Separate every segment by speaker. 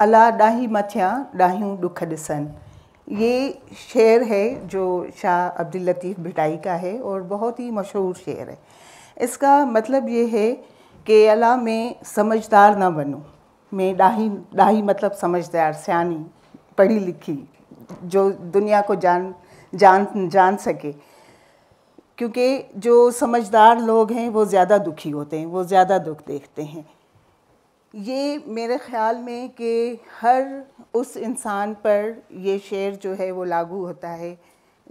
Speaker 1: अला डाही मथियाँ ॾाहियूं दुख दिसन ये शेर है जो शाह अब्दुल लतीफ़ भिटाई का है और बहुत ही मशहूर शेर है इसका मतलब ये है कि अला मैं समझदार ना बनूं मैं डाही डाही मतलब समझदार सियानी पढ़ी लिखी जो दुनिया को जान जान जान सके क्योंकि जो समझदार लोग हैं वो ज़्यादा दुखी होते हैं वो ज़्यादा दुख देखते हैं ये मेरे ख़्याल में कि हर उस इंसान पर ये शेर जो है वो लागू होता है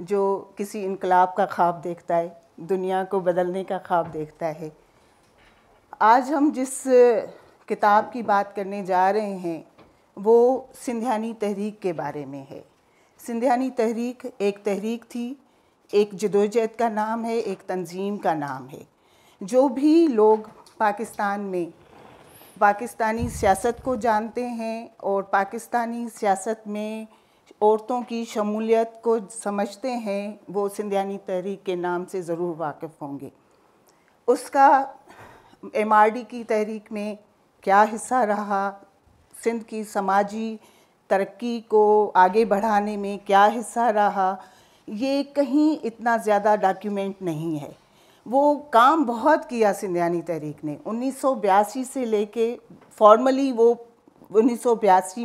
Speaker 1: जो किसी इनकलाब का ख्वाब देखता है दुनिया को बदलने का ख्वाब देखता है आज हम जिस किताब की बात करने जा रहे हैं वो सिंधियानी तहरीक के बारे में है सिंधियानी तहरीक एक तहरीक थी एक जदोजहद का नाम है एक तंजीम का नाम है जो भी लोग पाकिस्तान में पाकिस्तानी सियासत को जानते हैं और पाकिस्तानी सियासत में औरतों की शमूलियत को समझते हैं वो सिंधियानी तहरीक के नाम से ज़रूर वाकिफ़ होंगे उसका एम की तहरीक में क्या हिस्सा रहा सिंध की समाजी तरक्की को आगे बढ़ाने में क्या हिस्सा रहा ये कहीं इतना ज़्यादा डॉक्यूमेंट नहीं है वो काम बहुत किया सिंधियानी तहरीक ने उन्नीस से लेके फॉर्मली वो उन्नीस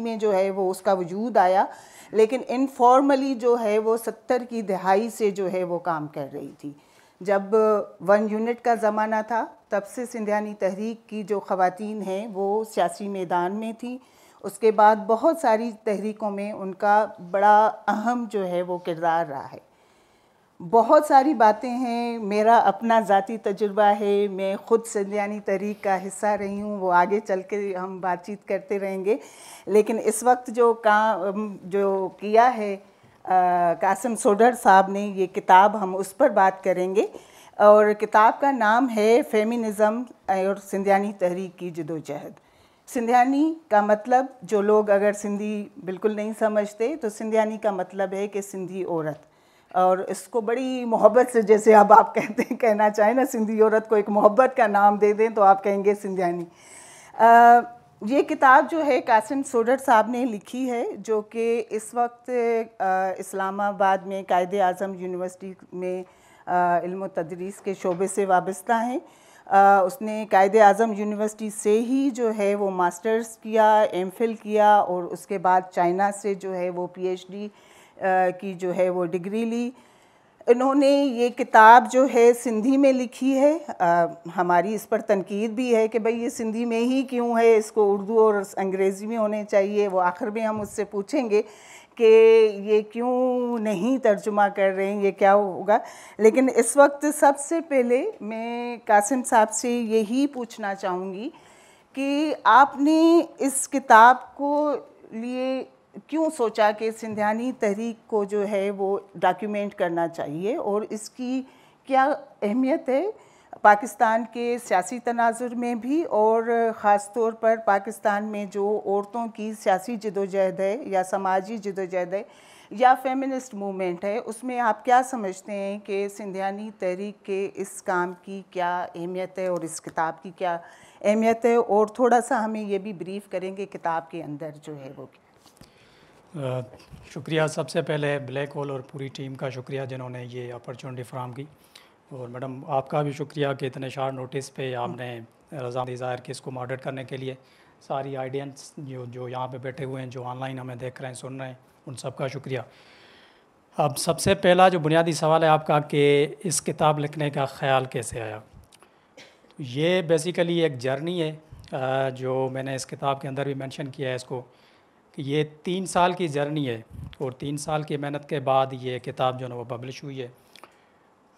Speaker 1: में जो है वो उसका वजूद आया लेकिन इनफॉर्मली जो है वो सत्तर की दहाई से जो है वो काम कर रही थी जब वन यूनिट का ज़माना था तब से सिंधियानी तहरीक की जो ख़वातीन हैं वो सियासी मैदान में थी उसके बाद बहुत सारी तहरीकों में उनका बड़ा अहम जो है वो किरदार रहा है बहुत सारी बातें हैं मेरा अपना ज़ाती तजुर्बा है मैं ख़ुद संजानी तहरीक का हिस्सा रही हूँ वो आगे चल के हम बातचीत करते रहेंगे लेकिन इस वक्त जो काम जो किया है कासिम कासम सोडर साहब ने ये किताब हम उस पर बात करेंगे और किताब का नाम है फेमिनिज़म और सिंधियानी तहरीक की जदोजहद सिंधियानी का मतलब जो लोग अगर सिंधी बिल्कुल नहीं समझते तो सिंधियानी का मतलब है कि सिंधी औरत और इसको बड़ी मोहब्बत से जैसे अब आप कहते हैं कहना चाहें ना सिंधी औरत को एक मोहब्बत का नाम दे दें तो आप कहेंगे सिंधियानी ये किताब जो है कासिम सोडर साहब ने लिखी है जो कि इस वक्त इस्लामाबाद में कायद अज़म यूनिवर्सिटी में इल्म तदरीस के शोबे से वाबस्ता हैं उसने कायद अज़म यूनिवर्सिटी से ही जो है वो मास्टर्स किया एम किया और उसके बाद चाइना से जो है वो पी की जो है वो डिग्री ली इन्होंने ये किताब जो है सिंधी में लिखी है आ, हमारी इस पर तनकीद भी है कि भाई ये सिंधी में ही क्यों है इसको उर्दू और अंग्रेज़ी में होने चाहिए वो आखिर में हम उससे पूछेंगे कि ये क्यों नहीं तर्जुमा कर रहे हैं ये क्या होगा लेकिन इस वक्त सबसे पहले मैं कासिम साहब से यही पूछना चाहूँगी कि आपने इस किताब को लिए क्यों सोचा कि सिंधियानी तहरीक को जो है वो डॉक्यूमेंट करना चाहिए और इसकी क्या अहमियत है पाकिस्तान के सियासी तनाजुर में भी और ख़ास तौर पर पाकिस्तान में जो औरतों की सियासी जदोजहद है या समाजी जदोजहद है या फेमिनिस्ट मूवमेंट है उसमें आप क्या समझते हैं कि सिंधियानी तहरीक के इस काम की क्या अहमियत है और इस किताब की क्या अहमियत है और थोड़ा सा हमें यह भी ब्रीफ करेंगे किताब के अंदर जो है वो क्या
Speaker 2: शुक्रिया सबसे पहले ब्लैक होल और पूरी टीम का शुक्रिया जिन्होंने ये अपॉर्चुनिटी फ्राहम की और मैडम आपका भी शुक्रिया कि इतने शार्ट नोटिस पे आपने रजा ज़ाहिर की इसको मॉडरेट करने के लिए सारी आइडियंस जो जो यहाँ पे बैठे हुए हैं जो ऑनलाइन हमें देख रहे हैं सुन रहे हैं उन सब का शुक्रिया अब सबसे पहला जो बुनियादी सवाल है आपका कि इस किताब लिखने का ख्याल कैसे आया ये बेसिकली एक जर्नी है जो मैंने इस किताब के अंदर भी मेंशन किया है इसको ये तीन साल की जर्नी है और तीन साल की मेहनत के बाद ये किताब जो है वो पब्लिश हुई है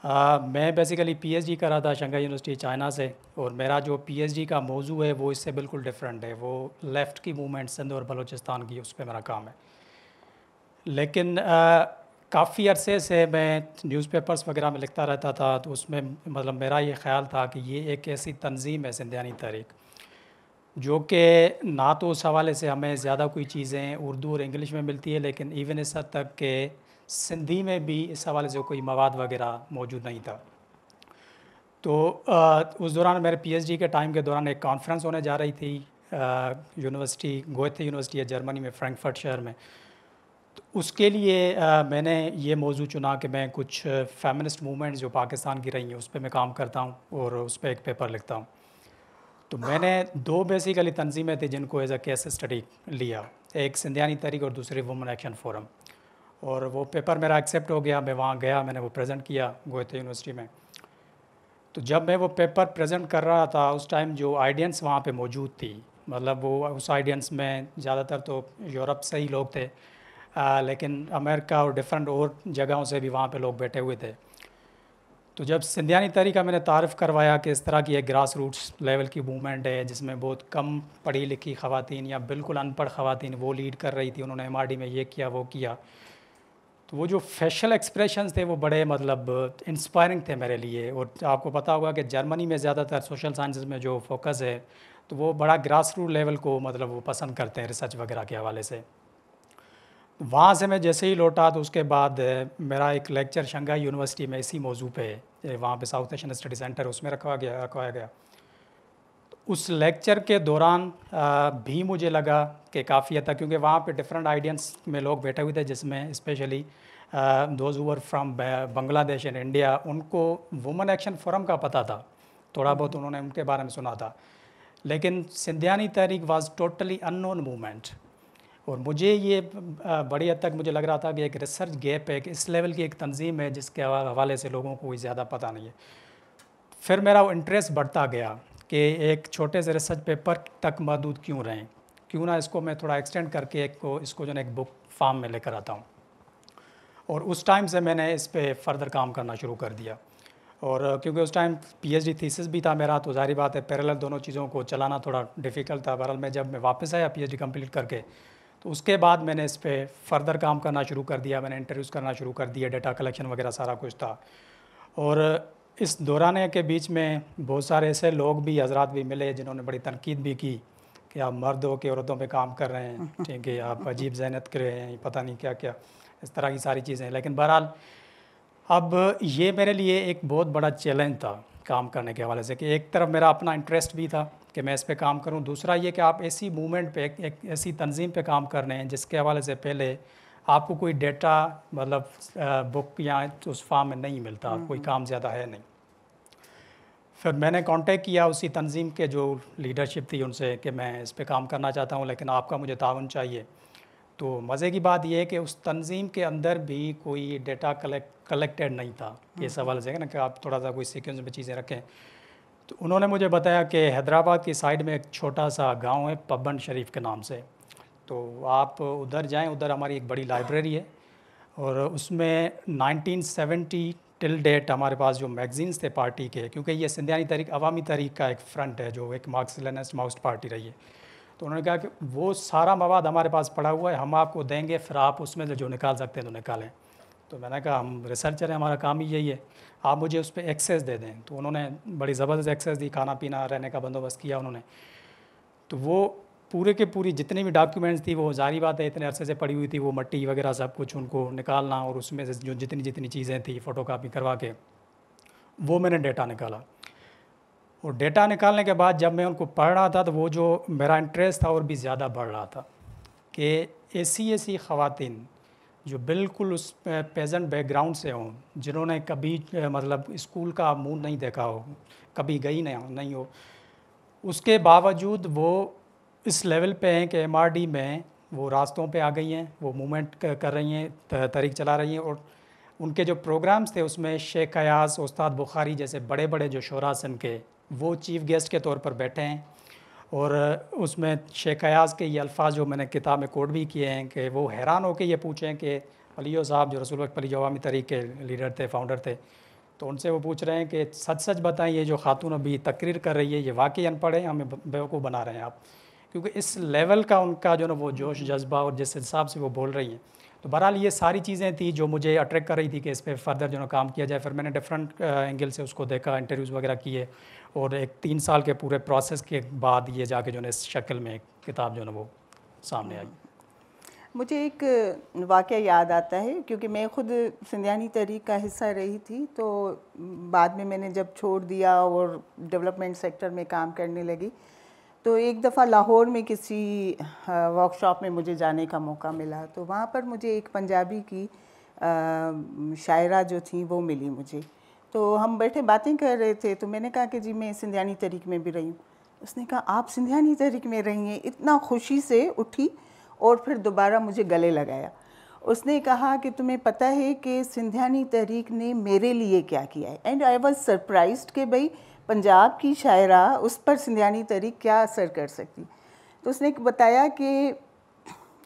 Speaker 2: आ, मैं बेसिकली पीएचडी कर रहा था शंघाई यूनिवर्सिटी चाइना से और मेरा जो पीएचडी का मौजू है वो इससे बिल्कुल डिफरेंट है वो लेफ़्ट की मूवमेंट सिंध और बलूचिस्तान की उस पर मेरा काम है लेकिन काफ़ी अरसे से मैं न्यूज़पेपर्स वगैरह में लिखता रहता था तो उसमें मतलब मेरा ये ख्याल था कि ये एक ऐसी तंजीम है सिंधियानी तहरीक जो कि ना तो उस हवाले से हमें ज़्यादा कोई चीज़ें उर्दू और इंग्लिश में मिलती है लेकिन इवन इस हद तक के सिंधी में भी इस हवाले से कोई मवाद वगैरह मौजूद नहीं था तो उस दौरान मेरे पीएचडी के टाइम के दौरान एक कॉन्फ्रेंस होने जा रही थी यूनिवर्सिटी गोथे यूनिवर्सिटी है जर्मनी में फ्रैंकफर्ट शहर में तो उसके लिए आ, मैंने ये मौजू चुना कि मैं कुछ फेमिनिस्ट मूवमेंट्स जो पाकिस्तान की रही हैं उस पर मैं काम करता हूँ और उस पर एक पेपर लिखता हूँ तो मैंने दो बेसिकली तंजीमें थी जिनको एज अ केस स्टडी लिया एक सिंधियानी तहरीक और दूसरी वुमन एक्शन फोरम और वो पेपर मेरा एक्सेप्ट हो गया मैं वहाँ गया मैंने वो प्रेजेंट किया गोहते यूनिवर्सिटी में तो जब मैं वो पेपर प्रेजेंट कर रहा था उस टाइम जो आइडियंस वहाँ पे मौजूद थी मतलब वो उस आइडियंस में ज़्यादातर तो यूरोप से ही लोग थे आ, लेकिन अमेरिका और डिफरेंट और जगहों से भी वहाँ पे लोग बैठे हुए थे तो जब सिंधियानी तहरी का मैंने तारफ़ करवाया कि इस तरह की एक ग्रास रूट्स लेवल की मूवमेंट है जिसमें बहुत कम पढ़ी लिखी खातन या बिल्कुल अनपढ़ खातन वो लीड कर रही थी उन्होंने एम में ये किया वो किया तो वो जो फेशल एक्सप्रेशन थे वो बड़े मतलब इंस्पायरिंग थे मेरे लिए और आपको पता होगा कि जर्मनी में ज़्यादातर सोशल साइंस में जो फोकस है तो वो बड़ा ग्रास रूट लेवल को मतलब वो पसंद करते हैं रिसर्च वगैरह के हवाले से वहाँ से मैं जैसे ही लौटा तो उसके बाद मेरा एक लेक्चर शंघाई यूनिवर्सिटी में इसी मौजू पे वहाँ पे साउथ एशियन स्टडी सेंटर उसमें रखवा गया रखवाया गया तो उस लेक्चर के दौरान भी मुझे लगा कि काफ़ी हद तक क्योंकि वहाँ पे डिफरेंट आइडियंस में लोग बैठे हुए थे जिसमें specially those who're from Bangladesh and India उनको वुमेन एक्शन फोरम का पता था थोड़ा बहुत उन्होंने उनके बारे में सुना था लेकिन Sindhiani Tehreek was totally unknown movement और मुझे ये बड़ी हद तक मुझे लग रहा था कि एक रिसर्च गैप है एक इस लेवल की एक तंजीम है जिसके हवाले से लोगों को ज़्यादा पता नहीं है फिर मेरा वो इंटरेस्ट बढ़ता गया कि एक छोटे से रिसर्च पेपर तक महदूद क्यों रहें क्यों ना इसको मैं थोड़ा एक्सटेंड करके एक को इसको जो है एक बुक फार्म में लेकर आता हूँ और उस टाइम से मैंने इस पर फर्दर काम करना शुरू कर दिया और क्योंकि उस टाइम पीएचडी थीसिस भी था मेरा तो जारी बात है पैरेलल दोनों चीज़ों को चलाना थोड़ा डिफ़िकल्ट था बहरहाल मैं जब मैं वापस आया पीएचडी कंप्लीट करके तो उसके बाद मैंने इस पर फर्दर काम करना शुरू कर दिया मैंने इंटरव्यूज़ करना शुरू कर दिया डेटा कलेक्शन वगैरह सारा कुछ था और इस दौरान के बीच में बहुत सारे ऐसे लोग भी हजरात भी मिले जिन्होंने बड़ी तनकीद भी की कि आप मर्द हो के औरतों पे काम कर रहे हैं ठीक है आप अजीब जहनत कर रहे हैं पता नहीं क्या क्या इस तरह की सारी चीज़ें लेकिन बहरहाल अब ये मेरे लिए एक बहुत बड़ा चैलेंज था काम करने के हवाले से कि एक तरफ मेरा अपना इंटरेस्ट भी था कि मैं इस पर काम करूँ दूसरा ये कि आप ऐसी मूवमेंट पे एक ऐसी तंजीम पे काम कर रहे हैं जिसके हवाले से पहले आपको कोई डेटा मतलब बुक या उस फॉर्म में नहीं मिलता हम्म, कोई हम्म। काम ज़्यादा है नहीं फिर मैंने कांटेक्ट किया उसी तंजीम के जो लीडरशिप थी उनसे कि मैं इस पर काम करना चाहता हूँ लेकिन आपका मुझे ताउन चाहिए तो मज़े की बात यह है कि उस तंजीम के अंदर भी कोई डेटा कलेक्ट कलेक्टेड नहीं था ये हम्म, सवाल से ना कि आप थोड़ा सा कोई सिक्वेंस में चीज़ें रखें तो उन्होंने मुझे बताया कि हैदराबाद की साइड में एक छोटा सा गांव है पब्बन शरीफ के नाम से तो आप उधर जाएं उधर हमारी एक बड़ी लाइब्रेरी है और उसमें 1970 टिल डेट हमारे पास जो मैगजीन्स थे पार्टी के क्योंकि ये सिंधियानी तहरीक अवामी तहरीक का एक फ्रंट है जो एक मार्क्स माउस्ट पार्टी रही है तो उन्होंने कहा कि वो सारा मवाद हमारे पास पड़ा हुआ है हम आपको देंगे फिर आप उसमें से जो निकाल सकते हैं तो निकालें तो मैंने कहा हम रिसर्चर हैं हमारा काम ही यही है आप मुझे उस पर एक्सेस दे दें तो उन्होंने बड़ी ज़बरदस्त एक्सेस दी खाना पीना रहने का बंदोबस्त किया उन्होंने तो वो पूरे के पूरी जितने भी डॉक्यूमेंट्स थी वो जारी बात है इतने अरसे से पड़ी हुई थी वो मट्टी वगैरह सब कुछ उनको निकालना और उसमें से जो जितनी जितनी चीज़ें थी फ़ोटो कापी करवा के वो मैंने डेटा निकाला और डेटा निकालने के बाद जब मैं उनको पढ़ रहा था तो वो जो मेरा इंटरेस्ट था और भी ज़्यादा बढ़ रहा था कि ऐसी ऐसी ख़वान जो बिल्कुल उस पेजेंट बैकग्राउंड से हों जिन्होंने कभी मतलब स्कूल का मूड नहीं देखा हो कभी गई नहीं नहीं हो उसके बावजूद वो इस लेवल पे हैं कि एम में वो रास्तों पे आ गई हैं वो मूवमेंट कर रही हैं तरीक चला रही हैं और उनके जो प्रोग्राम्स थे उसमें शेख अयास उस्ताद बुखारी जैसे बड़े बड़े जो शोरासन के वो चीफ गेस्ट के तौर पर बैठे हैं और उसमें शेखयाज के ये अल्फाज जो मैंने किताब में कोड भी किए हैं कि वो हैरान होकर ये पूछें कि पलियो साहब जो रसूल पली अवामी तरीक़ के लीडर थे फाउंडर थे तो उनसे वो पूछ रहे हैं कि सच सच बताएं ये जो खातून अभी तकरीर कर रही है ये वाकई अनपढ़ है हमें बेवकूफ़ बना रहे हैं आप क्योंकि इस लेवल का उनका जो ना वो जोश जज्बा और जिस हिसाब से वो बोल रही हैं तो बहरहाल ये सारी चीज़ें थी जो मुझे अट्रैक्ट कर रही थी कि इस पर फर्दर जो ना काम किया जाए फिर मैंने डिफरेंट एंगल से उसको देखा इंटरव्यूज़ वगैरह किए और एक तीन साल के पूरे प्रोसेस के बाद ये जाके जो है इस शक्ल में किताब जो है वो सामने आई
Speaker 1: मुझे एक वाक़ याद आता है क्योंकि मैं ख़ुद सिंधियानी तहरीक का हिस्सा रही थी तो बाद में मैंने जब छोड़ दिया और डेवलपमेंट सेक्टर में काम करने लगी तो एक दफ़ा लाहौर में किसी वर्कशॉप में मुझे जाने का मौका मिला तो वहाँ पर मुझे एक पंजाबी की शायरा जो थी वो मिली मुझे तो हम बैठे बातें कर रहे थे तो मैंने कहा कि जी मैं सिंधियानी तहरीक में भी रही हूँ उसने कहा आप सिंधियानी तहरीक में रही हैं इतना खुशी से उठी और फिर दोबारा मुझे गले लगाया उसने कहा कि तुम्हें पता है कि सिंधियानी तहरीक ने मेरे लिए क्या किया है एंड आई वॉज सरप्राइज कि भाई पंजाब की शायरा उस पर सिंधियानी तहरीक क्या असर कर सकती तो उसने बताया कि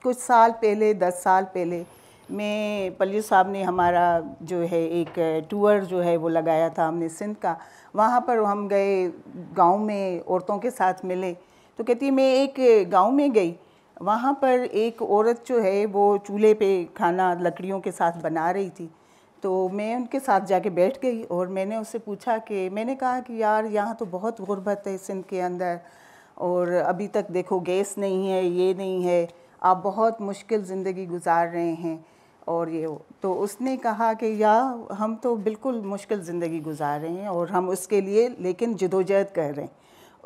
Speaker 1: कुछ साल पहले दस साल पहले में पल्लू साहब ने हमारा जो है एक टूर जो है वो लगाया था हमने सिंध का वहाँ पर हम गए गांव में औरतों के साथ मिले तो कहती मैं एक गांव में गई वहाँ पर एक औरत जो है वो चूल्हे पे खाना लकड़ियों के साथ बना रही थी तो मैं उनके साथ जाके बैठ गई और मैंने उससे पूछा कि मैंने कहा कि यार यहाँ तो बहुत गुर्बत है सिंध के अंदर और अभी तक देखो गैस नहीं है ये नहीं है आप बहुत मुश्किल ज़िंदगी गुजार रहे हैं और ये तो उसने कहा कि या हम तो बिल्कुल मुश्किल ज़िंदगी गुजार रहे हैं और हम उसके लिए लेकिन जदोजहद कर रहे हैं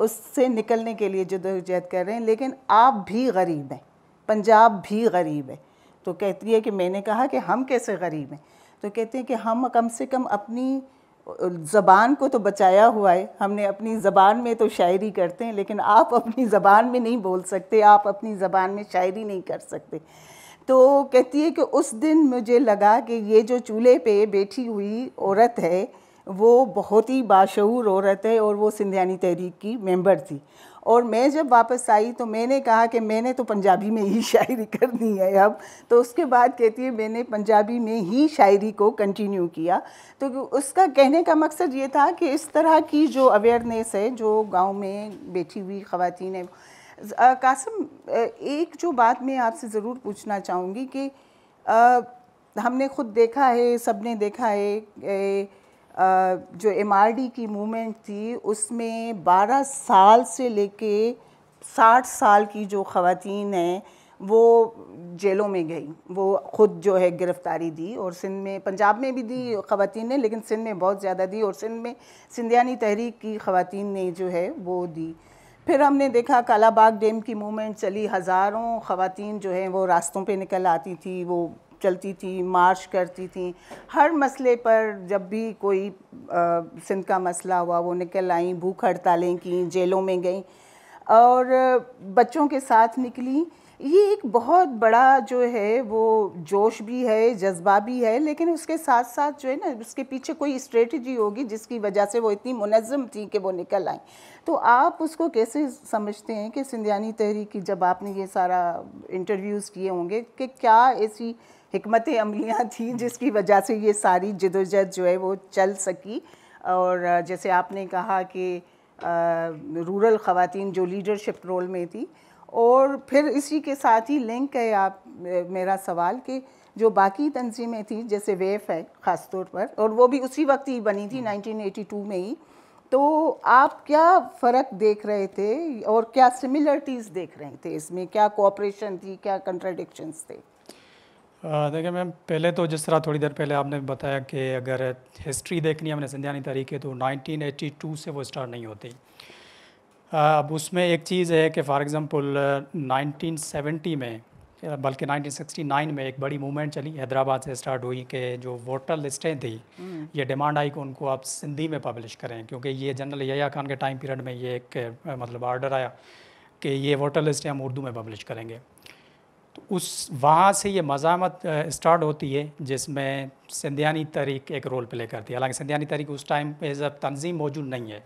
Speaker 1: उससे निकलने के लिए जदोजहद कर रहे हैं लेकिन आप भी गरीब हैं पंजाब भी गरीब है तो कहती है कि मैंने कहा कि हम कैसे गरीब हैं तो कहते हैं कि हम कम से कम अपनी ज़बान को तो बचाया हुआ है हमने अपनी ज़बान में तो शायरी करते हैं लेकिन आप अपनी ज़बान में नहीं बोल सकते आप अपनी ज़बान में शायरी नहीं कर सकते तो कहती है कि उस दिन मुझे लगा कि ये जो चूल्हे पे बैठी हुई औरत है वो बहुत ही बाशूर औरत है और वो सिंधियानी तहरीक की मेंबर थी और मैं जब वापस आई तो मैंने कहा कि मैंने तो पंजाबी में ही शायरी करनी है अब तो उसके बाद कहती है मैंने पंजाबी में ही शायरी को कंटिन्यू किया तो उसका कहने का मकसद ये था कि इस तरह की जो अवेयरनेस है जो गांव में बैठी हुई ख़वान है कासम एक जो बात मैं आपसे ज़रूर पूछना चाहूँगी कि आ, हमने खुद देखा है सब ने देखा है ए, आ, जो एम की मूवमेंट थी उसमें 12 साल से लेके 60 साल की जो ख़वान हैं वो जेलों में गई वो ख़ुद जो है गिरफ़्तारी दी और सिंध में पंजाब में भी दी ख़वान ने लेकिन सिंध में बहुत ज़्यादा दी और सिंध में सिंधियानी तहरीक की ख़वान ने जो है वो दी फिर हमने देखा कालाबाग डैम की मूवमेंट चली हज़ारों खातन जो हैं वो रास्तों पे निकल आती थी वो चलती थी मार्च करती थी हर मसले पर जब भी कोई सिंध का मसला हुआ वो निकल आई भूख हड़तालें की जेलों में गई और बच्चों के साथ निकली ये एक बहुत बड़ा जो है वो जोश भी है जज्बा भी है लेकिन उसके साथ साथ जो है ना उसके पीछे कोई स्ट्रेटजी होगी जिसकी वजह से वो इतनी मुनज़म थी कि वो निकल आई तो आप उसको कैसे समझते हैं कि सिंधियानी तहरीक की जब आपने ये सारा इंटरव्यूज़ किए होंगे कि क्या ऐसी हमत अमलियाँ थी जिसकी वजह से ये सारी जदोजहद जो है वो चल सकी और जैसे आपने कहा कि रूरल ख़वान जो लीडरशिप रोल में थी और फिर इसी के साथ ही लिंक है आप मेरा सवाल कि जो बाकी तंजीमें थी जैसे वेफ है ख़ास तौर पर और वो भी उसी वक्त ही बनी थी 1982 हम्म। में ही तो आप क्या फ़र्क देख रहे थे और क्या सिमिलरिटीज़ देख रहे थे इसमें क्या कोऑपरेशन थी क्या कंट्राडिक्शंस थे
Speaker 2: देखिए मैम पहले तो जिस तरह थोड़ी देर पहले आपने बताया कि अगर हिस्ट्री देखनी है हमने सिंधियानी तरीके तो 1982 से वो स्टार्ट नहीं होती अब उसमें एक चीज़ है कि फॉर एग्ज़ाम्पल 1970 में बल्कि 1969 में एक बड़ी मूवमेंट चली हैदराबाद से स्टार्ट हुई कि जो वोटर लिस्टें थी हम्म। ये डिमांड आई कि उनको आप सिंधी में पब्लिश करें क्योंकि ये जनरल यया खान के टाइम पीरियड में ये एक uh, मतलब ऑर्डर आया कि ये वोटर लिस्टें हम उर्दू में पब्लिश करेंगे तो उस वहाँ से ये मजामत स्टार्ट uh, होती है जिसमें सिंधियानी तहरीक एक रोल प्ले करती है हालांकि सिंधियानी तहरीक उस टाइम एज अ तंजीम मौजूद नहीं है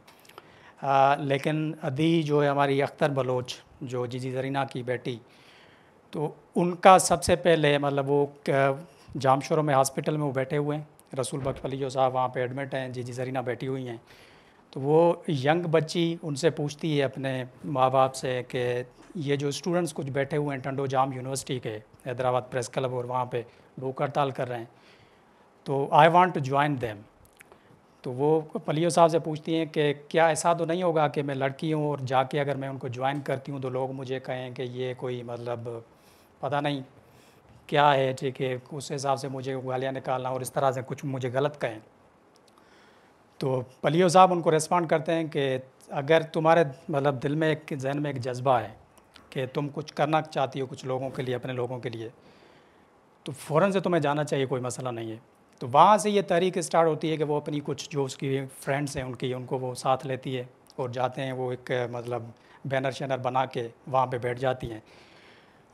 Speaker 2: आ, लेकिन अदी जो है हमारी अख्तर बलोच जो जीजी जरीना की बेटी तो उनका सबसे पहले मतलब वो जामशोरों में हॉस्पिटल में वो बैठे हुए हैं रसूल बख्श अली जो साहब वहाँ पे एडमिट हैं जीजी जरीना बैठी हुई हैं तो वो यंग बच्ची उनसे पूछती है अपने माँ बाप से कि ये जो स्टूडेंट्स कुछ बैठे हुए हैं टंडो जाम यूनिवर्सिटी के हैदराबाद प्रेस क्लब और वहाँ पे भूख हड़ताल कर रहे हैं तो I want to join them तो वो पलियो साहब से पूछती हैं कि क्या ऐसा तो नहीं होगा कि मैं लड़की हूँ और जाके अगर मैं उनको ज्वाइन करती हूँ तो लोग मुझे कहें कि ये कोई मतलब पता नहीं क्या है ठीक है उस हिसाब से मुझे गालियाँ निकालना और इस तरह से कुछ मुझे गलत कहें तो पलियो साहब उनको रिस्पॉन्ड करते हैं कि अगर तुम्हारे मतलब दिल में एक जहन में एक जज्बा है कि तुम कुछ करना चाहती हो कुछ लोगों के लिए अपने लोगों के लिए तो फ़ौर से तुम्हें जाना चाहिए कोई मसला नहीं है तो वहाँ से ये तहरीक स्टार्ट होती है कि वो अपनी कुछ जो उसकी फ्रेंड्स हैं उनकी उनको वो साथ लेती है और जाते हैं वो एक मतलब बैनर शैनर बना के वहाँ पर बैठ जाती हैं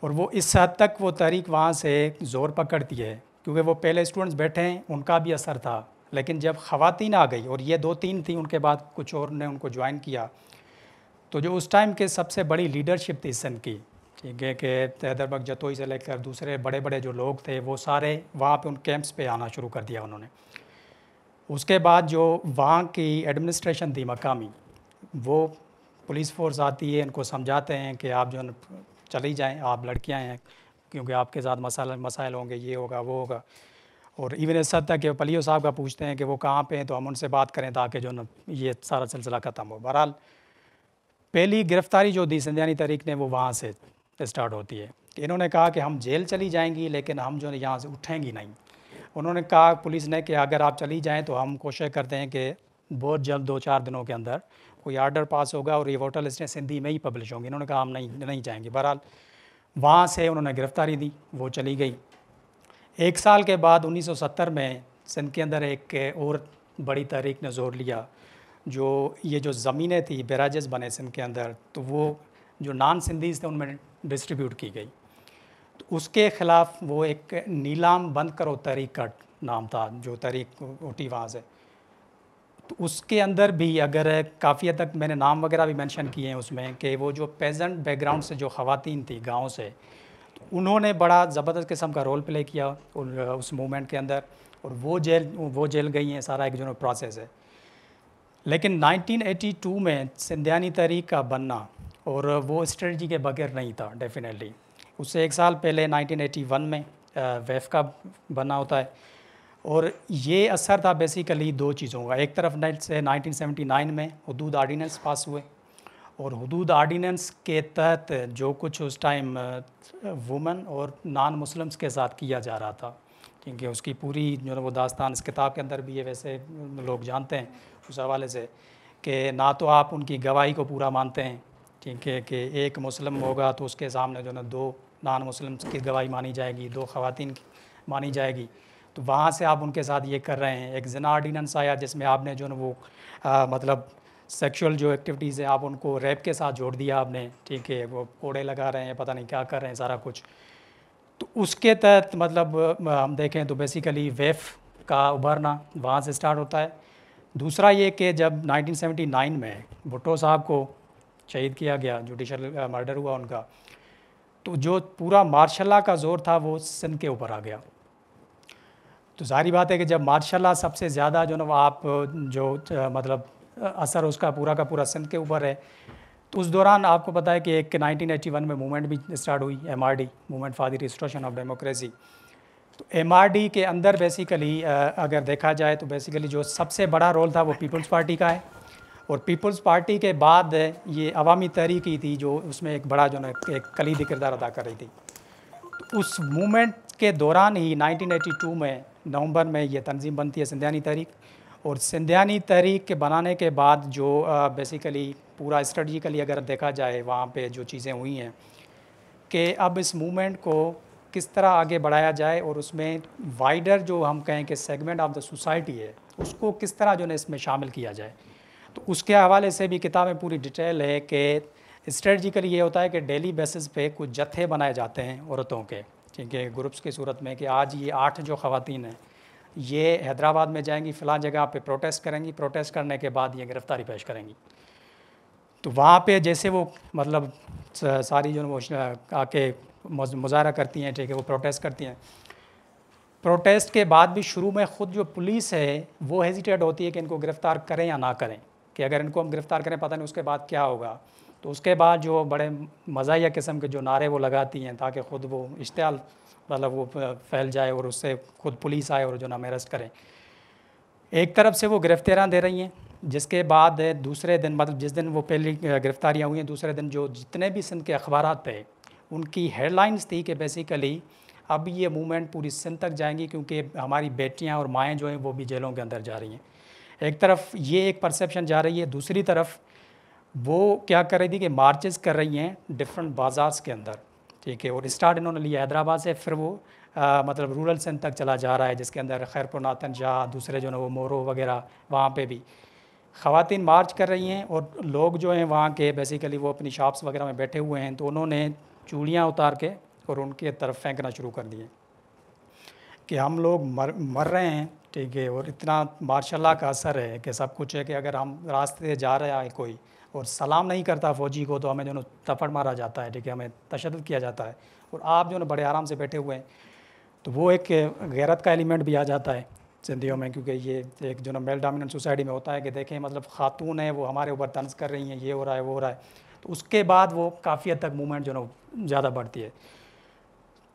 Speaker 2: और वो इस हद तक वो तहरीक वहाँ से ज़ोर पकड़ती है क्योंकि वो पहले स्टूडेंट्स बैठे हैं उनका भी असर था लेकिन जब ख़वातीन आ गई और ये दो तीन थी उनके बाद कुछ और ने उनको ज्वाइन किया तो जो उस टाइम के सबसे बड़ी लीडरशिप थी सिंध की ठीक है कि हैदरबग जतोई से लेकर दूसरे बड़े बड़े जो लोग थे वो सारे वहाँ पे उन कैंप्स पे आना शुरू कर दिया उन्होंने उसके बाद जो वहाँ की एडमिनिस्ट्रेशन थी मकामी वो पुलिस फोर्स आती है इनको समझाते हैं कि आप जो चली जाएँ आप लड़कियाँ हैं क्योंकि आपके साथ मसाल मसाइल होंगे ये होगा वो होगा और इवन इस हद तक पलियो साहब का पूछते हैं कि वो कहाँ पे हैं तो हम उनसे बात करें ताकि जो ये सारा सिलसिला ख़त्म हो बहरहाल पहली गिरफ़्तारी जो दी सिंधियानी तरीक ने वो वहाँ से स्टार्ट होती है इन्होंने कहा कि हम जेल चली जाएंगी लेकिन हम जो है यहाँ से उठेंगी नहीं उन्होंने कहा पुलिस ने कि अगर आप चली जाएँ तो हम कोशिश करते हैं कि बहुत जल्द दो चार दिनों के अंदर कोई आर्डर पास होगा और ये वोटर लिस्टें सिंधी में ही पब्लिश होंगी इन्होंने कहा हम नहीं नहीं जाएंगे बहरहाल वहाँ से उन्होंने गिरफ्तारी दी वो चली गई एक साल के बाद 1970 में सिंध के अंदर एक और बड़ी तहरीक ने जोर लिया जो ये जो ज़मीनें थी बैराजेस बने सिंध के अंदर तो वो जो नान सिंधीज थे उनमें डिस्ट्रीब्यूट की गई तो उसके ख़िलाफ़ वो एक नीलाम बंद करो तरीकट नाम था जो तरीक ओटीवाज है तो उसके अंदर भी अगर काफ़ी हद तक मैंने नाम वगैरह भी मेंशन किए हैं उसमें कि वो जो पेजेंट बैकग्राउंड से जो खातन थी गाँव से तो उन्होंने बड़ा ज़बरदस्त किस्म का रोल प्ले किया उस मूवमेंट के अंदर और वो जेल वो जेल गई हैं सारा एक जो प्रोसेस है लेकिन 1982 में सिंधियानी तहरीक का बनना और वो स्ट्रेटजी के बगैर नहीं था डेफिनेटली उससे एक साल पहले 1981 में वेफ का बना होता है और ये असर था बेसिकली दो चीज़ों का एक तरफ से 1979 में हदूद आर्डीनेंस पास हुए और हदूद आर्डीनेंस के तहत जो कुछ उस टाइम वुमेन और नान मुस्लिम्स के साथ किया जा रहा था क्योंकि उसकी पूरी जो है वो दास्तान इस किताब के अंदर भी ये वैसे लोग जानते हैं उस हवाले से कि ना तो आप उनकी गवाही को पूरा मानते हैं कि, कि एक मुस्लिम होगा तो उसके सामने जो ना दो नान मुस्लिम की गवाही मानी जाएगी दो खातन की मानी जाएगी तो वहाँ से आप उनके साथ ये कर रहे हैं एक जना ऑर्डीनेंस आया जिसमें आपने जो है वो आ, मतलब सेक्सुअल जो एक्टिविटीज़ है आप उनको रैप के साथ जोड़ दिया आपने ठीक है वो कोड़े लगा रहे हैं पता नहीं क्या कर रहे हैं सारा कुछ तो उसके तहत मतलब हम देखें तो बेसिकली वेफ का उभरना वहाँ से स्टार्ट होता है दूसरा ये कि जब 1979 में भुट्टो साहब को शहीद किया गया जुडिशल मर्डर हुआ उनका तो जो पूरा मार्शाला का जोर था वो सिंध के ऊपर आ गया तो जारी बात है कि जब मार्शाला सबसे ज़्यादा जो ना आप जो मतलब असर उसका पूरा का पूरा सिंध के ऊपर है तो उस दौरान आपको पता है कि एक 1981 में मूवमेंट भी स्टार्ट हुई M R D movement for the restoration of democracy तो एम आर डी के अंदर बेसिकली अगर देखा जाए तो बेसिकली जो सबसे बड़ा रोल था वो पीपल्स पार्टी का है और पीपल्स पार्टी के बाद ये अवामी तहरीक ही थी जो उसमें एक बड़ा जो है एक कलीदी किरदार अदा कर रही थी तो उस मूमेंट के दौरान ही 1982 में नवंबर में ये तंजीम बनती है सिंधियानी तहरीक और सिंधियानी तहरीक के बनाने के बाद जो बेसिकली पूरा स्ट्रेटिकली अगर देखा जाए वहाँ पर जो चीज़ें हुई हैं कि अब इस मूमेंट को किस तरह आगे बढ़ाया जाए और उसमें वाइडर जो हम कहें कि सेगमेंट ऑफ द सोसाइटी है उसको किस तरह जो है इसमें शामिल किया जाए तो उसके हवाले से भी किताब में पूरी डिटेल है कि स्ट्रेटजिकली ये होता है कि डेली बेसिस पे कुछ जत्थे बनाए जाते हैं औरतों के ठीक है ग्रुप्स की सूरत में कि आज ये आठ जो ख़वान हैं ये हैदराबाद में जाएंगी फ़िलहाल जगह पे प्रोटेस्ट करेंगी प्रोटेस्ट करने के बाद ये गिरफ़्तारी पेश करेंगी तो वहाँ पे जैसे वो मतलब सारी जो आके मुजाहरा करती हैं ठीक है वो प्रोटेस्ट करती हैं प्रोटेस्ट के बाद भी शुरू में ख़ुद जो पुलिस है वो हेजिटेट होती है कि इनको गिरफ़्तार करें या ना करें कि अगर इनको हम गिरफ़्तार करें पता नहीं उसके बाद क्या होगा तो उसके बाद जो बड़े मजाया किस्म के जो नारे वो लगाती हैं ताकि ख़ुद वो इश्तियाल मतलब वो फैल जाए और उससे खुद पुलिस आए और जो नाम अरेस्ट करें एक तरफ से वो गिरफ्तारियाँ दे रही हैं जिसके बाद दूसरे दिन मतलब जिस दिन वो पहली गिरफ़्तारियाँ हुई हैं दूसरे दिन जो जितने भी सिंध के अखबार थे उनकी हेडलाइंस थी कि बेसिकली अब ये मूवमेंट पूरी सिंध तक जाएंगी क्योंकि हमारी बेटियाँ और माएँ जो हैं वो भी जेलों के अंदर जा रही हैं एक तरफ ये एक परसेप्शन जा रही है दूसरी तरफ वो क्या कर रही थी कि मार्चेस कर रही हैं डिफरेंट बाज़ार्स के अंदर ठीक है और स्टार्ट इन्होंने लिया हैदराबाद से फिर वो आ, मतलब रूरल सेंट तक चला जा रहा है जिसके अंदर खैरपुर नातन शाह दूसरे जो है वो मोरो वगैरह वहाँ पे भी ख़वान मार्च कर रही हैं और लोग जो हैं वहाँ के बेसिकली वो अपनी शॉप्स वगैरह में बैठे हुए हैं तो उन्होंने चूड़ियाँ उतार के और उनके तरफ फेंकना शुरू कर दिए कि हम लोग मर मर रहे हैं ठीक है और इतना मार्शाल्लाह का असर है कि सब कुछ है कि अगर हम रास्ते जा रहा है कोई और सलाम नहीं करता फ़ौजी को तो हमें जो तफड़ मारा जाता है ठीक है हमें तशद किया जाता है और आप जो ना बड़े आराम से बैठे हुए हैं तो वो एक गैरत का एलिमेंट भी आ जाता है सिंधियों में क्योंकि ये एक जो ना मेल डामिनेंट सोसाइटी में होता है कि देखें मतलब खातून है वो हमारे ऊपर तंज कर रही हैं ये हो रहा है वो हो रहा है तो उसके बाद वो काफ़ी हद तक मूवमेंट जो ना ज़्यादा बढ़ती है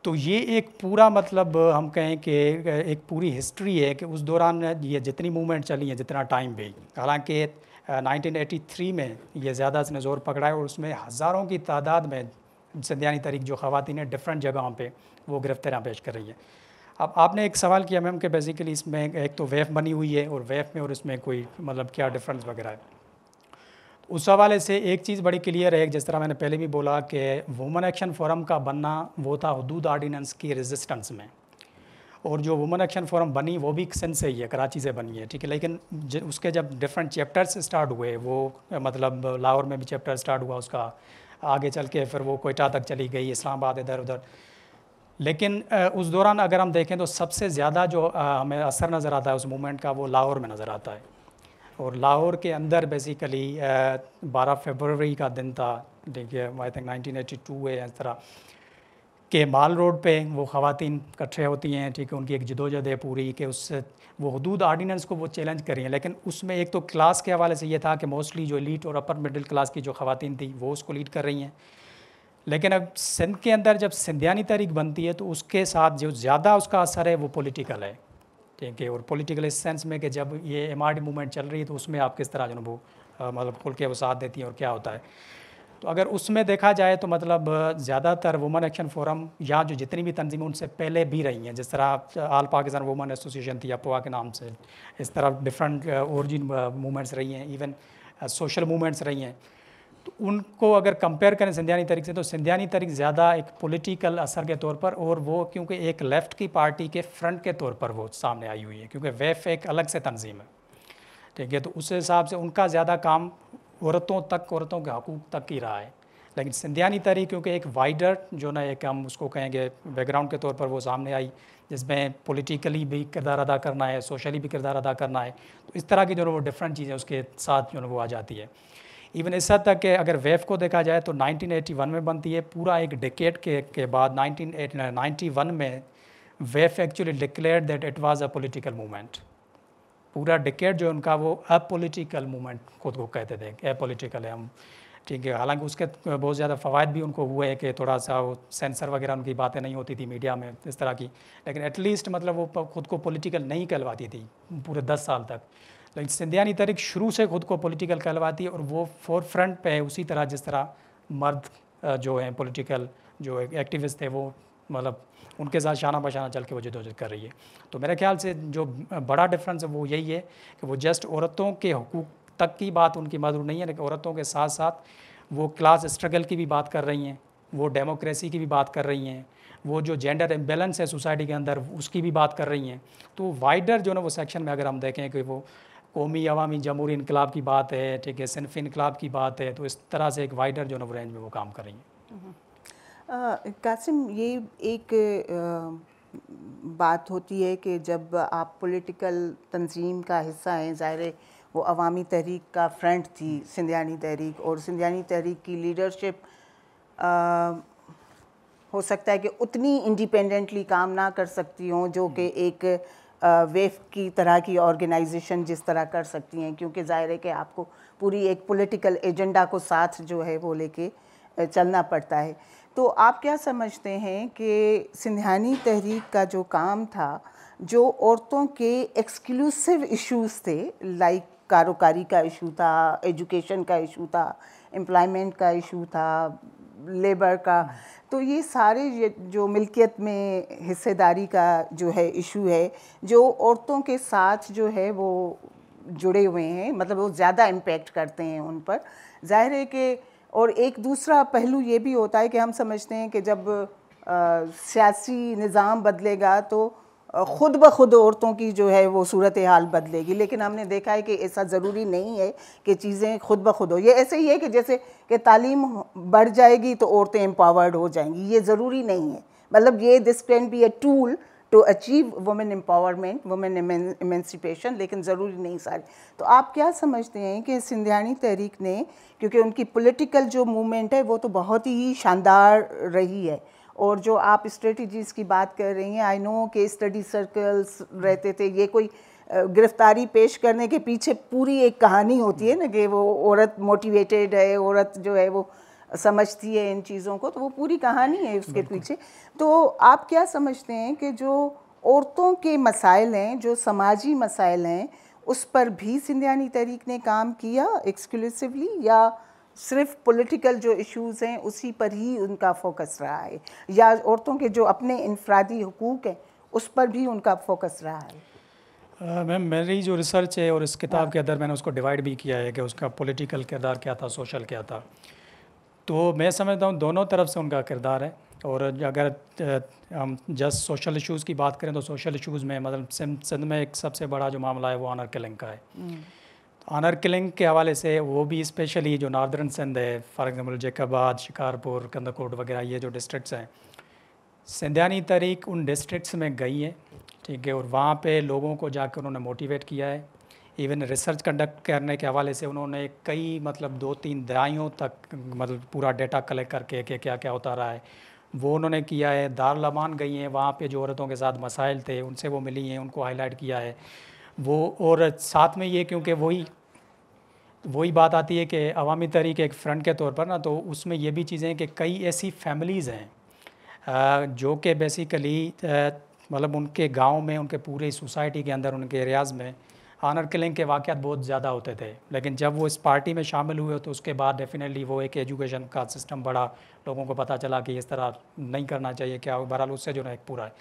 Speaker 2: तो ये एक पूरा मतलब हम कहें कि एक पूरी हिस्ट्री है कि उस दौरान ये जितनी मूवमेंट चली है जितना टाइम भी हालांकि 1983 में ये ज़्यादा इसने ज़ोर पकड़ा है और उसमें हज़ारों की तादाद में सिंधियानी तरीक जो ख़वान है डिफरेंट जगहों पर वो गिरफ्तारियाँ पेश कर रही है अब आपने एक सवाल किया मैम कि बेसिकली इसमें एक तो वेफ बनी हुई है और वेफ में और इसमें कोई मतलब क्या डिफरेंस वगैरह है उस हवाले से एक चीज़ बड़ी क्लियर है जिस तरह मैंने पहले भी बोला कि वुमेन एक्शन फोरम का बनना वो था हदूद आर्डीनेंस की रेजिस्टेंस में और जो वुमेन एक्शन फोरम बनी वो भी सिंह से ही है कराची से बनी है ठीक है लेकिन उसके जब डिफरेंट चैप्टर्स स्टार्ट हुए वो मतलब लाहौर में भी चैप्टर स्टार्ट हुआ उसका आगे चल के फिर वो कोयटा तक चली गई इस्लामाबाद इधर उधर लेकिन उस दौरान अगर हम देखें तो सबसे ज़्यादा जो हमें असर नज़र आता है उस मूवमेंट का वो लाहौर में नज़र आता है और लाहौर के अंदर बेसिकली बारह फेबररी का दिन था देखिए I think nineteen eighty two है इस तरह के माल रोड पे वो ख़वान इकट्ठे होती हैं ठीक है उनकी एक जदोजहद है पूरी कि उस वो हदूद आर्डीनेंस को वो चैलेंज कर रही हैं लेकिन उसमें एक तो क्लास के हवाले से ये था कि मोस्टली जो लीड और अपर मिडिल क्लास की जो ख़वान थी वो उसको लीड कर रही हैं लेकिन अब सिंध के अंदर जब सिंधियानी तहरीक बनती है तो उसके साथ जो ज़्यादा उसका असर है वो पोलिटिकल है क्योंकि और पॉलिटिकल इस सेंस में कि जब ये एम आर मूवमेंट चल रही है तो उसमें आप किस तरह जो वो मतलब खुल के वो साथ देती हैं और क्या होता है तो अगर उसमें देखा जाए तो मतलब ज़्यादातर वुमेन एक्शन फोरम यहाँ जो जितनी भी तंजीमें उनसे पहले भी रही हैं जिस तरह आल पाकिस्तान वुमेन एसोसिएशन थी अपवा के नाम से इस तरह डिफरेंट ओरिजिन मूवमेंट्स रही हैं इवन सोशल मूवमेंट्स रही हैं तो उनको अगर कंपेयर करें सिंधियानी तरीक से तो सिंधियानी तरीक ज़्यादा एक पॉलिटिकल असर के तौर पर और वो क्योंकि एक लेफ़्ट की पार्टी के फ्रंट के तौर पर वो सामने आई हुई है क्योंकि वेफ एक अलग से तंजीम है ठीक है तो उस हिसाब से उनका ज़्यादा काम औरतों तक औरतों के हकूक़ तक ही रहा है लेकिन सिंधियानी तरीक क्योंकि एक वाइडर जो ना एक हम उसको कहेंगे बैकग्राउंड के तौर पर वो सामने आई जिसमें पॉलिटिकली भी किरदार अदा करना है सोशली भी किरदार अदा करना है तो इस तरह की जो है वो डिफरेंट चीज़ें उसके साथ जो है वो आ जाती है इवन इस तक कि अगर वेव को देखा जाए तो 1981 में बनती है पूरा एक डिकेट के के बाद 1991 में वेफ़ actually declare that it was a political movement पूरा डिकेट जो उनका वो अपोलिटिकल मूवमेंट खुद को तो कहते थे अपोलिटिकल है हम ठीक है हालांकि उसके बहुत ज़्यादा फ़वाद भी उनको हुए हैं कि थोड़ा सा वो सेंसर वगैरह उनकी बातें नहीं होती थी मीडिया में इस तरह की लेकिन एटलीस्ट मतलब वो खुद को पॉलिटिकल नहीं कहलवाती थी पूरे दस साल तक लेकिन तो सिंधियानी तरीक शुरू से खुद को पॉलिटिकल कहलवाती है और वो फोर फ्रंट पर है उसी तरह जिस तरह मर्द जो हैं पॉलिटिकल जो एक्टिविस्ट थे वो मतलब उनके साथ शाना बशाना चल के वो जदोजहद कर रही है तो मेरे ख्याल से जो बड़ा डिफरेंस है वो यही है कि वो जस्ट औरतों के हकूक तक की बात उनकी मजदूर नहीं है लेकिन औरतों के साथ साथ वो क्लास स्ट्रगल की भी बात कर रही हैं वो डेमोक्रेसी की भी बात कर रही हैं वो जो जेंडर इम्बेलेंस है सोसाइटी के अंदर उसकी भी बात कर रही हैं तो वाइडर जो ना वो सेक्शन में अगर हम देखें कि वो कौमी अवामी जमहूरी इनकलाब की बात है ठीक है सिनफी इनकलाब की बात है तो इस तरह से एक वाइडर जो है रेंज में वो काम कर रही
Speaker 1: हैं हम्म। कासिम ये एक आ, बात होती है कि जब आप पॉलिटिकल तंजीम का हिस्सा हैं ज़ाहिर वो अवामी तहरीक का फ्रंट थी सिंधियानी तहरीक और सिंधियानी तहरीक की लीडरशिप हो सकता है कि उतनी इंडिपेंडेंटली काम ना कर सकती हों जो कि हम्म। एक वेफ की तरह की ऑर्गेनाइजेशन जिस तरह कर सकती हैं क्योंकि ज़ाहिर है कि आपको पूरी एक पॉलिटिकल एजेंडा को साथ जो है वो लेके चलना पड़ता है तो आप क्या समझते हैं कि सिंधानी तहरीक का जो काम था जो औरतों के एक्सक्लूसिव इश्यूज थे लाइक कारोकारी का इशू था एजुकेशन का इशू था एम्प्लॉयमेंट का इशू था लेबर का तो ये सारे ये जो मिल्कियत में हिस्सेदारी का जो है इशू है जो औरतों के साथ जो है वो जुड़े हुए हैं मतलब वो ज़्यादा इम्पेक्ट करते हैं उन पर जाहिर है कि और एक दूसरा पहलू ये भी होता है कि हम समझते हैं कि जब सियासी निज़ाम बदलेगा तो ख़ुद ब खुद औरतों की जो है वो सूरत हाल बदलेगी लेकिन हमने देखा है कि ऐसा ज़रूरी नहीं है कि चीज़ें खुद ब खुद हो ये ऐसे ही है कि जैसे कि तालीम बढ़ जाएगी तो औरतें एम्पावर्ड हो जाएंगी ये ज़रूरी नहीं है मतलब ये this can be a tool to achieve women empowerment women emancipation लेकिन ज़रूरी नहीं सारी तो आप क्या समझते हैं कि सिंधियाणी तहरीक ने क्योंकि उनकी पोलिटिकल जो मूवमेंट है वो तो बहुत ही शानदार रही है और जो आप स्ट्रेटजीज़ की बात कर रही हैं आई नो के स्टडी सर्कल्स रहते थे ये कोई गिरफ्तारी पेश करने के पीछे पूरी एक कहानी होती है ना कि वो औरत मोटिवेटेड है औरत जो है वो समझती है इन चीज़ों को तो वो पूरी कहानी है उसके पीछे तो आप क्या समझते हैं कि जो औरतों के मसाइल हैं जो समाजी मसाइल हैं उस पर भी सिंधियानी तहरीक ने काम किया एक्सक्लूसिवली या सिर्फ पॉलिटिकल जो इश्यूज हैं उसी पर ही उनका फोकस रहा है या औरतों के जो अपने इनफरादी हकूक़ हैं उस पर भी उनका फोकस रहा
Speaker 2: है मैम मेरी जो रिसर्च है और इस किताब के हाँ। अंदर मैंने उसको डिवाइड भी किया है कि उसका पॉलिटिकल किरदार क्या था सोशल क्या था तो मैं समझता हूँ दोनों तरफ से उनका किरदार है और अगर हम जस्ट सोशल इश्यूज़ की बात करें तो सोशल इश्यूज़ में मतलब सिंध में एक सबसे बड़ा जो मामला है वो ऑनर किलिंग का है हम्म। ऑनर किलिंग के हवाले से वो भी स्पेशली जो नार्दर्न सिंध है फॉर एग्ज़ाम्पल जैकबाद शिकारपुर कंदकोट वगैरह ये जो डिस्ट्रिक्ट्स हैं सिंधियानी तहरीक उन डिस्ट्रिक्ट्स में गई है ठीक है और वहाँ पे लोगों को जाकर उन्होंने मोटिवेट किया है इवन रिसर्च कंडक्ट करने के हवाले से उन्होंने कई मतलब दो तीन दहाइयों तक मतलब पूरा डेटा कलेक्ट करके के क्या क्या होता रहा है वो उन्होंने किया है दार लमान गई हैं वहाँ पे जो औरतों के साथ मसाइल थे उनसे वो मिली हैं उनको हाईलाइट किया है वो और साथ में ये क्योंकि वही वही बात आती है कि अवामी तहरीक एक फ्रंट के तौर पर ना तो उसमें ये भी चीज़ें कि कई ऐसी फैमिलीज़ हैं जो कि बेसिकली मतलब उनके गांव में उनके पूरे सोसाइटी के अंदर उनके एरियाज़ में आनर किलिंग के वाक़ बहुत ज़्यादा होते थे लेकिन जब वो इस पार्टी में शामिल हुए तो उसके बाद डेफिनेटली वो एक एजुकेशन का सिस्टम बड़ा लोगों को पता चला कि इस तरह नहीं करना चाहिए क्या बहरहाल उससे जो है एक पूरा है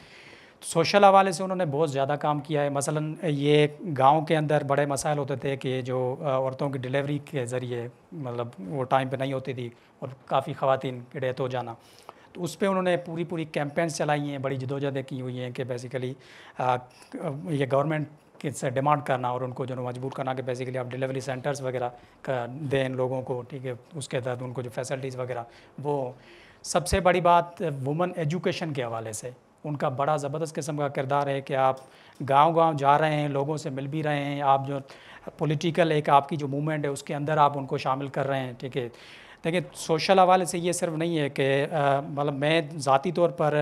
Speaker 2: सोशल हवाले से उन्होंने बहुत ज़्यादा काम किया है मसलन ये गांव के अंदर बड़े मसाइल होते थे कि जो औरतों की डिलीवरी के ज़रिए मतलब वो टाइम पे नहीं होती थी और काफ़ी ख़वान की डेथ हो जाना तो उस पर उन्होंने पूरी पूरी कैंपेन्स चलाई हैं बड़ी जदोजहदें की हुई हैं कि बेसिकली ये गवर्नमेंट से डिमांड करना और उनको जो मजबूर करना कि बेसिकली आप डिलीवरी सेंटर्स वगैरह दें लोगों को ठीक है उसके तहत उनको जो फैसिलिटीज़ वगैरह वो सबसे बड़ी बात वुमेन एजुकेशन के हवाले से उनका बड़ा ज़बरदस्त किस्म का किरदार है कि आप गांव गांव जा रहे हैं लोगों से मिल भी रहे हैं आप जो पॉलिटिकल एक आपकी जो मूवमेंट है उसके अंदर आप उनको शामिल कर रहे हैं ठीक है देखिए सोशल हवाले से ये सिर्फ नहीं है कि मतलब मैं ज़ाती तौर पर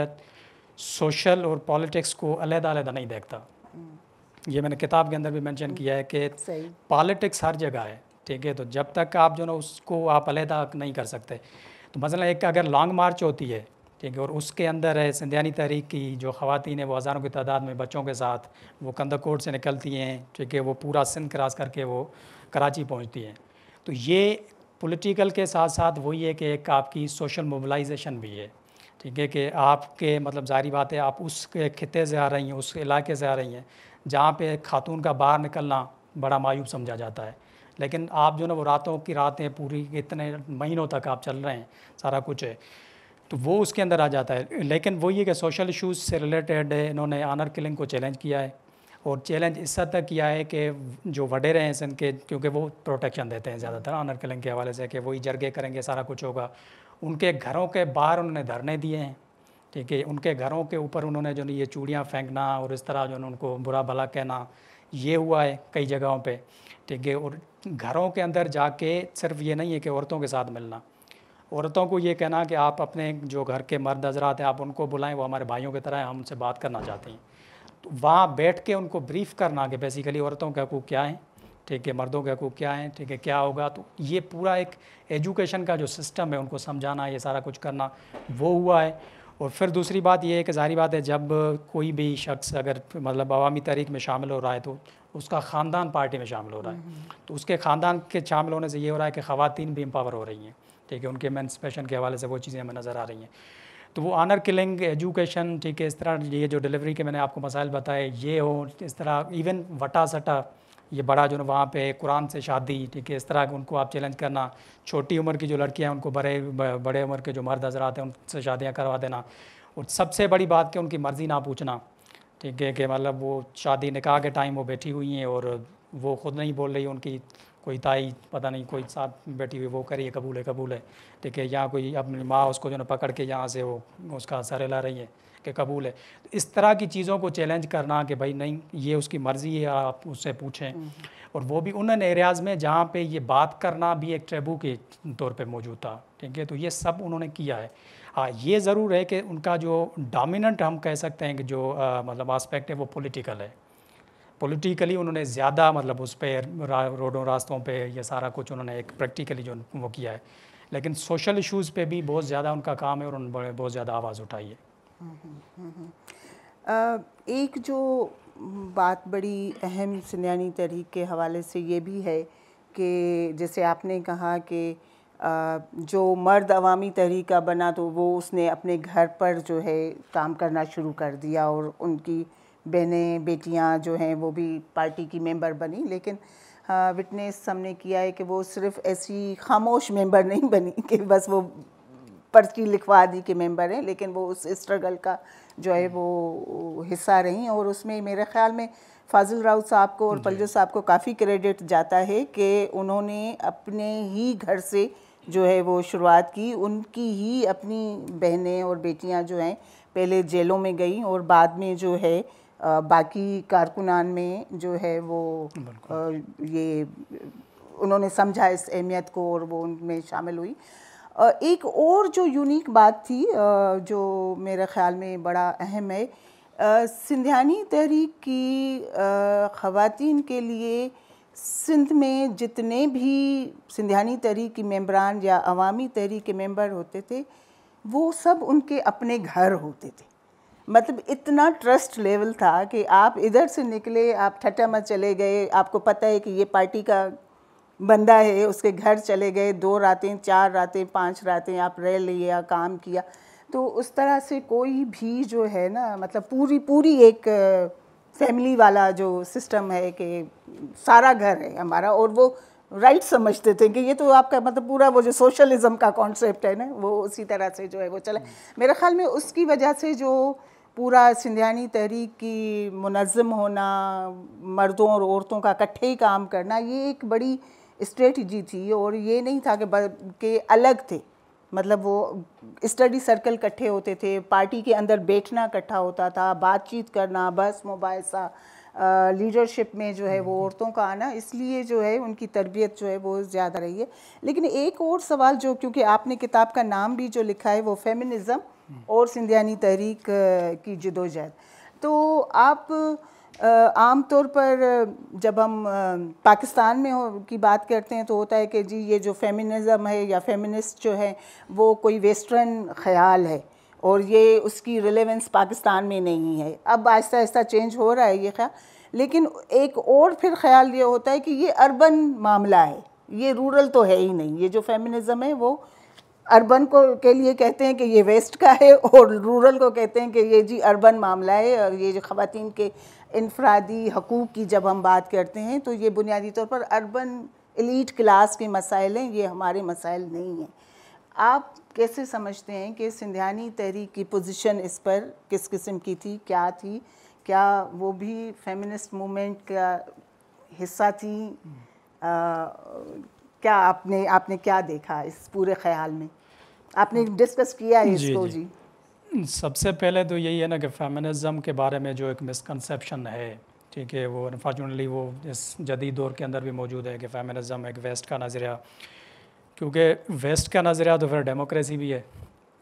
Speaker 2: सोशल और पॉलिटिक्स को अलहदादा नहीं देखता हम्म। ये मैंने किताब के अंदर भी मेंशन किया है कि पॉलिटिक्स हर जगह है ठीक है तो जब तक आप जो ना उसको आप अलहदा नहीं कर सकते तो मसला एक अगर लॉन्ग मार्च होती है ठीक है और उसके अंदर है सिंधियानी तहरीक की जो ख़वान है वो हज़ारों की तादाद में बच्चों के साथ वो कंदकोट से निकलती हैं ठीक है वो पूरा सिंध क्रॉस करके वो कराची पहुँचती हैं तो ये पॉलिटिकल के साथ साथ वही है कि एक आपकी सोशल मोबलाइजेशन भी है ठीक है कि आपके मतलब जारी बात है आप उस खत्े से आ रही हैं उस इलाके से आ रही हैं जहाँ पे खातून का बाहर निकलना बड़ा मायूब समझा जाता है लेकिन आप जो ना वो रातों की रातें पूरी इतने महीनों तक आप चल रहे हैं सारा कुछ है तो वो उसके अंदर आ जाता है लेकिन वो ये कि सोशल इशूज़ से रिलेटेड इन्होंने आनर किलिंग को चैलेंज किया है और चैलेंज इस हद तक किया है कि जो वडेरे हैं सन के क्योंकि वो प्रोटेक्शन देते हैं ज़्यादातर आनर किलिंग के हवाले से कि वही जरगे करेंगे सारा कुछ होगा उनके घरों के बाहर उन्होंने धरने दिए हैं ठीक है उनके घरों के ऊपर उन्होंने जो ये चूड़ियाँ फेंकना और इस तरह जो है उनको बुरा भला कहना ये हुआ है कई जगहों पर ठीक है और घरों के अंदर जाके सिर्फ ये नहीं है कि औरतों के साथ मिलना औरतों को ये कहना कि आप अपने जो घर के मर्द हजरात हैं आप उनको बुलाएं वो हमारे भाइयों की तरह हैं हम उनसे बात करना चाहते हैं तो वहाँ बैठ के उनको ब्रीफ करना कि बेसिकली औरतों के हकूक़ क्या हैं ठीक है मर्दों के हकूक़ क्या हैं ठीक है क्या होगा तो ये पूरा एक एजुकेशन का जो सिस्टम है उनको समझाना ये सारा कुछ करना वो हुआ है और फिर दूसरी बात ये है कि ज़ाहरी बात है जब कोई भी शख्स अगर मतलब अवामी तहरीक में शामिल हो रहा है तो उसका ख़ानदान पार्टी में शामिल हो रहा है हम्म, हम्म। तो उसके ख़ानदान के शामिल होने से ये हो रहा है कि ख़वान भी एम्पावर हो रही हैं ठीक है उनके मैंसपेशन के हवाले से वो चीज़ें हमें नज़र आ रही हैं तो वो आनर किलिंग एजुकेशन ठीक है इस तरह ये जो डिलीवरी के मैंने आपको मसाइल बताए ये हो इस तरह इवन वटा सटा ये बड़ा जो वहाँ पे कुरान से शादी ठीक है इस तरह उनको आप चैलेंज करना छोटी उम्र की जो लड़कियाँ हैं उनको बड़े बड़े उम्र के जो मर्द हजरात हैं उनसे शादियाँ करवा देना और सबसे बड़ी बात कि उनकी मर्ज़ी ना पूछना ठीक है कि मतलब वो शादी निकाह के टाइम वो बैठी हुई हैं और वो खुद नहीं बोल रही उनकी कोई ताई पता नहीं कोई साथ बैठी हुई वो करिए कबूल है कबूल है ठीक है या कोई अपनी माँ उसको जो है पकड़ के यहाँ से वो उसका सर ला रही है कि कबूल है तो इस तरह की चीज़ों को चैलेंज करना कि भाई नहीं ये उसकी मर्ज़ी है आप उससे पूछें हम्म। और वो भी उन एरियाज़ में जहाँ पे ये बात करना भी एक ट्रेबू के तौर पे मौजूद था ठीक है तो ये सब उन्होंने किया है हाँ ये ज़रूर है कि उनका जो डोमिनेंट हम कह सकते हैं कि जो आ, मतलब आस्पेक्ट है वो पॉलिटिकल है पॉलिटिकली उन्होंने ज़्यादा मतलब उस पर रा, रोडों रास्तों पे ये सारा कुछ उन्होंने एक प्रैक्टिकली जो वो किया है लेकिन सोशल इश्यूज़ पे भी बहुत ज़्यादा उनका काम है और उन्होंने बहुत ज़्यादा आवाज़ उठाई है हम्म,
Speaker 1: हम्म, हम्म, एक जो बात बड़ी अहम सुनानी तहरीक के हवाले से ये भी है कि जैसे आपने कहा कि जो मर्द अवामी तहरीक का बना तो वो उसने अपने घर पर जो है काम करना शुरू कर दिया और उनकी बहनें बेटियां जो हैं वो भी पार्टी की मेंबर बनी लेकिन विटनेस हाँ, हमने किया है कि वो सिर्फ ऐसी खामोश मेंबर नहीं बनी कि बस वो पर्ची लिखवा दी के मेंबर हैं लेकिन वो उस स्ट्रगल का जो है वो हिस्सा रहीं और उसमें मेरे ख्याल में फाजिल राउत साहब को और पलजो साहब को काफ़ी क्रेडिट जाता है कि उन्होंने अपने ही घर से जो है वो शुरुआत की उनकी ही अपनी बहनें और बेटियां जो हैं पहले जेलों में गई और बाद में जो है बाकी कारकुनान में जो है वो ये उन्होंने समझा इस अहमियत को और वो उनमें शामिल हुई एक और जो यूनिक बात थी जो मेरे ख़्याल में बड़ा अहम है सिंधियानी तहरीक की ख़वान के लिए सिंध में जितने भी सिंधियानी तहरीक की मेम्बरान या अवामी तहरीक के मेंबर होते थे वो सब उनके अपने घर होते थे मतलब इतना ट्रस्ट लेवल था कि आप इधर से निकले आप ठट्टा में चले गए आपको पता है कि ये पार्टी का बंदा है उसके घर चले गए दो रातें चार रातें पांच रातें आप रह लिया काम किया तो उस तरह से कोई भी जो है ना मतलब पूरी पूरी एक फैमिली वाला जो सिस्टम है कि सारा घर है हमारा और वो राइट समझते थे कि ये तो आपका मतलब पूरा वो जो सोशलिज्म का कॉन्सेप्ट है ना वो उसी तरह से जो है वो चला मेरे ख्याल में उसकी वजह से जो पूरा सिंधियानी तहरीक की मुनज़म होना मर्दों और औरतों का इकट्ठे ही काम करना ये एक बड़ी स्ट्रेटजी थी और ये नहीं था कि के अलग थे मतलब वो स्टडी सर्कल इकट्ठे होते थे पार्टी के अंदर बैठना इकट्ठा होता था बातचीत करना बस मुबासा लीडरशिप में जो है वो हम्म। औरतों का आना इसलिए जो है उनकी तरबियत जो है वो ज़्यादा रही है लेकिन एक और सवाल जो क्योंकि आपने किताब का नाम भी जो लिखा है वो फेमिनिज़म और सिंधियानी तहरीक की जदोजहद तो आप आम तौर पर जब हम पाकिस्तान में हो की बात करते हैं तो होता है कि जी ये जो फेमिनिज़म है या फेमिनिस्ट जो है वो कोई वेस्टर्न ख्याल है और ये उसकी रिलेवेंस पाकिस्तान में नहीं है अब आहिस्ता आहिस्ता चेंज हो रहा है ये ख्याल लेकिन एक और फिर ख्याल ये होता है कि ये अर्बन मामला है ये रूरल तो है ही नहीं ये जो फेमिनिज़म है वो अर्बन को के लिए कहते हैं कि ये वेस्ट का है और रूरल को कहते हैं कि ये जी अर्बन मामला है और ये जो ख़वान के इनफरादी हकूक़ की जब हम बात करते हैं तो ये बुनियादी तौर पर अर्बन एलिट क्लास के मसाइल हैं ये हमारे मसाइल नहीं हैं आप कैसे समझते हैं कि सिंधियानी तहरीक की पोजीशन इस पर किस किस्म की थी क्या थी क्या वो भी फेमिनिस्ट मूवमेंट का हिस्सा थी आ, हम्म। क्या आपने आपने क्या देखा इस पूरे ख्याल में आपने डिस्कस किया है इसको जी,
Speaker 2: जी सबसे पहले तो यही है ना कि फेमिनिज्म के बारे में जो एक मिसकनसेप्शन है ठीक है वो अनफॉर्चुनेटली वो इस जदीद दौर के अंदर भी मौजूद है कि फेमिनिज़म एक वेस्ट का नज़रिया क्योंकि वेस्ट का नज़रिया तो फिर डेमोक्रेसी भी है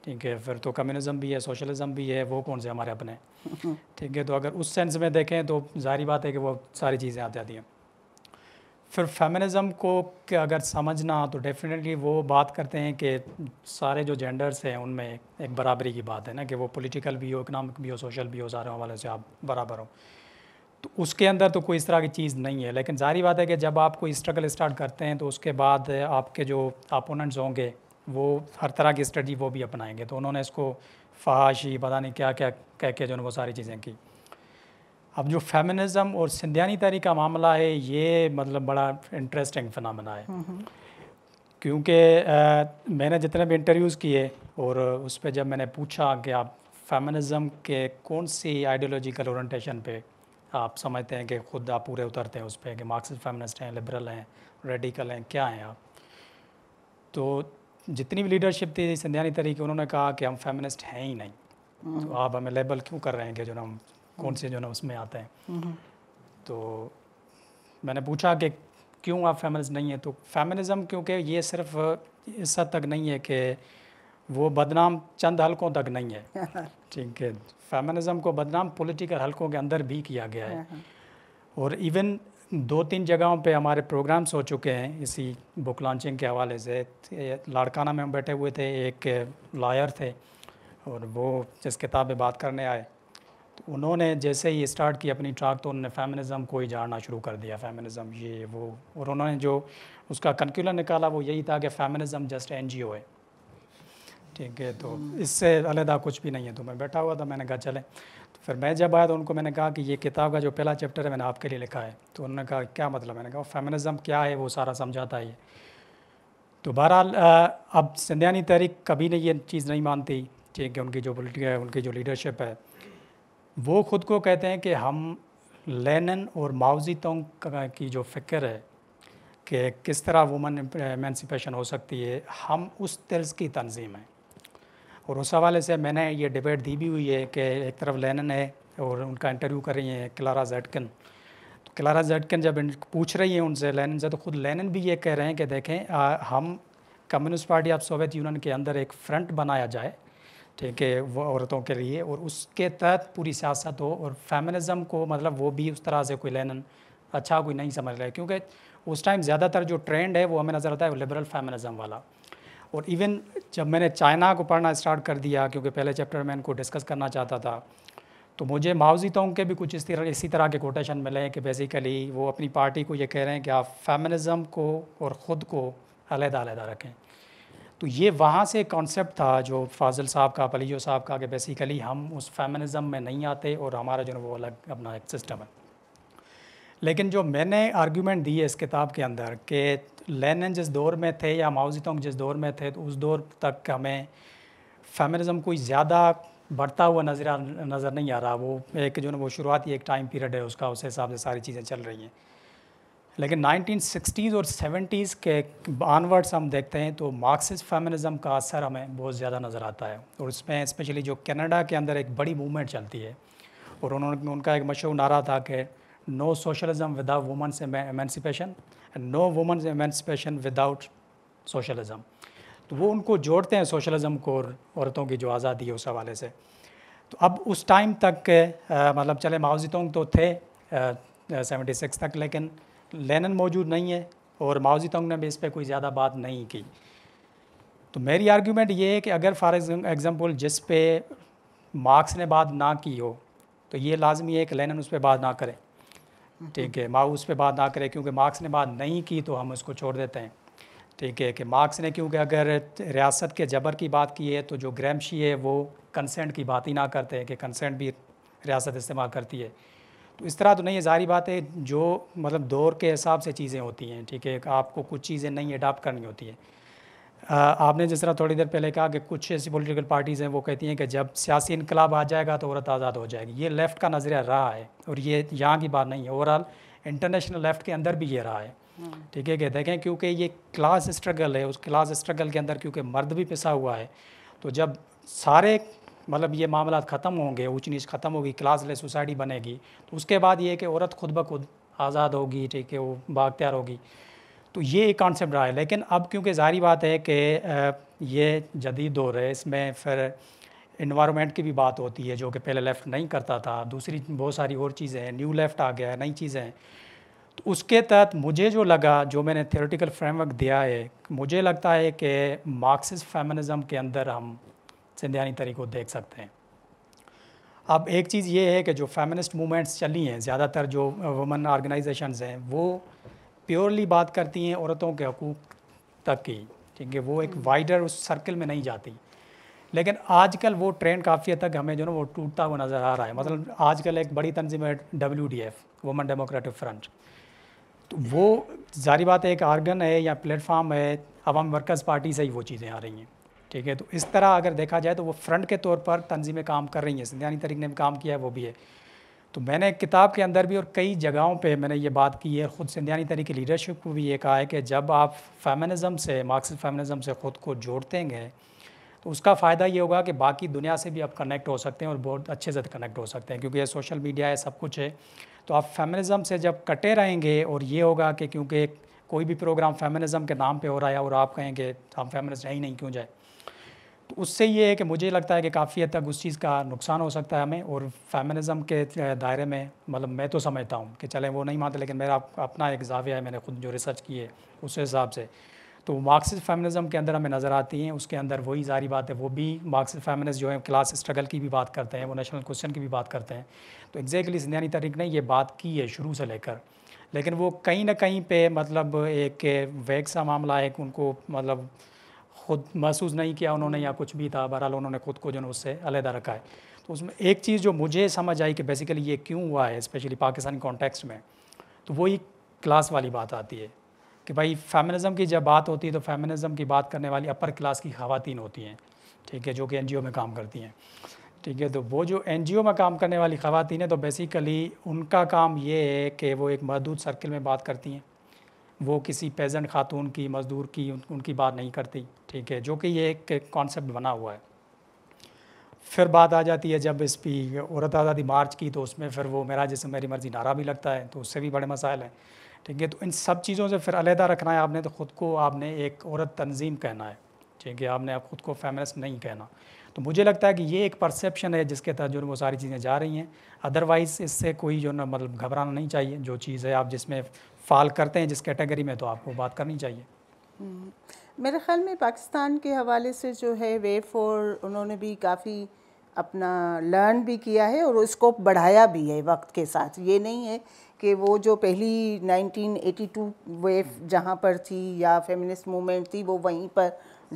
Speaker 2: ठीक है फिर तो कम्युनिज्म भी है सोशलिज्म भी है वो कौन से हमारे अपने ठीक है तो अगर उस सेंस में देखें तो जाहिर बात है कि वो सारी चीज़ें आती जाती हैं फिर फेमिनिज़म को अगर समझना तो डेफिनेटली वो बात करते हैं कि सारे जो जेंडर्स हैं उनमें एक बराबरी की बात है ना कि वो पॉलिटिकल भी हो इकनॉमिक भी हो सोशल भी हो सारे हवाले से आप बराबर हो तो उसके अंदर तो कोई इस तरह की चीज़ नहीं है लेकिन जारी बात है कि जब आप कोई स्ट्रगल स्टार्ट करते हैं तो उसके बाद आपके जो अपोनेंट्स होंगे वो हर तरह की स्ट्रेटी वो भी अपनाएंगे तो उन्होंने इसको फहाशी पता नहीं क्या क्या कह के जो वो सारी चीज़ें की अब जो फेमिनिज्म और सिंधियानी तारी का मामला है ये मतलब बड़ा इंटरेस्टिंग फनामना है हम्म, हम्म। क्योंकि मैंने जितने भी इंटरव्यूज़ किए और उस पर जब मैंने पूछा कि आप फेमिनिज्म के कौन सी आइडियोलॉजिकल ओरेंटेशन पे आप समझते हैं कि खुद आप पूरे उतरते हैं उस पर कि मार्क्सिस्ट फेमिनिस्ट हैं लिबरल हैं रेडिकल हैं क्या हैं आप तो जितनी भी लीडरशिप थी सिंधियानी तरीके उन्होंने कहा कि हम फेमिनिस्ट हैं ही नहीं हम्म। तो आप हमें लेबल क्यों कर रहे हैं कि जो हम कौन हम्म। से जो है ना उसमें आते हैं हम्म, हम्म। तो मैंने पूछा कि क्यों आप फेमिनिस्ट नहीं है तो फेमिनिज्म क्योंकि ये सिर्फ इस हद तक नहीं है कि वो बदनाम चंद हलकों तक नहीं है ठीक है फेमिनिज्म को बदनाम पॉलिटिकल हलकों के अंदर भी किया गया है हाँ, हाँ। और इवन दो तीन जगहों पे हमारे प्रोग्राम्स हो चुके हैं इसी बुक लॉन्चिंग के हवाले से लाड़काना में हम बैठे हुए थे एक लायर थे और वो जिस किताब में बात करने आए तो उन्होंने जैसे ही स्टार्ट की अपनी ट्राक तो उन्होंने फेमिनिज़म को ही जानना शुरू कर दिया फेमिनिज़म ये वो और उन्होंने जो उसका कंक्यूलर निकाला वो यही था कि फेमिनिज़म जस्ट एन है ठीक है तो हम्म। इससे अलहदा कुछ भी नहीं है तो मैं बैठा हुआ था मैंने कहा चले तो फिर मैं जब आया तो उनको मैंने कहा कि ये किताब का जो पहला चैप्टर है मैंने आपके लिए लिखा है तो उन्होंने कहा क्या मतलब मैंने कहा फेमिनिज़म क्या है वो सारा समझाता है तो बहरहाल अब सिंधियानी तहरीक कभी नहीं ये चीज़ नहीं मानती ठीक है उनकी जो पोलिटिक है उनकी जो लीडरशिप है वो खुद को कहते हैं कि हम लेनन और माओजी तोंग की जो फ़िक्र है कि किस तरह वुमेन एमेंसिपेशन हो सकती है हम उस तर्ज की तंजीम हैं और उस हवाले से मैंने ये डिबेट दी भी हुई है कि एक तरफ लेनन है और उनका इंटरव्यू कर रही हैं क्लारा जेटकन तो क्लारा जेटकन जब पूछ रही हैं उनसे लेनन से तो खुद लेनन भी ये कह रहे हैं कि देखें आ, हम Communist Party of Soviet Union के अंदर एक फ्रंट बनाया जाए ठीक है वो औरतों के लिए और उसके तहत पूरी सियासत हो और फेमिनिज़म को मतलब वो भी उस तरह से कोई लेनन अच्छा कोई नहीं समझ रहा है क्योंकि उस टाइम ज़्यादातर जो ट्रेंड है वो हमें नज़र आता है लिबरल फेमिनिज़म वाला और इवन जब मैंने चाइना को पढ़ना स्टार्ट कर दिया क्योंकि पहले चैप्टर में इनको डिस्कस करना चाहता था तो मुझे माओजी तो के भी कुछ इस तरह इसी तरह के कोटेशन मिले हैं कि बेसिकली वो अपनी पार्टी को ये कह रहे हैं कि आप फेमिनिज़म को और ख़ुद को अलहदा अलहदा रखें तो ये वहाँ से कॉन्सेप्ट था जो फाजिल साहब का पलीजो साहब का कि बेसिकली हम उस फेमिनिज़म में नहीं आते और हमारा जो है वो अलग अपना एक सिस्टम है लेकिन जो मैंने आर्ग्यूमेंट है इस किताब के अंदर कि लेन जिस दौर में थे या माओजीतोंग जिस दौर में थे तो उस दौर तक हमें फेमिनिज़म कोई ज़्यादा बढ़ता हुआ नजर नज़र नहीं आ रहा वो एक जो है वो शुरुआती एक टाइम पीरियड है उसका उस हिसाब से सारी चीज़ें चल रही हैं लेकिन 1960s और 70s के आनवर्ड्स हम देखते हैं तो मार्क्सिस्ट फेमिनिज़म का असर हमें बहुत ज़्यादा नज़र आता है और उसमें स्पेशली जो कनाडा के अंदर एक बड़ी मूवमेंट चलती है और उन्होंने उनका एक मशहूर नारा था कि no socialism without women's emancipation and no women's emancipation without socialism तो वो उनको जोड़ते हैं सोशलिज़म को और औरतों की जो आज़ादी है उस हवाले से तो अब उस टाइम तक मतलब चले माओजीतोंग तो थे सेवेंटी सिक्स तक लेकिन लेनन मौजूद नहीं है और माओजी तंग ने भी इस पर कोई ज़्यादा बात नहीं की तो मेरी आर्ग्यूमेंट ये है कि अगर फॉर एग्ज़ाम्पल जिस पे मार्क्स ने बात ना की हो तो ये लाजमी है कि लेनन उस पर बात ना करें ठीक है माओ उस पर बात ना करें क्योंकि मार्क्स ने बात नहीं की तो हम उसको छोड़ देते हैं ठीक है कि मार्क्स ने क्योंकि अगर रियासत के जबर की बात की है तो जो ग्रैमशी है वो कंसेंट की बात ही ना करते हैं कि कंसेंट भी रियासत इस्तेमाल करती है तो इस तरह तो नहीं है जारी बात है जो मतलब दौर के हिसाब से चीज़ें होती हैं ठीक है आपको कुछ चीज़ें नहीं अडाप्ट करनी होती है आपने जिस तरह थोड़ी देर पहले कहा कि कुछ ऐसी पॉलिटिकल पार्टीज़ हैं वो कहती हैं कि जब सियासी इनकलाब आ जाएगा तो औरत आज़ाद हो जाएगी ये लेफ़्ट का नज़रिया रहा है और ये यहाँ की बात नहीं है ओवरऑल इंटरनेशनल लेफ़्ट के अंदर भी ये रहा है हम्म। ठीक है कि देखें क्योंकि ये क्लास स्ट्रगल है उस क्लास स्ट्रगल के अंदर क्योंकि मर्द भी पिसा हुआ है तो जब सारे मतलब ये मामला ख़त्म होंगे ऊँच नीच ख़त्म होगी क्लासलेस सोसाइटी बनेगी तो उसके बाद ये कि औरत खुद ब खुद आज़ाद होगी ठीक है वो बाख्तियार होगी तो ये एक कॉन्सेप्ट रहा है लेकिन अब क्योंकि जारी बात है कि ये जदीद दौर है इसमें फिर इन्वामेंट की भी बात होती है जो कि पहले लेफ़्ट नहीं करता था दूसरी बहुत सारी और चीज़ें हैं न्यू लेफ़्ट आ गया है नई चीज़ें हैं तो उसके तहत मुझे जो लगा जो मैंने थियोरटिकल फ्रेमवर्क दिया है मुझे लगता है कि मार्क्सिस्ट फेमिनिज़म के अंदर हम सिंधियानी तरीक़ों देख सकते हैं अब एक चीज़ ये है कि जो फेमिनिस्ट मूवमेंट्स चली हैं ज़्यादातर जो वुमेन ऑर्गेनाइजेशन हैं वो प्योरली बात करती हैं औरतों के हकूक तक की ठीक है वो एक वाइडर हम्म। उस सर्कल में नहीं जाती लेकिन आजकल वो ट्रेंड काफ़ी हद तक हमें जो ना वो टूटता हुआ नज़र आ रहा है मतलब आजकल एक बड़ी तंजीम है W D F women democratic front तो वो जारी बात है एक आर्गन है या प्लेटफार्म है अवाम वर्कर्स पार्टी से ही वो चीज़ें आ रही हैं ठीक है तो इस तरह अगर देखा जाए तो वो फ्रंट के तौर पर तंजीमें काम कर रही हैं सिंधियानी तरीक ने भी काम किया है वो भी है तो मैंने किताब के अंदर भी और कई जगहों पे मैंने ये बात की है ख़ुद सिंधियानी तरीक लीडरशिप को भी ये कहा है कि जब आप फेमिनिज़म से मार्क्सिस्ट फेमिनिज़म से ख़ुद को जोड़ते हैं तो उसका फ़ायदा ये होगा कि बाकी दुनिया से भी आप कनेक्ट हो सकते हैं और बहुत अच्छे से कनेक्ट हो सकते हैं क्योंकि ये सोशल मीडिया है सब कुछ है तो आप फेमिनिज़म से जब कटे रहेंगे और ये होगा कि क्योंकि कोई भी प्रोग्राम फेमिनिज़म के नाम पर हो रहा है और आप कहेंगे हम फेमिनिस्ट है ही नहीं क्यों जाए तो उससे ये है कि मुझे लगता है कि काफ़ी हद तक उस चीज़ का नुकसान हो सकता है हमें और फेमिनिज़म के दायरे में मतलब मैं तो समझता हूँ कि चलें वो नहीं मानते लेकिन मेरा अपना एक जाविया है मैंने खुद जो रिसर्च की है उस हिसाब से तो मार्क्सिस्ट फेमिनिज़म के अंदर हमें नज़र आती हैं उसके अंदर वही जारी बात है वो भी मार्क्सिस्ट फेमिनिस्ट जो है क्लास स्ट्रगल की भी बात करते हैं वो नेशनल क्वेश्चन की भी बात करते हैं तो एग्जैक्टली जिंदानी तरीक ने ये बात की है शुरू से लेकर लेकिन वो कहीं ना कहीं पे मतलब एक वैग सा मामला है कि उनको मतलब खुद महसूस नहीं किया उन्होंने या कुछ भी था बहरहाल उन्होंने खुद को जो है उससे अलहदा रखा है तो उसमें एक चीज़ जो मुझे समझ आई कि बेसिकली ये क्यों हुआ है स्पेशली पाकिस्तानी कॉन्टेक्स्ट में तो वही क्लास वाली बात आती है कि भाई फेमिनिज़म की जब बात होती है तो फेमिनिज़म की बात करने वाली अपर क्लास की खातन होती हैं ठीक है जो कि एन में काम करती हैं ठीक है तो वो जो एन में काम करने वाली खातन है तो बेसिकली उनका काम ये है कि वो एक महदूद सर्किल में बात करती हैं वो किसी पेजेंट खातून की मज़दूर की उन, उनकी बात नहीं करती ठीक है जो कि ये एक कॉन्सेप्ट बना हुआ है फिर बात आ जाती है जब इस पी औरत आज़ादी मार्च की तो उसमें फिर वो मेरा जैसे मेरी मर्ज़ी नारा भी लगता है तो उससे भी बड़े मसाइल हैं ठीक है तो इन सब चीज़ों से फिर अलहदा रखना है आपने तो ख़ुद को आपने एक औरत तंजीम कहना है ठीक है आपने आप ख़ुद को फेमिनिस्ट नहीं कहना तो मुझे लगता है कि ये एक परसेप्शन है जिसके तहत जो वो सारी चीज़ें जा रही हैं अदरवाइज़ इससे कोई जो ना मतलब घबराना नहीं चाहिए जो चीज़ है आप जिसमें फाल करते हैं जिस कैटेगरी में तो आपको बात करनी चाहिए
Speaker 1: हम्म, मेरे ख़्याल में पाकिस्तान के हवाले से जो है वे फोर उन्होंने भी काफ़ी अपना लर्न भी किया है और स्कोप बढ़ाया भी है वक्त के साथ ये नहीं है कि वो जो पहली 1982 वेव जहाँ पर थी या फेमिनिस्ट मूवमेंट थी वो वहीं पर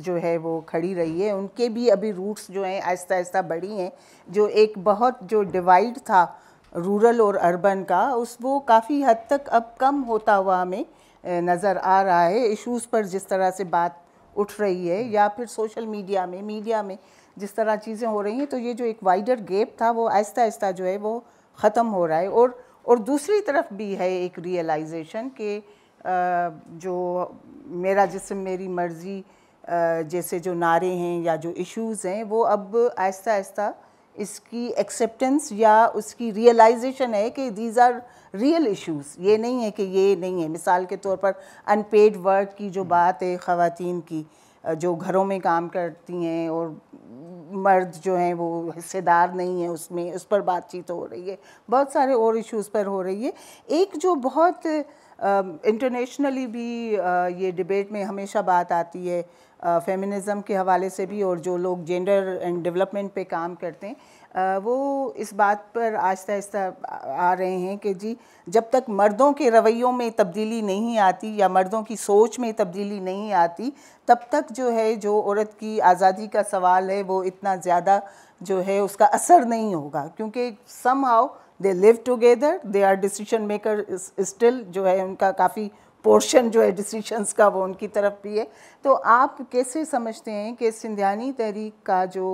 Speaker 1: जो है वो खड़ी रही है उनके भी अभी रूट्स जो हैं आहिस्ता आहिस्ता बढ़ी हैं जो एक बहुत जो डिवाइड था रूरल और अर्बन का उस वो काफ़ी हद तक अब कम होता हुआ हमें नज़र आ रहा है इश्यूज़ पर जिस तरह से बात उठ रही है या फिर सोशल मीडिया में मीडिया में जिस तरह चीज़ें हो रही हैं तो ये जो एक वाइडर गेप था वो आहिस्ता आहिस्ता जो है वो ख़त्म हो रहा है और और दूसरी तरफ भी है एक रियलाइजेशन के जो मेरा जिसम मेरी मर्ज़ी जैसे जो नारे हैं या जो इश्यूज़ हैं वो अब आहिस्ता आहिस्ता इसकी एक्सेप्टेंस या उसकी रियलाइजेशन है कि दीज आर रियल इश्यूज़ ये नहीं है कि ये नहीं है मिसाल के तौर पर अनपेड वर्क की जो बात है ख़वान की जो घरों में काम करती हैं और मर्द जो हैं वो हिस्सेदार नहीं है उसमें उस पर बातचीत हो रही है बहुत सारे और इश्यूज़ पर हो रही है एक जो बहुत इंटरनेशनली भी ये डिबेट में हमेशा बात आती है फेमिनिज़म के हवाले से भी और जो लोग जेंडर एंड डेवलपमेंट पे काम करते हैं आ, वो इस बात पर आहिस्ता आहिस्ता आ रहे हैं कि जी जब तक मर्दों के रवैयों में तब्दीली नहीं आती या मर्दों की सोच में तब्दीली नहीं आती तब तक जो है जो औरत की आज़ादी का सवाल है वो इतना ज़्यादा जो है उसका असर नहीं होगा क्योंकि somehow they live together they are decision maker still जो है उनका काफ़ी पोर्शन जो है डिसीशंस का वो उनकी तरफ भी है तो आप कैसे समझते हैं कि सिंधियानी तहरीक का जो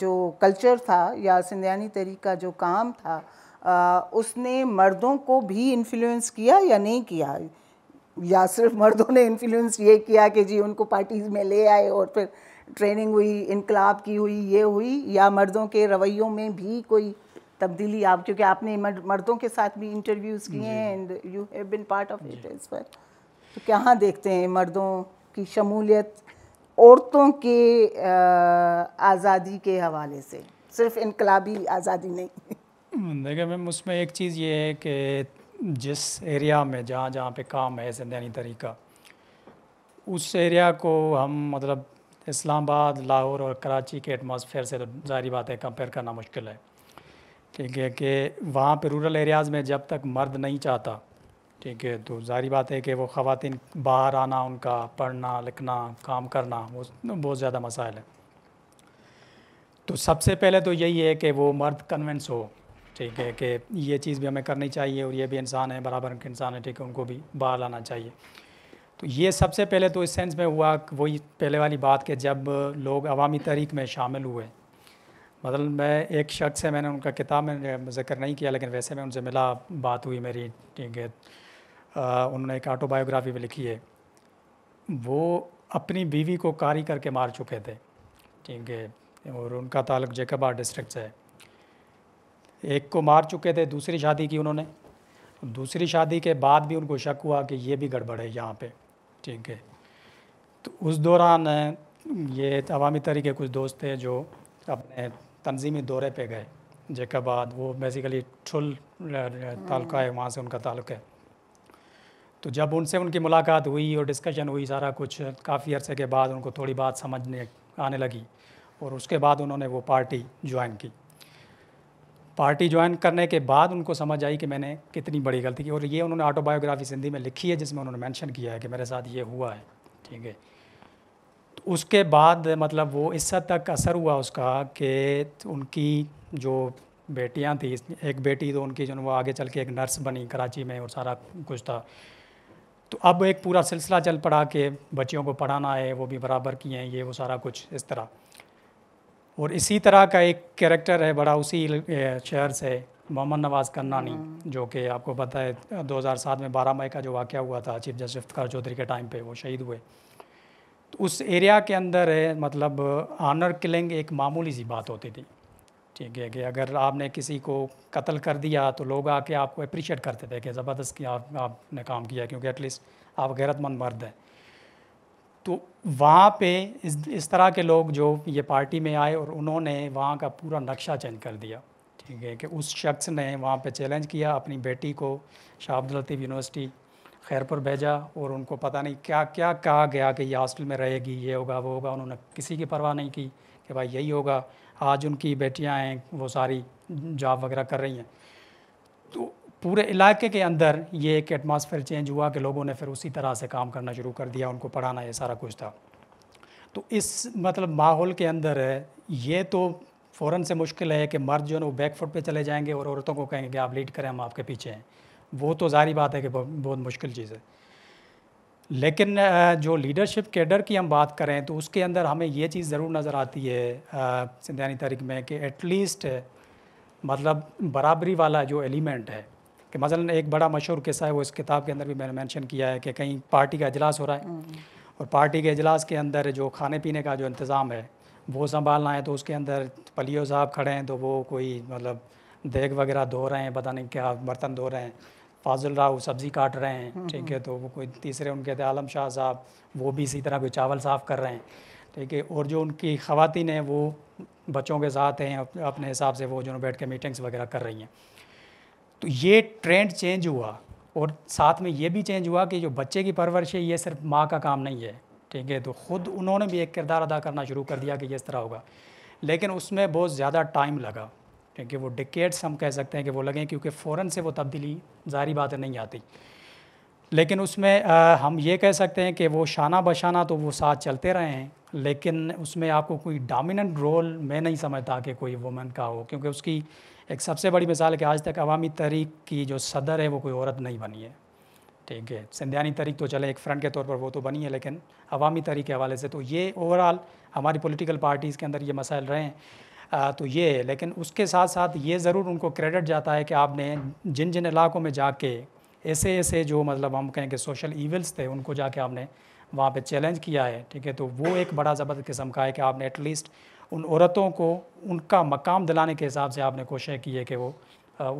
Speaker 1: जो कल्चर था या सिंधियानी तहरीक का जो काम था आ, उसने मर्दों को भी इन्फ्लुएंस किया या नहीं किया या सिर्फ मर्दों ने इन्फ्लुएंस ये किया कि जी उनको पार्टीज में ले आए और फिर ट्रेनिंग हुई इनकलाब की हुई ये हुई या मर्दों के रवैयों में भी कोई तब्दीली आप क्योंकि आपने मर्दों के साथ भी इंटरव्यूज किए हैं and you have been part of it as well तो कहाँ देखते हैं मर्दों की शमूलियत औरतों के आज़ादी के हवाले से सिर्फ इनकलाबी आज़ादी
Speaker 2: नहीं देखिए मैम उसमें एक चीज़ ये है कि जिस एरिया में जहाँ जहाँ पे काम है जिंदगी तरीका उस एरिया को हम मतलब इस्लामाबाद लाहौर और कराची के एटमॉस्फेयर से तो जारी बात है कंपेयर करना मुश्किल है ठीक है कि वहाँ पे रूरल एरियाज़ में जब तक मर्द नहीं चाहता ठीक है तो जारी बात है कि वो ख़वान बाहर आना उनका पढ़ना लिखना काम करना वो बहुत ज़्यादा मसाइल है तो सबसे पहले तो यही है कि वो मर्द कन्वेंस हो ठीक है कि ये चीज़ भी हमें करनी चाहिए और ये भी इंसान है बराबर के इंसान है ठीक है उनको भी बाहर लाना चाहिए तो ये सबसे पहले तो इस सेंस में हुआ वही पहले वाली बात कि जब लोग अवामी तहरीक में शामिल हुए मतलब मैं एक शख्स से मैंने उनका किताब में जिक्र नहीं किया लेकिन वैसे मैं उनसे मिला बात हुई मेरी ठीक है उन्होंने एक ऑटोबायोग्राफी भी लिखी है वो अपनी बीवी को कारी करके मार चुके थे ठीक है और उनका ताल्लुक जेकबा डिस्ट्रिक्ट से है एक को मार चुके थे दूसरी शादी की उन्होंने दूसरी शादी के बाद भी उनको शक हुआ कि ये भी गड़बड़ है यहाँ पे ठीक है तो उस दौरान ये अवामी तरीके कुछ दोस्त थे जो अपने तनजीमी दौरे पे गए जैकबाद वो बेसिकली ठुल तालुका है वहाँ से उनका ताल्लुक है तो जब उनसे उनकी मुलाकात हुई और डिस्कशन हुई सारा कुछ काफ़ी अरसे के बाद उनको थोड़ी बात समझने आने लगी और उसके बाद उन्होंने वो पार्टी ज्वाइन की पार्टी ज्वाइन करने के बाद उनको समझ आई कि मैंने कितनी बड़ी गलती की और ये उन्होंने ऑटोबायोग्राफी सिंधी में लिखी है जिसमें उन्होंने मेंशन किया है कि मेरे साथ ये हुआ है ठीक है तो उसके बाद मतलब वो इस हद तक असर हुआ उसका कि उनकी जो बेटियां थी एक बेटी तो उनकी जो वो आगे चल के एक नर्स बनी कराची में और सारा कुछ था तो अब एक पूरा सिलसिला चल पड़ा कि बच्चियों को पढ़ाना है वो भी बराबर किए हैं ये वो सारा कुछ इस तरह और इसी तरह का एक कैरेक्टर है बड़ा उसी शहर से मोहम्मद नवाज़ कन्नानी हम्म। जो कि आपको पता है 2007 में बारह मई का जो वाक़ हुआ था चीफ जस्टिस फख्र चौधरी के टाइम पे वो शहीद हुए उस एरिया के अंदर है मतलब आनर किलिंग एक मामूली सी बात होती थी ठीक है कि अगर आपने किसी को कत्ल कर दिया तो लोग आके आपको अप्रिशिएट करते थे कि ज़बरदस्त कि आप आपने काम किया क्योंकि एटलीस्ट आप गैरतमंद मर्द हैं तो वहाँ पे इस इस तरह के लोग जो ये पार्टी में आए और उन्होंने वहाँ का पूरा नक्शा चेंज कर दिया ठीक है कि उस शख्स ने वहाँ पे चैलेंज किया अपनी बेटी को शाह अब्दुल लतीफ़ यूनिवर्सिटी खैरपुर भेजा और उनको पता नहीं क्या क्या कहा गया कि ये हॉस्टल में रहेगी ये होगा वो होगा उन्होंने किसी की परवाह नहीं की कि भाई यही होगा आज उनकी बेटियाँ हैं वो सारी जॉब वगैरह कर रही हैं तो पूरे इलाके के अंदर ये एक एटमॉस्फेयर चेंज हुआ कि लोगों ने फिर उसी तरह से काम करना शुरू कर दिया उनको पढ़ाना ये सारा कुछ था तो इस मतलब माहौल के अंदर ये तो फ़ौरन से मुश्किल है कि मर्द जो है वो बैकफुट पे चले जाएंगे और औरतों को कहेंगे कि आप लीड करें हम आपके पीछे हैं वो तो जारी बात है कि बहुत मुश्किल चीज़ है लेकिन जो लीडरशिप कैडर की हम बात करें तो उसके अंदर हमें ये चीज़ ज़रूर नज़र आती है सिंधानी तारीख में कि एटलीस्ट मतलब बराबरी वाला जो एलिमेंट है कि मसलन एक बड़ा मशहूर किस्सा है वो इस किताब के अंदर भी मैंने मेंशन किया है कि कहीं पार्टी का अजलास हो रहा है हम्म। और पार्टी के अजलास के अंदर जो खाने पीने का जो इंतज़ाम है वो संभालना है तो उसके अंदर पलियो साहब खड़े हैं तो वो कोई मतलब देग वगैरह धो रहे हैं पता नहीं क्या बर्तन धो रहे हैं फाज़ुल राव सब्ज़ी काट रहे हैं हम्म, ठीक हम्म। है तो वो कोई तीसरे उनके थे आलम शाह साहब वो भी इसी तरह कोई चावल साफ़ कर रहे हैं ठीक है और जो उनकी ख़वान हैं वो बच्चों के साथ हैं अपने हिसाब से वो जो बैठ के मीटिंग्स वगैरह कर रही हैं तो ये ट्रेंड चेंज हुआ और साथ में ये भी चेंज हुआ कि जो बच्चे की परवरिश है ये सिर्फ माँ का काम नहीं है ठीक है तो ख़ुद उन्होंने भी एक किरदार अदा करना शुरू कर दिया कि ये इस तरह होगा लेकिन उसमें बहुत ज़्यादा टाइम लगा कि वो डिकेट्स हम कह सकते हैं कि वो लगें क्योंकि फ़ौर से वो तब्दीली जारी बात नहीं आती लेकिन उसमें आ, हम ये कह सकते हैं कि वो शाना बशाना तो वो साथ चलते रहे हैं लेकिन उसमें आपको कोई डामिनेंट रोल मैं नहीं समझता कि कोई वुमेन का हो क्योंकि उसकी एक सबसे बड़ी मिसाल कि आज तक अवामी तहरीक की जो सदर है वो कोई औरत नहीं बनी है ठीक है सिंधियानी तहरीक तो चले एक फ्रंट के तौर पर वो तो बनी है लेकिन अवामी तहरीक के हवाले से तो ये ओवरऑल हमारी पोलिटिकल पार्टीज़ के अंदर ये मसाइल रहे हैं तो ये है लेकिन उसके साथ साथ ये ज़रूर उनको क्रेडिट जाता है कि आपने जिन जिन इलाकों में जाके ऐसे ऐसे जो मतलब हम कहें कि सोशल ईवेंट्स थे उनको जाके आपने वहाँ पे चैलेंज किया है ठीक है तो वो एक बड़ा ज़बरदस्त किस्म का है कि आपने एटलीस्ट उन औरतों को उनका मकाम दिलाने के हिसाब से आपने कोशिश की है कि वो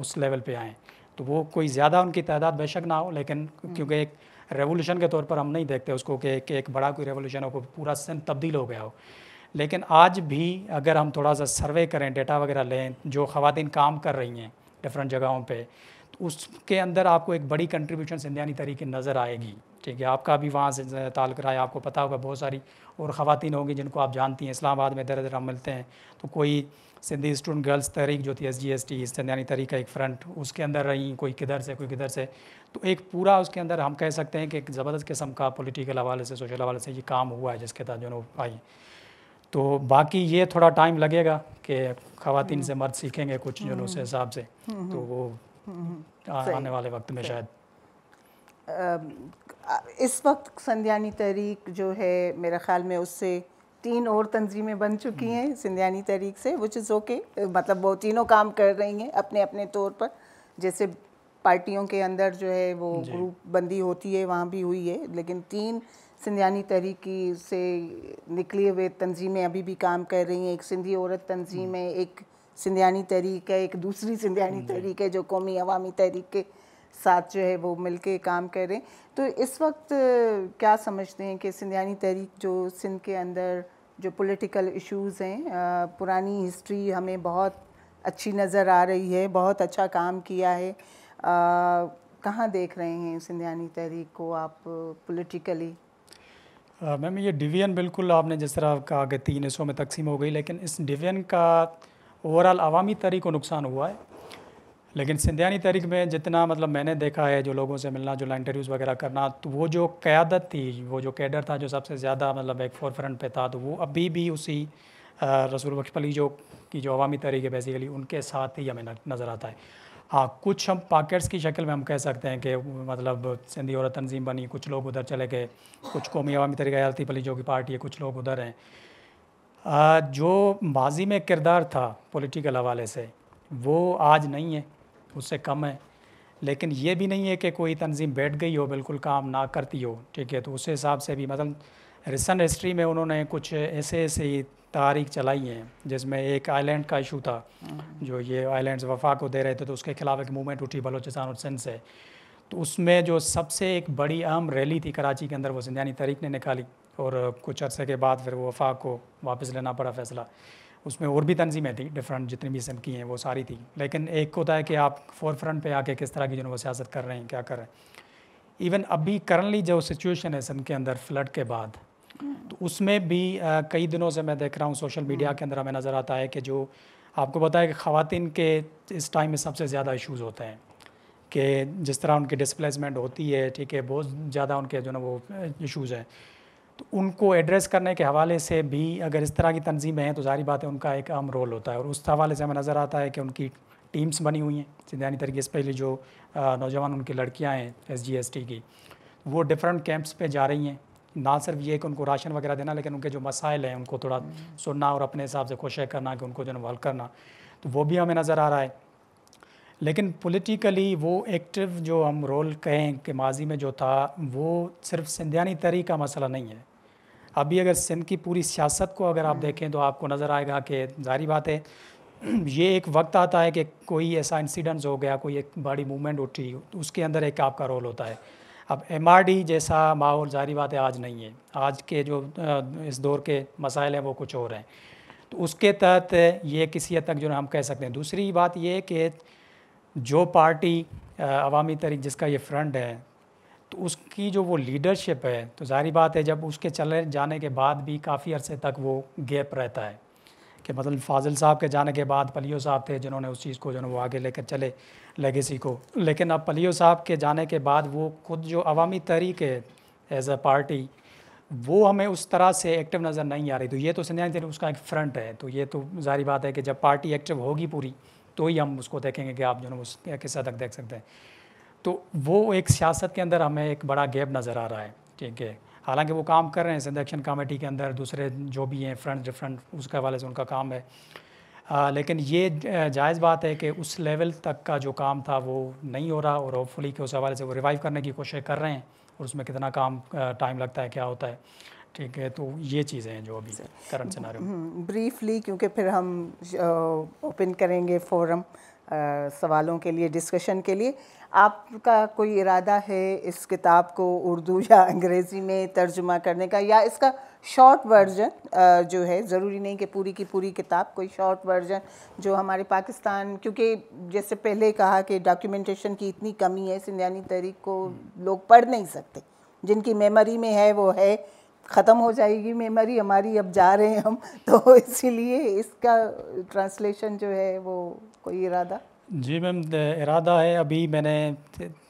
Speaker 2: उस लेवल पे आएँ तो वो कोई ज़्यादा उनकी तादाद बेशक ना हो लेकिन हम्म। क्योंकि एक रेवोल्यूशन के तौर पर हम नहीं देखते उसको कि एक, बड़ा कोई रेवोल्यूशन हो पूरा सिंध तब्दील हो गया हो लेकिन आज भी अगर हम थोड़ा सा सर्वे करें डेटा वगैरह लें जो ख़वान काम कर रही हैं डिफरेंट जगहों पर तो उसके अंदर आपको एक बड़ी कंट्रीब्यूशन सिंधियानी तरीके नज़र आएगी ठीक है आपका भी वहाँ से ताल्लुक रहा है आपको पता होगा बहुत सारी और ख़वान होंगी जिनको आप जानती हैं इस्लामाबाद में दर दर हम मिलते हैं तो कोई सिंधी स्टूडेंट गर्ल्स तहरीक जो थी एस जी एस टी चंद्यानी तहरीक एक फ्रंट उसके अंदर रहीं कोई किधर से कोई किधर से तो एक पूरा उसके अंदर हम कह सकते हैं कि एक ज़बरदस्त किस्म का पोलिटिकल हवाले से सोशल हवाले से ये काम हुआ है जिसके तहत जो आई तो बाकी ये थोड़ा टाइम लगेगा कि खातन हम्म। से मर्द सीखेंगे कुछ हम्म। जो उस हिसाब से हम्म, तो वो आने वाले वक्त में शायद
Speaker 1: इस वक्त संध्यानी तहरीक जो है मेरे ख्याल में उससे तीन और तंजीमें बन चुकी हैं सिंधियानी तहरीक से विच इज़ ओके मतलब वो तीनों काम कर रही हैं अपने अपने तौर पर जैसे पार्टियों के अंदर जो है वो ग्रुप बंदी होती है वहाँ भी हुई है लेकिन तीन सिंधियानी तहरीकी से निकली हुए तंजीमें अभी भी काम कर रही हैं एक सिंधी औरत तंजीम है एक सिंधियानी तहरीक है एक दूसरी सिंधियानी तहरीक है जो कौमी अवामी तहरीक के साथ जो है वो मिल के काम कर रहे हैं तो इस वक्त क्या समझते हैं कि सिंधियानी तहरीक जो सिंध के अंदर जो पॉलिटिकल इश्यूज़ हैं पुरानी हिस्ट्री हमें बहुत अच्छी नज़र आ रही है बहुत अच्छा काम किया है कहाँ देख रहे हैं सिंधियानी तहरीक को आप पॉलिटिकली
Speaker 2: मैम ये डिवीजन बिल्कुल आपने जिस तरह कहा कि तीन हिस्सों में तकसीम हो गई लेकिन इस डिवीजन का ओवरऑल अवामी तहरीक को नुकसान हुआ है लेकिन सिंधियानी तहरीक में जितना मतलब मैंने देखा है जो लोगों से मिलना लाइन इंटरव्यूज़ वगैरह करना तो वो जो क़्यादत थी वो जो कैडर था जो सबसे ज़्यादा मतलब एक फोर फ्रंट पर था तो वो अभी भी उसी रसूल बख्श जो की जो अवामी तहरीक है बेसिकली उनके साथ ही हमें नज़र आता है हाँ कुछ हम पॉकेट्स की शक्ल में हम कह सकते हैं कि मतलब सिंधी और तंजीम बनी कुछ लोग उधर चले गए कुछ कौमी अवामी आलती पली जो की पार्टी है कुछ लोग उधर हैं जो माजी में किरदार था पॉलिटिकल हवाले से वो आज नहीं है उससे कम है लेकिन ये भी नहीं है कि कोई तंजीम बैठ गई हो बिल्कुल काम ना करती हो ठीक है तो उस हिसाब से भी मतलब रिसेंट हिस्ट्री में उन्होंने कुछ ऐसे ऐसे ही तारीख चलाई है जिसमें एक आइलैंड का इशू था हम्म। जो ये आइलैंड्स वफा को दे रहे थे तो उसके खिलाफ एक मूवमेंट उठी बलोचिस्तान और सिंध से तो उसमें जो सबसे एक बड़ी अहम रैली थी कराची के अंदर वो सिंधियानी तहरीक ने निकाली और कुछ अरसे के बाद फिर वो वफा को वापस लेना पड़ा फैसला उसमें और भी तंजीमें थी डिफरेंट जितनी भी सिंध की हैं वो सारी थी लेकिन एक होता है कि आप फोर फ्रंट पर आके किस तरह की जो है वो सियासत कर रहे हैं क्या कर रहे हैं इवन अभी करंटली जो सिचुएशन है सिंध के अंदर फ्लड के बाद तो उसमें भी आ, कई दिनों से मैं देख रहा हूँ सोशल मीडिया हम्म। के अंदर हमें नज़र आता है कि जो आपको पता है कि ख़वान के इस टाइम में सबसे ज़्यादा इशूज़ होते हैं कि जिस तरह उनकी डिसप्लेसमेंट होती है ठीक है बहुत ज़्यादा उनके जो ना वो इशूज़ हैं तो उनको एड्रेस करने के हवाले से भी अगर इस तरह की तनजीमें हैं तो जारी बात है उनका एक अहम रोल होता है और उस हवाले से हमें नज़र आता है कि उनकी टीम्स बनी हुई हैं सिंधानी तरीके से पहले जो नौजवान उनकी लड़कियाँ हैं एस जी एस टी की वो डिफरेंट कैंप्स पे जा रही हैं ना सिर्फ ये कि उनको राशन वगैरह देना लेकिन उनके जो मसाइल हैं उनको थोड़ा सुनना और अपने हिसाब से कोशिश करना कि उनको जो है हल करना तो वो भी हमें नज़र आ रहा है लेकिन पॉलिटिकली वो एक्टिव जो हम रोल कहें कि माजी में जो था वो सिर्फ सिंधियानी तरी का मसला नहीं है अभी अगर सिंध की पूरी सियासत को अगर आप हम्म। देखें तो आपको नज़र आएगा कि जारी बात है ये एक वक्त आता है कि कोई ऐसा इंसिडेंट हो गया कोई एक बड़ी मूवमेंट उठी तो उसके अंदर एक आपका रोल होता है अब एम जैसा माहौल जारी बात है आज नहीं है आज के जो इस दौर के मसाइल हैं वो कुछ और हैं तो उसके तहत ये किसी हद तक जो हम कह सकते हैं दूसरी बात ये कि जो पार्टी अवामी तरीक जिसका ये फ्रंट है तो उसकी जो वो लीडरशिप है तो जारी बात है जब उसके चले जाने के बाद भी काफ़ी अरसे तक वो गैप रहता है कि मतलब फाजिल साहब के जाने के बाद पलियो साहब थे जिन्होंने उस चीज़ को जो है वो आगे लेकर चले लेगेसी को लेकिन अब पलियो साहब के जाने के बाद वो खुद जो अवामी तहरीक है एज अ पार्टी वो हमें उस तरह से एक्टिव नज़र नहीं आ रही तो ये तो सिंधिया उसका एक फ्रंट है तो ये तो जारी बात है कि जब पार्टी एक्टिव होगी पूरी तो ही हम उसको देखेंगे कि आप जो है उस हद तक देख सकते हैं तो वो एक सियासत के अंदर हमें एक बड़ा गैप नज़र आ रहा है ठीक है हालांकि वो काम कर रहे हैं सिंध एक्शन कमेटी के अंदर दूसरे जो भी हैं फ्रंट डिफ्रंट उसके हवाले से उनका काम है आ, लेकिन ये जायज़ बात है कि उस लेवल तक का जो काम था वो नहीं हो रहा और होपफुली के उस हवाले से वो रिवाइव करने की कोशिश कर रहे हैं और उसमें कितना काम टाइम लगता है क्या होता है ठीक है तो ये चीज़ें हैं जो अभी करंट सिनारियो
Speaker 1: ब्रीफली क्योंकि फिर हम ओपन करेंगे फोरम सवालों के लिए डिस्कशन के लिए आपका कोई इरादा है इस किताब को उर्दू या अंग्रेज़ी में तर्जुमा करने का या इसका शॉर्ट वर्जन जो है ज़रूरी नहीं कि पूरी की पूरी किताब कोई शॉर्ट वर्जन जो हमारे पाकिस्तान क्योंकि जैसे पहले कहा कि डॉक्यूमेंटेशन की इतनी कमी है सिंधानी तहरीक को हम्म। लोग पढ़ नहीं सकते जिनकी मेमोरी में है वो है ख़त्म हो जाएगी मेमोरी हमारी अब जा रहे हैं हम तो इसीलिए इसका ट्रांसलेशन जो है वो कोई इरादा
Speaker 2: जी मैम इरादा है अभी मैंने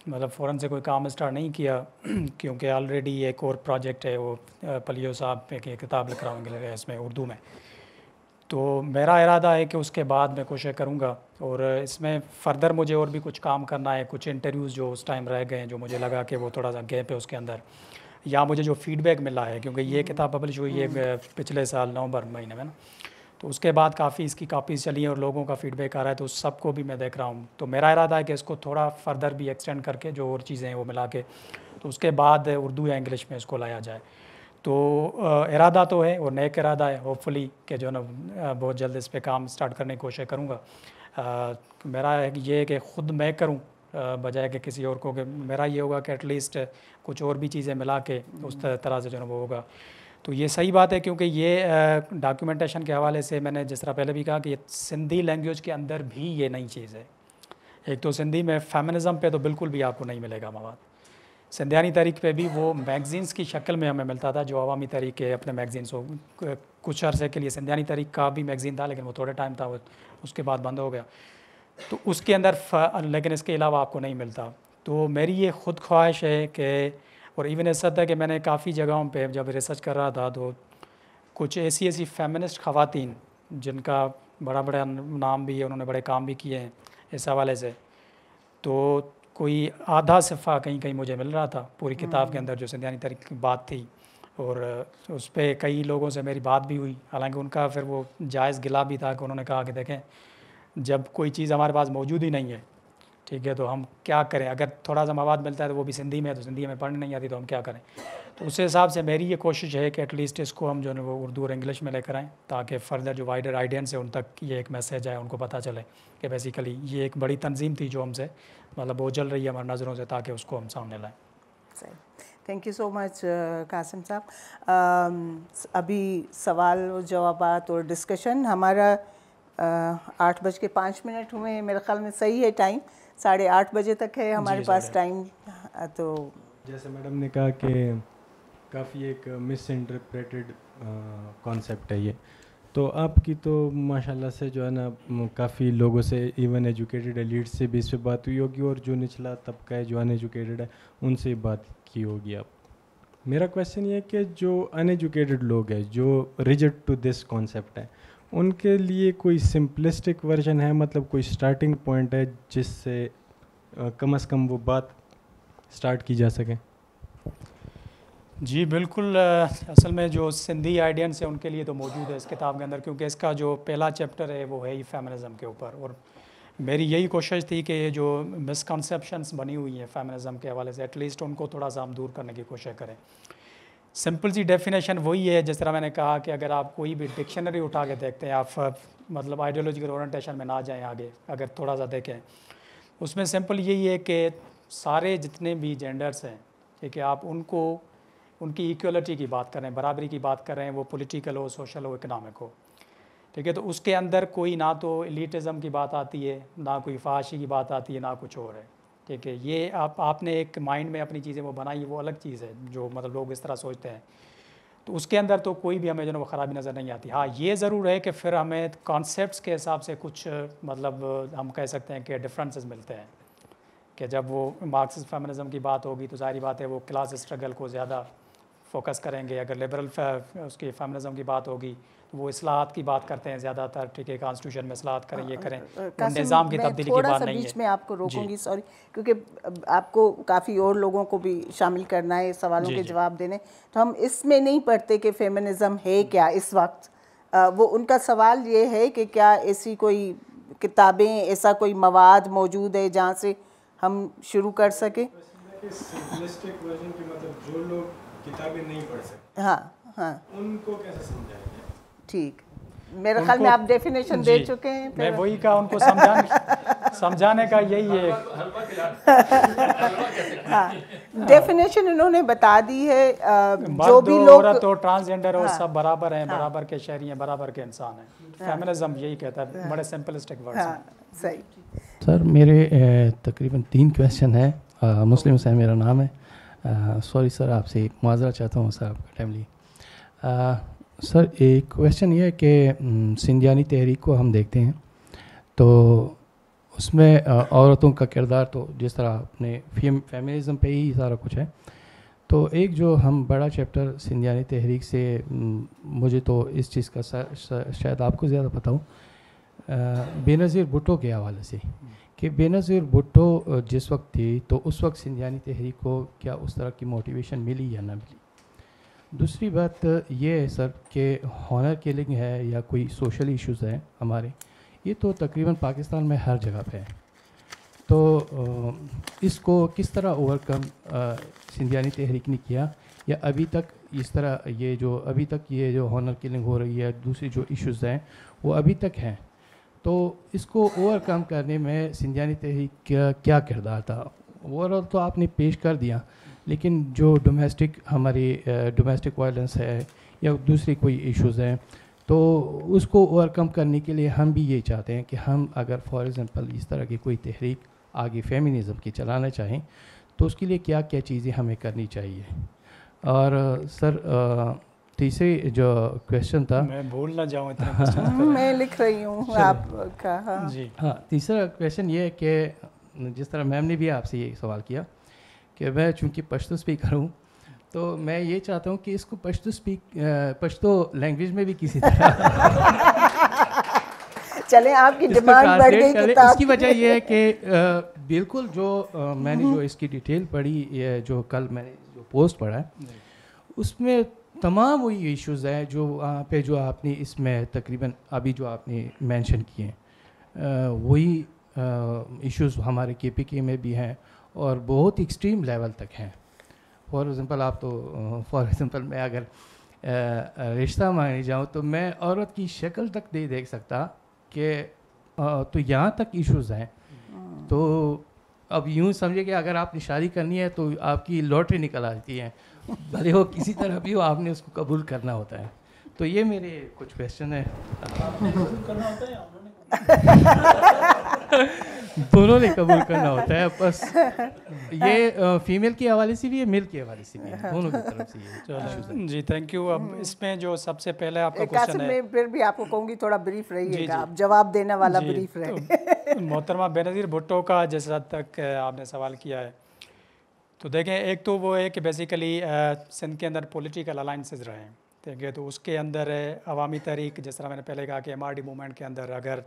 Speaker 2: मतलब फ़ौरन से कोई काम स्टार्ट नहीं किया क्योंकि ऑलरेडी एक और प्रोजेक्ट है वो पलियो साहब की किताब लिख रहा हूँ इसमें उर्दू में तो मेरा इरादा है कि उसके बाद मैं कोशिश करूँगा और इसमें फ़र्दर मुझे और भी कुछ काम करना है कुछ इंटरव्यूज़ जो उस टाइम रह गए हैं जो मुझे लगा कि वो थोड़ा सा गैप है उसके अंदर या मुझे जो फीडबैक मिला है क्योंकि ये किताब पब्लिश हुई है हम्म। पिछले साल नवंबर महीने में ना तो उसके बाद काफ़ी इसकी कापीज़ चली और लोगों का फीडबैक आ रहा है तो उस सबको भी मैं देख रहा हूँ तो मेरा इरादा है कि इसको थोड़ा फर्दर भी एक्सटेंड करके जो और चीज़ें हैं वो मिला के तो उसके बाद उर्दू या इंग्लिश में इसको लाया जाए तो इरादा तो है और नेक इरादा है होपफुली कि जो ना बहुत जल्द इस पर काम स्टार्ट करने की कोशिश करूँगा मेरा ये है कि ख़ुद मैं करूँ बजाय कि किसी और को कि मेरा ये होगा कि एटलीस्ट कुछ और भी चीज़ें मिला के उस तरह से जो है वो होगा तो ये सही बात है क्योंकि ये डॉक्यूमेंटेशन के हवाले से मैंने जिस तरह पहले भी कहा कि ये सिंधी लैंग्वेज के अंदर भी ये नई चीज़ है एक तो सिंधी में फेमिनिज़म पे तो बिल्कुल भी आपको नहीं मिलेगा मवाद सिंधियानी तरीक़ पे भी वो मैगज़ीन्स की शक्ल में हमें मिलता था जो अवामी तरीके के अपने मैगज़ीन्स हो कुछ अरसे के लिए सिंधियानी तरीक का भी मैगज़ीन था लेकिन वो थोड़े टाइम था उसके बाद बंद हो गया तो उसके अंदर लेकिन इसके अलावा आपको नहीं मिलता तो मेरी ये ख़ुद ख्वाहिश है कि और इवन ऐसा था कि मैंने काफ़ी जगहों पे जब रिसर्च कर रहा था तो कुछ ऐसी ऐसी फेमिनिस्ट ख़वातीन जिनका बड़ा बड़ा नाम भी है उन्होंने बड़े काम भी किए हैं इस हवाले से तो कोई आधा सफ़ा कहीं कहीं मुझे मिल रहा था पूरी किताब के हम्म। अंदर जो सिंधानी तरीक की बात थी और उस पर कई लोगों से मेरी बात भी हुई हालांकि उनका फिर वो जायज़ गिला भी था कि उन्होंने कहा कि देखें जब कोई चीज़ हमारे पास मौजूद ही नहीं है ठीक है तो हम क्या करें अगर थोड़ा सा मवाद मिलता है तो वो भी सिंधी में है तो सिंधी में पढ़ नहीं आती तो हम क्या करें तो उस हिसाब से मेरी ये कोशिश है कि एटलीस्ट इसको हम जो है वो उर्दू और इंग्लिश में लेकर आएँ ताकि फर्दर जो वाइडर आइडियंस है उन तक ये एक मैसेज आए उनको पता चले कि बेसिकली ये एक बड़ी तंजीम थी जो हमसे मतलब वो चल रही है हमारी नज़रों से ताकि उसको हम सामने लाएँ
Speaker 1: thank you so much Qasim साहब um, अभी सवाल और जवाब और डिस्कशन हमारा uh, आठ बज के पाँच मिनट हुए मेरे ख्याल में सही है टाइम साढ़े आठ बजे तक है हमारे पास टाइम हाँ, तो जैसे
Speaker 3: मैडम ने कहा कि काफ़ी एक मिस इंटरप्रेटेड कॉन्सेप्ट है ये तो आपकी तो माशाल्लाह से जो है ना काफ़ी लोगों से इवन एजुकेटेड एलिट से भी इस पर बात हुई होगी और जो निचला तबका है जो अनएजुकेटेड है उनसे बात की होगी आप मेरा क्वेश्चन ये है कि जो अनएजुकेटेड लोग हैं जो रिजट टू दिस कॉन्सेप्ट है उनके लिए कोई सिंपलिस्टिक वर्जन है मतलब कोई स्टार्टिंग पॉइंट है जिससे कम अज़ कम वो बात स्टार्ट की जा सके
Speaker 2: जी बिल्कुल असल में जो सिंधी आइडियंस है उनके लिए तो मौजूद है इस किताब के अंदर क्योंकि इसका जो पहला चैप्टर है वो है ही फेमिनिज्म के ऊपर और मेरी यही कोशिश थी कि ये जो मिसकनसेप्शंस बनी हुई हैं फेमिनिज्म के हवाले से एटलीस्ट उनको थोड़ा सा हम दूर करने की कोशिश करें सिंपल सी डेफिनेशन वही है जिस तरह मैंने कहा कि अगर आप कोई भी डिक्शनरी उठा के देखते हैं आप मतलब आइडियोलॉजिकल ओरिएंटेशन में ना जाएं आगे अगर थोड़ा सा देखें उसमें सिंपल यही है कि सारे जितने भी जेंडर्स हैं ठीक है आप उनको उनकी इक्वलिटी की बात करें बराबरी की बात करें वो पोलिटिकल हो सोशल हो इकनॉमिक हो ठीक है तो उसके अंदर कोई ना तो एलिटिज़म की बात आती है ना कोई फाशी की बात आती है ना कुछ और है ठीक है ये आप आपने एक माइंड में अपनी चीज़ें वो बनाई वो अलग चीज़ है जो मतलब लोग इस तरह सोचते हैं तो उसके अंदर तो कोई भी हमें जो है वो ख़राबी नज़र नहीं आती हाँ ये ज़रूर है कि फिर हमें कॉन्सेप्ट के हिसाब से कुछ मतलब हम कह सकते हैं कि डिफरेंसेस मिलते हैं कि जब वो मार्क्स फेमिनिज़म की बात होगी तो जारी बात है वो क्लास स्ट्रगल को ज़्यादा फोकस करेंगे अगर लिबरल उसकी फेमिनिज़म की बात होगी वो असलाहत की बात करते हैं ज़्यादातर ठीक है कॉन्स्टिट्यूशन में असलाहत करें ये करें निज़ाम की तब्दीली की बात नहीं बीच है मैं आपको रोकूंगी
Speaker 1: सॉरी क्योंकि आपको काफ़ी और लोगों को भी शामिल करना है सवालों के जवाब देने तो हम इसमें नहीं पढ़ते कि फेमिनिज़म है क्या इस वक्त वो उनका सवाल ये है कि क्या ऐसी कोई किताबें ऐसा कोई मवाद मौजूद है जहाँ से हम शुरू कर सकें
Speaker 3: मतलब जो लोग किताबें नहीं पढ़ सकते
Speaker 1: हाँ हाँ उनको कैसे
Speaker 3: समझाएंगे
Speaker 2: ठीक
Speaker 1: मेरे ख्याल में आप डेफिनेशन दे चुके हैं मैं वही का उनको समझाने
Speaker 2: समझाने का यही है
Speaker 1: डेफिनेशन हाँ, इन्होंने बता दी है आ, जो भी लोग
Speaker 2: तो ट्रांसजेंडर और हाँ। सब बराबर हैं हाँ। बराबर के शहरी हैं बराबर के इंसान हैं फेमिनिज्म यही कहता है बड़े सिंपलिस्टिक
Speaker 1: वर्ड्स सही
Speaker 3: सर मेरे तकरीबन तीन क्वेश्चन हैं मुस्लिम हुसैन मेरा नाम है सॉरी सर आपसे माजरा चाहता हूँ सर आपका टाइमली सर एक क्वेश्चन ये है कि सिंधियानी तहरीक को हम देखते हैं तो उसमें औरतों का किरदार तो जिस तरह अपने फेम फेमिनिज़म पे ही सारा कुछ है तो एक जो हम बड़ा चैप्टर सिंधियानी तहरीक से मुझे तो इस चीज़ का शायद आपको ज़्यादा पता हो बेनज़ीर भुट्टो के हवाले से कि बेनज़ीर भुट्टो जिस वक्त थी तो उस वक्त सिंधियानी तहरीक को क्या उस तरह की मोटिवेशन मिली या ना मिली दूसरी बात ये है सर कि हॉनर किलिंग है या कोई सोशल इश्यूज़ हैं हमारे ये तो तकरीबन पाकिस्तान में हर जगह पे है तो इसको किस तरह ओवरकम सिंधियानी तहरीक ने किया या अभी तक इस तरह ये जो अभी तक ये जो हॉनर किलिंग हो रही है दूसरी जो इश्यूज़ हैं वो अभी तक हैं तो इसको ओवरकम करने में सिंधियानी तहरीक क्या, क्या किरदार था ओवरऑल तो आपने पेश कर दिया लेकिन जो डोमेस्टिक हमारी डोमेस्टिक वायलेंस है या दूसरी कोई इश्यूज़ हैं तो उसको ओवरकम करने के लिए हम भी ये चाहते हैं कि हम अगर फॉर एग्ज़ाम्पल इस तरह की कोई तहरीक आगे फेमिनिज़म की चलाना चाहें तो उसके लिए क्या क्या चीज़ें हमें करनी चाहिए और सर तीसरे जो क्वेश्चन था मैं
Speaker 2: भूल ना जाऊँ
Speaker 1: मैं लिख रही हूँ आपका हाँ जी
Speaker 3: हाँ तीसरा क्वेश्चन ये है कि जिस तरह मैम ने भी आपसे ये सवाल किया कि मैं चूँकि पश्तो स्पीकर हूँ तो मैं ये चाहता हूँ कि इसको पश्तो स्पीक पश्तो लैंग्वेज में भी किसी तरह
Speaker 1: चले आपकी डिमांड बढ़ गई किताब इसकी वजह यह है
Speaker 3: कि बिल्कुल जो आ, मैंने हम्म। जो इसकी डिटेल पढ़ी जो कल मैंने जो पोस्ट पढ़ा उसमें तमाम वही इश्यूज हैं जो वहाँ पे जो आपने इसमें तकरीबन अभी जो आपने मेंशन किए हैं वही इश्यूज हमारे के पी के में भी हैं और बहुत एक्सट्रीम लेवल तक हैं फॉर एग्ज़ाम्पल आप तो फॉर एग्ज़ाम्पल मैं अगर रिश्ता मांगने जाऊँ तो मैं औरत की शक्ल तक नहीं देख सकता कि तो यहाँ तक इश्यूज़ हैं हाँ। तो अब यूँ समझे कि अगर आपने शादी करनी है तो आपकी लॉटरी निकल आती है भले हो किसी तरह भी हो आपने उसको कबूल करना होता है तो ये मेरे कुछ क्वेश्चन है दोनों ने कबूल करना होता है बस ये
Speaker 2: फीमेल के हवाले से भी है मेल के हवाले से भी है हाँ। दोनों की तरफ से हाँ। ये जी थैंक यू अब हम्म। इसमें जो सबसे पहले आपका क्वेश्चन है
Speaker 1: फिर भी आपको कहूंगी थोड़ा ब्रीफ रहिएगा आप जवाब देने वाला ब्रीफ रहे
Speaker 2: तो मोहतरमा बेनज़ीर भुट्टो का जिस हद तक आपने सवाल किया है तो देखें एक तो वो है कि बेसिकली सिंध के अंदर पॉलिटिकल अलाइंसेज रहे हैं ठीक है तो उसके अंदर अवामी तहरीक जिस तरह मैंने पहले कहा कि एम मूवमेंट के अंदर अगर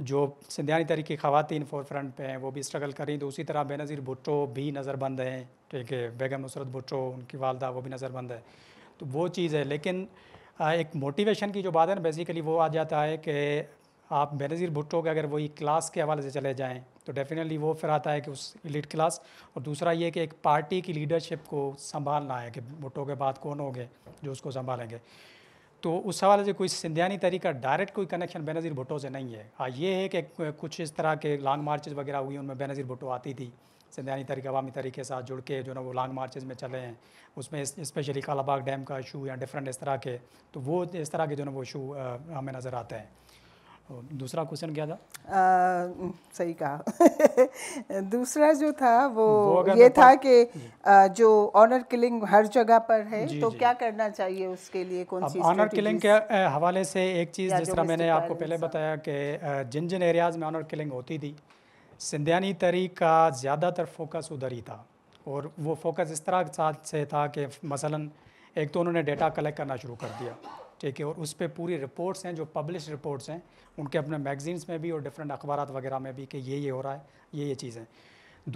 Speaker 2: जो सिंधियानी तरीके खातन फोर फ्रंट पर हैं वो भी स्ट्रगल कर रही तो उसी तरह बेनज़ीर भुट्टो भी नज़रबंद हैं ठीक है बेगम नुसरत भुट्टो उनकी वालदा वो भी नज़रबंद है तो वो चीज़ है लेकिन एक मोटिवेशन की जो बात है ना बेसिकली वो आ जाता है कि आप बेनज़ीर भुट्टो के अगर वही क्लास के हवाले से चले जाएँ तो डेफिनेटली वो फिर आता है कि उस लीड क्लास और दूसरा ये कि एक पार्टी की लीडरशिप को संभालना है कि भुट्टो के बाद कौन हो गए जो उसको संभालेंगे तो उस सवाल से कोई सिंधियानी तरीका डायरेक्ट कोई कनेक्शन बेनज़ीर भुट्टो से नहीं है हाँ ये है कि कुछ इस तरह के लॉन्ग मार्चेज वगैरह हुई उनमें बेनज़ीर भुट्टो आती थी सिंधियानी तरीके अवामी तरीके से साथ जुड़ के जो ना वो लॉन्ग मार्चेज में चले हैं उसमें स्पेशली कालाबाग डैम का इशू या डिफरेंट इस तरह के तो वो इस तरह के जो ना वो इशू हमें नज़र आते हैं और दूसरा क्वेश्चन क्या था
Speaker 1: आ, सही कहा दूसरा जो था वो, वो ये था कि जो ऑनर किलिंग हर जगह पर है जी, तो जी. क्या करना चाहिए उसके लिए कौन सी ऑनर किलिंग
Speaker 2: के हवाले से एक चीज़ जिस तरह मैंने आपको पहले बताया कि जिन जिन एरियाज़ में ऑनर किलिंग होती थी सिंधियानी तरी का ज़्यादातर फोकस उधर ही था और वो फोकस इस तरह से था कि मसलन एक तो उन्होंने डेटा कलेक्ट करना शुरू कर दिया ठीक है और उस पर पूरी रिपोर्ट्स हैं जो पब्लिश रिपोर्ट्स हैं उनके अपने मैगजीन्स में भी और डिफरेंट अखबार वगैरह में भी कि ये ये हो रहा है ये ये चीज़ें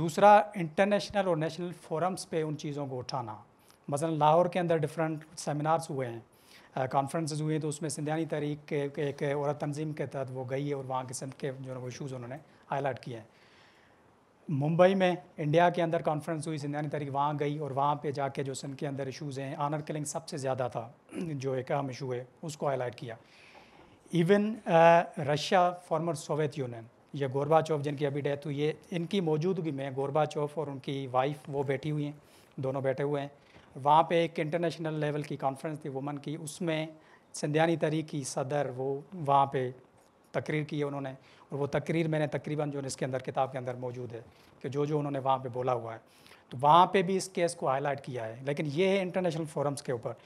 Speaker 2: दूसरा इंटरनेशनल और नेशनल फोरम्स पे उन चीज़ों को उठाना मसलन लाहौर के अंदर डिफरेंट सेमिनार्स हुए हैं कॉन्फ्रेंस हुई हैं तो उसमें सिंधियानी तहरीक के एक औरत तंजीम के तहत वो गई है और वहाँ के सिंध के जो है वो इशूज़ उन्होंने हाईलाइट किए हैं मुंबई में इंडिया के अंदर कॉन्फ्रेंस हुई सिंधानी तारीख वहाँ गई और वहाँ पे जाके जो सिंध के अंदर इशूज़ हैं आनर किलिंग सबसे ज़्यादा था जो एक अहम इशू है उसको हाईलाइट किया even Russia former Soviet Union Gorbachev जिनकी अभी डेथ हुई है इनकी मौजूदगी में गोरबा चौफ और उनकी वाइफ वो बैठी हुई हैं दोनों बैठे हुए हैं वहाँ पे एक इंटरनेशनल लेवल की कॉन्फ्रेंस थी वुमन की उसमें सिंधियानी तरीक की सदर वो वहाँ पे तकरीर की है उन्होंने और वो तकरीर मैंने तकरीबन जो इसके अंदर किताब के अंदर मौजूद है कि जो जो उन्होंने वहाँ पर बोला हुआ है तो वहाँ पर भी इस केस को हाईलाइट किया है लेकिन ये है इंटरनेशनल फोरम्स के ऊपर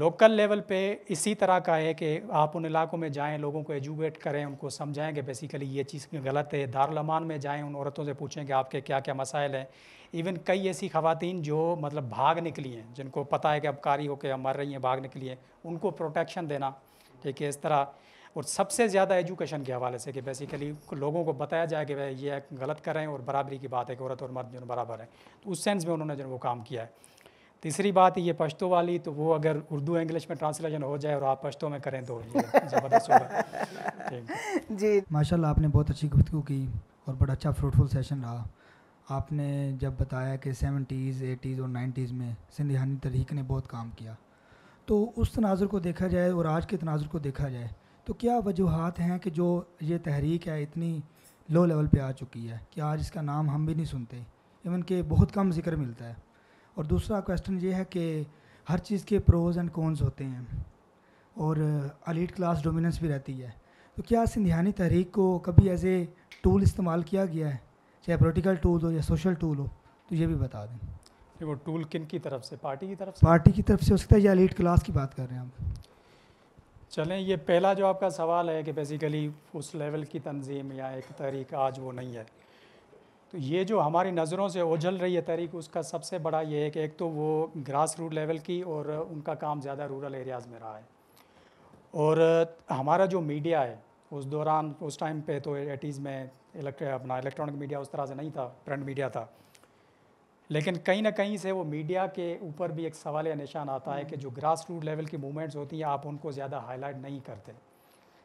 Speaker 2: लोकल लेवल पे इसी तरह का है कि आप उन इलाकों में जाएं लोगों को एजुकेट करें उनको समझाएं कि बेसिकली ये चीज़ गलत है दारलमान में जाएं उन औरतों से पूछें कि आपके क्या क्या मसाइल हैं इवन कई ऐसी खातन जो मतलब भाग निकली हैं जिनको पता है कि अब कारी होकर मर रही हैं भाग निकली हैं उनको प्रोटेक्शन देना ठीक है इस तरह और सबसे ज़्यादा एजुकेशन के हवाले से कि बेसिकली लोगों को बताया जाए कि भाई ये गलत कर रहे हैं और बराबरी की बात है कि औरत और मर्द जो बराबर है तो उस सेंस में उन्होंने जो वो काम किया है तीसरी बात ये पश्तो वाली तो वो अगर उर्दू इंग्लिश में ट्रांसलेशन हो जाए और आप पश्तो में करें तो ज़बरदस्त होगा
Speaker 4: जी माशाल्लाह आपने बहुत अच्छी गुफ्तु की और बड़ा अच्छा फ्रूटफुल सेशन रहा आपने जब बताया कि सेवेंटीज़ एटीज़ और नाइन्टीज़ में सिंधानी तरीक ने बहुत काम किया तो उस तनाजुर को देखा जाए और आज के तनाजुर को देखा जाए तो क्या वजूहत हैं कि जो ये तहरीक है इतनी लो लेवल पे आ चुकी है कि आज इसका नाम हम भी नहीं सुनते इवन के बहुत कम जिक्र मिलता है और दूसरा क्वेश्चन ये है कि हर चीज़ के प्रोज एंड कॉन्स होते हैं और अलीट क्लास डोमिनेंस भी रहती है तो क्या सिंधियानी तहरीक को कभी एज ए टूल इस्तेमाल किया गया है चाहे पोलिटिकल टूल हो या सोशल टूल हो तो ये भी बता दें
Speaker 2: वो टूल किन की तरफ से पार्टी की तरफ से पार्टी की तरफ से हो
Speaker 4: सकता है या अलीट क्लास की बात कर रहे हैं आप
Speaker 2: चलें ये पहला जो आपका सवाल है कि बेसिकली उस लेवल की तंजीम या एक तहरीक आज वो नहीं है तो ये जो हमारी नज़रों से ओझल रही है तहरीक उसका सबसे बड़ा ये है कि एक तो वो ग्रास रूट लेवल की और उनका काम ज़्यादा रूरल एरियाज़ में रहा है और हमारा जो मीडिया है उस दौरान उस टाइम पे तो एटीज़ में इलेक्ट्र अपना इलेक्ट्रॉनिक मीडिया उस तरह से नहीं था प्रिंट मीडिया था लेकिन कहीं ना कहीं से वो मीडिया के ऊपर भी एक सवाल या निशान आता है कि जो ग्रास रूट लेवल की मूवमेंट्स होती हैं आप उनको ज़्यादा हाईलाइट नहीं करते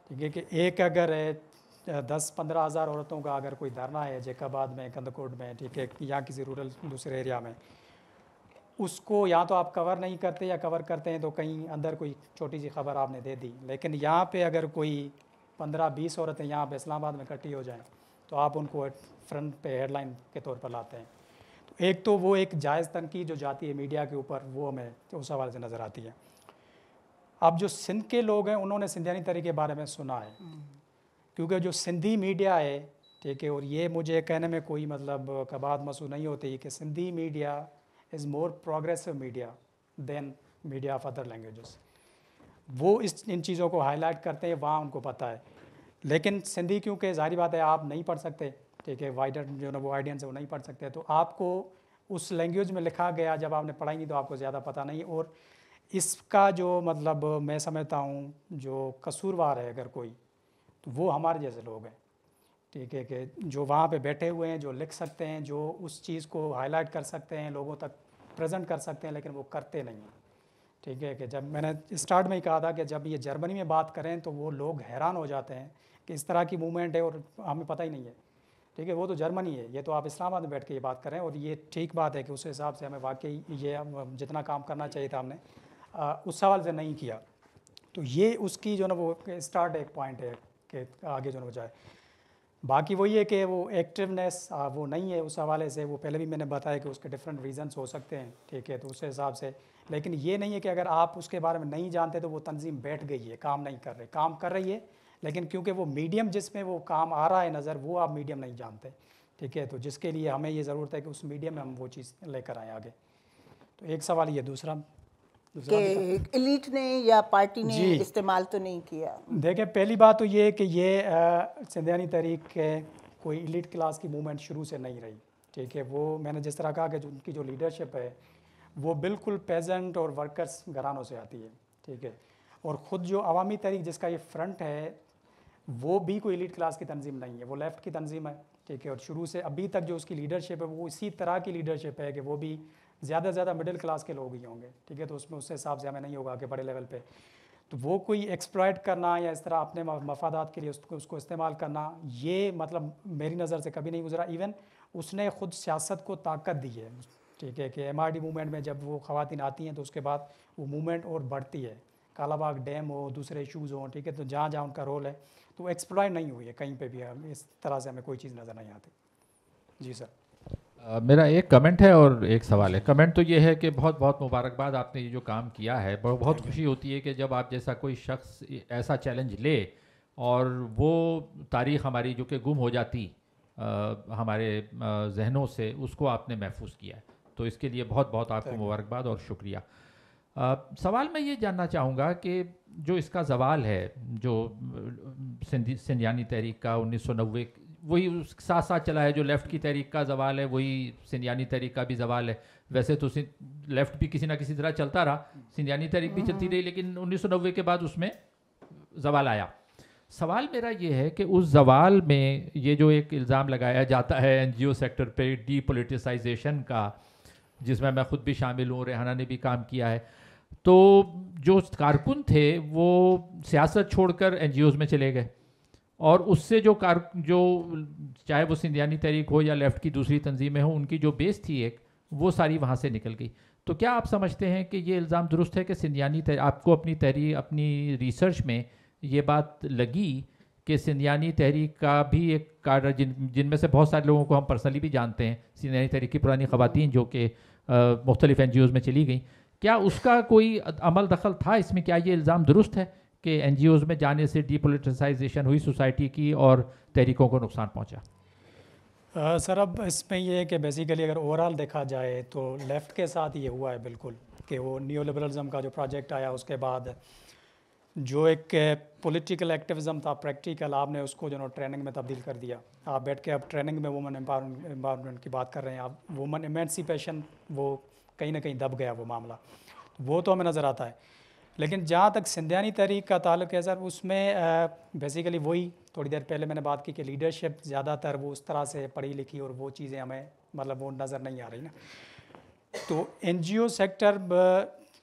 Speaker 2: ठीक है कि एक अगर है दस पंद्रह हज़ार औरतों का अगर कोई धरना है जैकाबाद में कंदकोट में ठीक है या किसी रूरल दूसरे एरिया में उसको या तो आप कवर नहीं करते या कवर करते हैं तो कहीं अंदर कोई छोटी सी खबर आपने दे दी लेकिन यहाँ पे अगर कोई पंद्रह बीस औरतें यहाँ पे इस्लामाबाद में इकट्ठी हो जाएं तो आप उनको फ्रंट पे हेडलाइन के तौर पर लाते हैं एक तो वो एक जायज़ तनकी जो जाती है मीडिया के ऊपर वो हमें तो उस हवाले से नज़र आती है अब जो सिंध के लोग हैं उन्होंने सिंधियानी तरीके के बारे में सुना है हम्म। क्योंकि जो सिंधी मीडिया है ठीक है और ये मुझे कहने में कोई मतलब कबात मसू नहीं होती कि Sindhi media is more progressive media than media of other languages वो इस इन चीज़ों को हाईलाइट करते हैं वहाँ उनको पता है लेकिन सिंधी क्योंकि जारी बात है आप नहीं पढ़ सकते ठीक है वाइडर जो ना वो ऑडियंस है वो नहीं पढ़ सकते तो आपको उस लैंग्वेज में लिखा गया जब आपने पढ़ाएंगी तो आपको ज़्यादा पता नहीं और इसका जो मतलब मैं समझता हूँ जो कसूरवार है अगर कोई तो वो हमारे जैसे लोग हैं ठीक है कि जो वहाँ पे बैठे हुए हैं जो लिख सकते हैं जो उस चीज़ को हाईलाइट कर सकते हैं लोगों तक प्रेजेंट कर सकते हैं लेकिन वो करते नहीं हैं ठीक है कि जब मैंने स्टार्ट में ही कहा था कि जब ये जर्मनी में बात करें तो वो लोग हैरान हो जाते हैं कि इस तरह की मूवमेंट है और हमें पता ही नहीं है ठीक है वो तो जर्मनी है ये तो आप इस्लामाबाद में बैठ के ये बात करें और ये ठीक बात है कि उस हिसाब से हमें वाकई ये जितना काम करना चाहिए था हमने उस सवाल से नहीं किया तो ये उसकी जो ना वो स्टार्ट एक पॉइंट है कि आगे जो ना जाए बाकी वही है कि वो एक्टिवनेस वो नहीं है उस हवाले से वो पहले भी मैंने बताया कि उसके डिफरेंट रीजंस हो सकते हैं ठीक है तो उस हिसाब से लेकिन ये नहीं है कि अगर आप उसके बारे में नहीं जानते तो वो तंजीम बैठ गई है काम नहीं कर रही काम कर रही है लेकिन क्योंकि वो मीडियम जिसमें वो काम आ रहा है नज़र वो आप मीडियम नहीं जानते ठीक है तो जिसके लिए हमें ये ज़रूरत है कि उस मीडियम में हम वो चीज़ लेकर आए आगे तो एक सवाल ये दूसरा एलिट
Speaker 1: ने या पार्टी ने इस्तेमाल तो नहीं किया
Speaker 2: देखें पहली बात तो ये कि ये सिंधानी तहरीक के कोई एलिट क्लास की मूवमेंट शुरू से नहीं रही ठीक है वो मैंने जिस तरह कहा कि जो उनकी जो लीडरशिप है वो बिल्कुल पेजेंट और वर्कर्स घरानों से आती है ठीक है और ख़ुद जो अवामी तहरीक जिसका ये फ्रंट है वो भी कोई एलिट क्लास की तंजीम नहीं है वो लेफ़्ट की तंजीम है ठीक है और शुरू से अभी तक जो उसकी लीडरशिप है वो इसी तरह की लीडरशिप है कि वो भी ज़्यादा से ज़्यादा मिडिल क्लास के लोग ही होंगे ठीक है तो उसमें उससे हिसाब से हमें नहीं होगा कि बड़े लेवल पर तो वो कोई एक्सप्लॉयट करना या इस तरह अपने मफादात के लिए उसको उसको इस्तेमाल करना ये मतलब मेरी नज़र से कभी नहीं गुजरा इवन उसने ख़ुद सियासत को ताकत दी है ठीक है कि एम आर डी मूवमेंट में जब वो खातन आती हैं तो उसके बाद वो मूवमेंट और बढ़ती है कालाबाग डैम हो दूसरे इशूज़ हों ठीक है तो जहाँ जहाँ उनका रोल है तो एक्सप्लॉय नहीं हुई है कहीं पे भी हम इस तरह से हमें कोई चीज़ नज़र नहीं आती जी
Speaker 5: सर मेरा एक कमेंट है और एक सवाल है कमेंट तो ये है कि बहुत बहुत मुबारकबाद आपने ये जो काम किया है बहुत खुशी होती है कि जब आप जैसा कोई शख्स ऐसा चैलेंज ले और वो तारीख हमारी जो कि गुम हो जाती आ, हमारे जहनों से उसको आपने महफूज किया है तो इसके लिए बहुत बहुत आपको मुबारकबाद और शुक्रिया आ, सवाल मैं ये जानना चाहूँगा कि जो इसका जवाल है जो सिंधी सिंधियानी तहरीक का उन्नीस सौ वही उस साथ साथ चला है जो लेफ़्ट की तहरीक का जवाल है वही सिंधियानी तहरीक का भी जवाल है वैसे तो लेफ़्ट भी किसी ना किसी तरह चलता रहा सिंधियानी तहरीक भी चलती रही लेकिन उन्नीस सौ नब्बे के बाद उसमें जवाल आया सवाल मेरा ये है कि उस जवाल में ये जो एक इल्ज़ाम लगाया जाता है एन सेक्टर पर डी का जिसमें मैं खुद भी शामिल हूँ रेहाना ने भी काम किया है तो जो कारकुन थे वो सियासत छोड़कर एन में चले गए और उससे जो कार जो चाहे वो सिंधियानी तहरीक हो या लेफ़्ट की दूसरी तंजीमें हों उनकी जो बेस थी एक वो सारी वहाँ से निकल गई तो क्या आप समझते हैं कि ये इल्ज़ाम दुरुस्त है कि सिंधियानी आपको अपनी तहरीर अपनी रिसर्च में ये बात लगी कि सिंधियानी तहरीक का भी एक कार्ड जिन जिनमें से बहुत सारे लोगों को हम पर्सनली भी जानते हैं सिंधियानी तहरीक की पुरानी खवतिन जो कि मुख्तलिफ एन में चली गई क्या उसका कोई अमल दखल था इसमें क्या ये इल्ज़ाम दुरुस्त है कि एन में जाने से डिपोलिटिसाइजेशन हुई सोसाइटी की और तहरीकों को नुकसान पहुँचा
Speaker 2: सर अब इसमें यह है कि बेसिकली अगर ओवरऑल देखा जाए तो लेफ़्ट के साथ ये हुआ है बिल्कुल कि वो न्यू लिबरलिज्म का जो प्रोजेक्ट आया उसके बाद जो एक पॉलिटिकल एक्टिविज्म था प्रैक्टिकल आपने उसको जो है ट्रेनिंग में तब्दील कर दिया आप बैठ के अब ट्रेनिंग में वुमेन एम्पावरमेंट की बात कर रहे हैं आप वुमेन एमेंसिपेशन वो कहीं ना कहीं दब गया वो मामला वो तो हमें नज़र आता है लेकिन जहाँ तक सिंधियानी तहरीक का ताल्लुक है सर उसमें बेसिकली वही थोड़ी देर पहले मैंने बात की कि लीडरशिप ज़्यादातर वो उस तरह से पढ़ी लिखी और वो चीज़ें हमें मतलब वो नज़र नहीं आ रही ना तो एन सेक्टर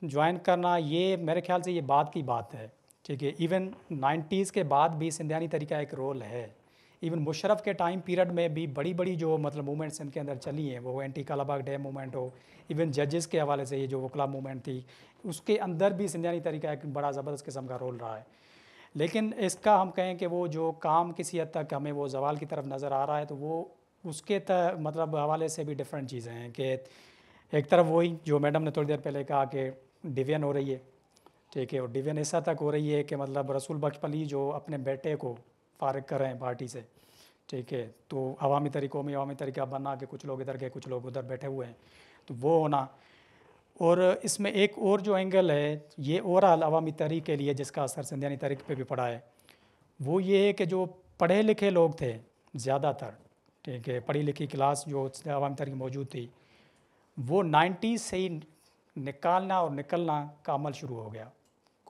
Speaker 2: ज्वाइन करना ये मेरे ख्याल से ये बात की बात है ठीक है इवन 90s के बाद भी सिंधियानी तरीका एक रोल है इवन मुशरफ के टाइम पीरियड में भी बड़ी बड़ी जो मतलब मूवमेंट्स इनके अंदर चली हैं वो एंटी कालाबाग डे मूवमेंट हो इवन जजेस के हवाले से ये जो वकला मूवमेंट थी उसके अंदर भी सिंधियानी तरीका एक बड़ा ज़बरदस्त किस्म का रोल रहा है लेकिन इसका हम कहें कि वो जो काम किसी हद तक हमें वो जवाल की तरफ नज़र आ रहा है तो वो उसके त, मतलब हवाले से भी डिफरेंट चीज़ें हैं कि एक तरफ वही जो मैडम ने थोड़ी देर पहले कहा कि डिवियन हो रही है ठीक है और डिवियन ऐसा तक हो रही है कि मतलब रसूल बख्शपली जो अपने बेटे को फारग कर रहे हैं पार्टी से ठीक है तो अवामी तरीक़ों में अवामी तरीक़ा बना के कुछ लोग इधर गए कुछ लोग उधर बैठे हुए हैं तो वो होना और इसमें एक और जो एंगल है ये ओवरऑल अवामी तरीक के लिए जिसका असर सिंधियानी तरीक पे भी पड़ा है वो ये है कि जो पढ़े लिखे लोग थे ज़्यादातर ठीक है पढ़ी लिखी क्लास जो अवामी तरीक मौजूद थी वो नाइन्टी से ही निकालना और निकलना का अमल शुरू हो गया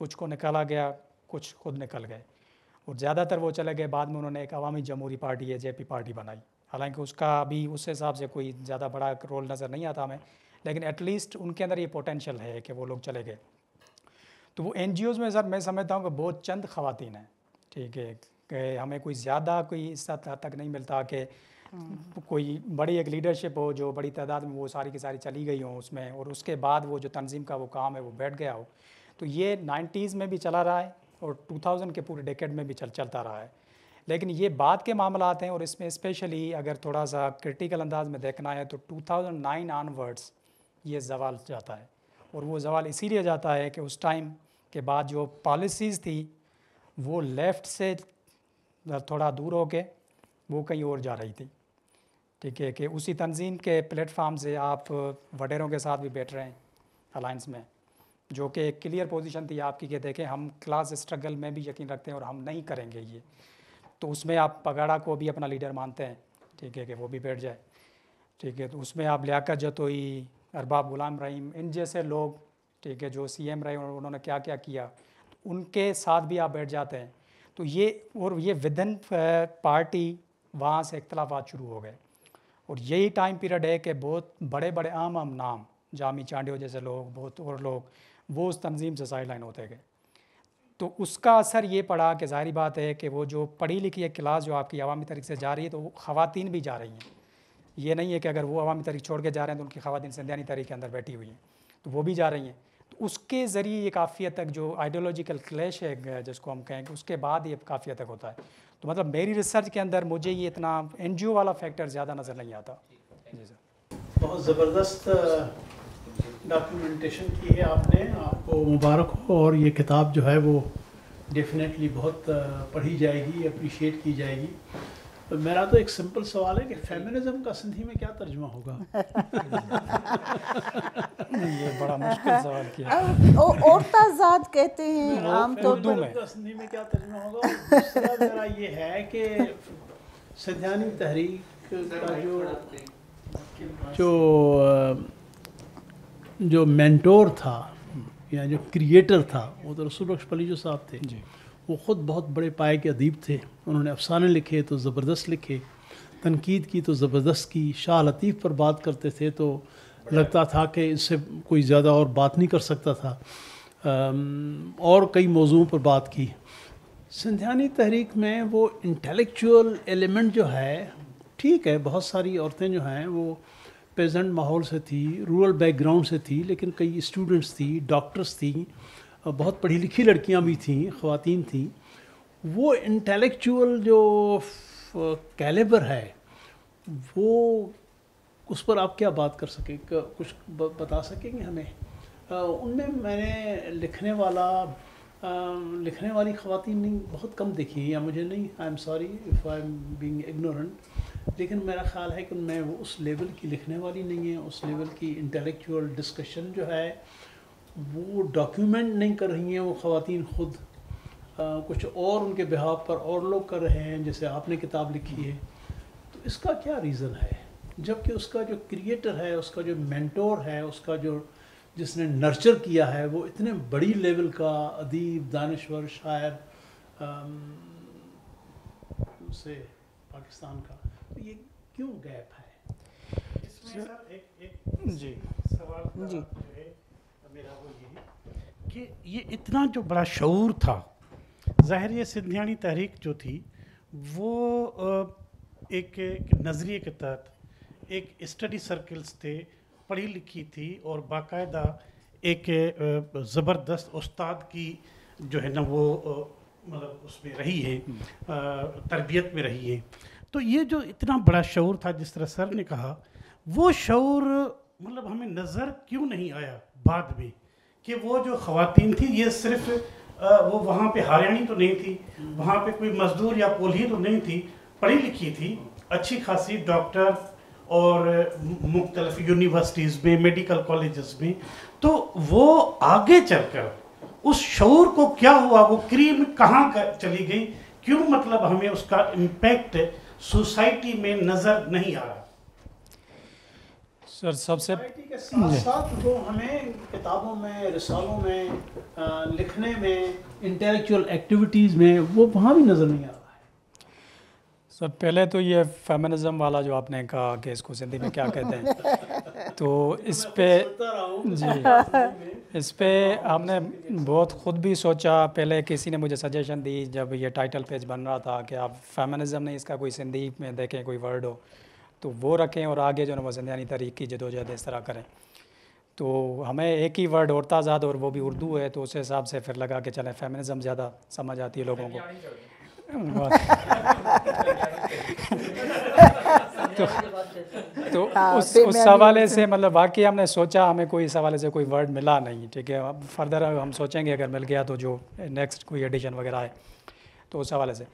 Speaker 2: कुछ को निकाला गया कुछ खुद निकल गए और ज़्यादातर वो चले गए बाद में उन्होंने एक अवामी जमहूरी पार्टी है जे पार्टी बनाई हालांकि उसका अभी उस हिसाब से कोई ज़्यादा बड़ा रोल नज़र नहीं आता हमें लेकिन एटलीस्ट उनके अंदर ये पोटेंशियल है कि वो लोग चले गए तो वो एन में सर मैं समझता हूँ कि बहुत चंद खातन हैं ठीक है कि हमें कोई ज़्यादा कोई इस हद तक नहीं मिलता कि हम्म। कोई बड़ी एक लीडरशिप हो जो बड़ी तादाद में वो सारी की सारी चली गई हो उसमें और उसके बाद वो जो तंजीम का वो काम है वो बैठ गया हो तो ये नाइन्टीज़ में भी चला रहा है और 2000 के पूरे डेकेड में भी चल चलता रहा है लेकिन ये बाद के मामला हैं और इसमें स्पेशली अगर थोड़ा सा क्रिटिकल अंदाज में देखना है तो 2009 ऑनवर्ड्स ये जवाल जाता है और वो जवाल इसीलिए जाता है कि उस टाइम के बाद जो पॉलिसीज़ थी वो लेफ़्ट से थोड़ा दूर होके वो कहीं और जा रही थी ठीक है कि उसी तंजीम के प्लेटफार्म से आप वडेरों के साथ भी बैठ रहे हैं अलाइंस में जो कि एक क्लियर पोजीशन थी आपकी कि देखें हम क्लास स्ट्रगल में भी यकीन रखते हैं और हम नहीं करेंगे ये तो उसमें आप पगड़ा को भी अपना लीडर मानते हैं ठीक है कि वो भी बैठ जाए ठीक है तो उसमें आप लियाकत जतोई अरबाब गुलाम रहीम इन जैसे लोग ठीक है जो सी एम रहे उन्होंने क्या क्या किया उनके साथ भी आप बैठ जाते हैं तो ये और ये विदिन पार्टी वहाँ से इख्तलाफा शुरू हो गए और यही टाइम पीरियड है कि बहुत बड़े बड़े आम आम नाम जामी चांडियो जैसे लोग बहुत और लोग वो उस तंजीम से साइड लाइन होते गए तो उसका असर ये पड़ा कि ज़ाहरी बात है कि वो जो पढ़ी लिखी है क्लास जो आपकी अवामी तरीक़े से जा रही है तो वो भी जा रही हैं ये नहीं है कि अगर वो अवामी तरीक़ छोड़ के जा रहे हैं तो उनकी खवतिन सिंधानी तरीक़ के अंदर बैठी हुई हैं तो वो भी जा रही हैं तो उसके ज़रिए ये काफ़ी हद तक जो आइडियोलॉजिकल क्लेश है जिसको हम कहें कि उसके बाद ये काफ़ी हद तक होता है तो मतलब मेरी रिसर्च के अंदर मुझे ये इतना एन वाला फैक्टर ज़्यादा नज़र नहीं आता जी
Speaker 6: सर बहुत ज़बरदस्त डॉक्यूमेंटेशन की है आपने आपको मुबारक हो और ये किताब जो है वो डेफिनेटली बहुत पढ़ी जाएगी अप्रिशिएट की जाएगी तो मेरा तो एक सिंपल सवाल है कि फेमिनिज्म का सिंधी में क्या तर्जमा होगा ये बड़ा मुश्किल सवाल किया आजाद कहते हैं आमतौर तो पर सिंधी में क्या तर्जमा
Speaker 1: होगा मेरा ये है कि
Speaker 6: सिंधियानी तहरीक का जो जो जो मैंटोर था या जो क्रिएटर था वो तो रसूल बख्श पली जो साहब थे जी। वो ख़ुद बहुत बड़े पाए के अदीब थे उन्होंने अफसाने लिखे तो ज़बरदस्त लिखे तनकीद की तो ज़बरदस्त की शाह लतीफ़ पर बात करते थे तो लगता था कि इससे कोई ज़्यादा और बात नहीं कर सकता था और कई मौजुओं पर बात की सिंधियानी तहरीक में वो इंटेलेक्चुअल एलिमेंट जो है ठीक है बहुत सारी औरतें जो हैं वो पेजेंट माहौल से थी रूरल बैकग्राउंड से थी लेकिन कई स्टूडेंट्स थी डॉक्टर्स थी बहुत पढ़ी लिखी लड़कियां भी थीं ख़वान थी वो इंटेलेक्चुअल जो कैलेबर है वो उस पर आप क्या बात कर सकें कुछ बता सकेंगे हमें उनमें मैंने लिखने वाला लिखने वाली खातन नहीं बहुत कम देखी या मुझे नहीं I am sorry if I am being ignorant लेकिन मेरा ख्याल है कि मैं वो उस लेवल की लिखने वाली नहीं है उस लेवल की इंटेलेक्चुअल डिस्कशन जो है वो डॉक्यूमेंट नहीं कर रही हैं वो ख़वान ख़ुद कुछ और उनके बिहाव पर और लोग कर रहे हैं जैसे आपने किताब लिखी है तो इसका क्या रीज़न है जबकि उसका जो क्रिएटर है उसका जो मैंटोर है उसका जो जिसने नर्चर किया है वो इतने बड़ी लेवल का अदीब दानश्वर शायर से पाकिस्तान का ये क्यों गैप है
Speaker 7: इसमें सर एक
Speaker 6: एक जी सवाल जी
Speaker 7: मेरा वो ये कि ये इतना जो बड़ा शूर था ज़ाहिर ये सिंधियाणी तहरीक जो थी वो एक, एक नज़रिए के तहत एक स्टडी सर्कल्स थे पढ़ी लिखी थी और बाकायदा एक ज़बरदस्त उस्ताद की जो है ना वो मतलब उसमें रही है हम्म। तरबियत में रही है तो ये जो इतना बड़ा शौर था जिस तरह सर ने कहा वो शौर मतलब हमें नज़र क्यों नहीं आया बाद में कि वो जो खातन थी ये सिर्फ वो वहाँ पे हरियाणी तो नहीं थी वहाँ पे कोई मजदूर या कोल्ही तो नहीं थी पढ़ी लिखी थी अच्छी खासी डॉक्टर और मुख्तलफ यूनिवर्सिटीज़ में मेडिकल कॉलेज में तो वो आगे चलकर उस शौर को क्या हुआ वो क्रीम कहाँ चली गई क्यों मतलब हमें उसका इम्पेक्ट सोसाइटी में नज़र नहीं आ
Speaker 6: रहा सर सबसे के साथ साथ जो हमें किताबों में रिसालों में आ, लिखने में इंटेलेक्चुअल एक्टिविटीज़ में वो वहाँ भी नज़र नहीं आ रहा
Speaker 2: है सर पहले तो ये फेमिनिज्म वाला जो आपने कहा कि इसको सिंधी में क्या कहते हैं तो इस पे जी इस पे हमने बहुत ख़ुद भी सोचा पहले किसी ने मुझे सजेशन दी जब ये टाइटल पेज बन रहा था कि आप फेमनिज़म नहीं इसका कोई सिंधी में देखें कोई वर्ड हो तो वो रखें और आगे जो है वो जिंदानी तरीक़ की जदोजहद इस तरह करें तो हमें एक ही वर्ड और ताज़ाद और वो भी उर्दू है तो उस हिसाब से फिर लगा कि चलें फेमनिज़म ज़्यादा समझ आती है लोगों को तो तो उस उस हवाले से मतलब वाकई हमने सोचा हमें कोई इस हवाले से कोई वर्ड मिला नहीं ठीक है अब फर्दर हम सोचेंगे अगर मिल गया तो जो नेक्स्ट कोई एडिशन वगैरह है तो उस हवाले से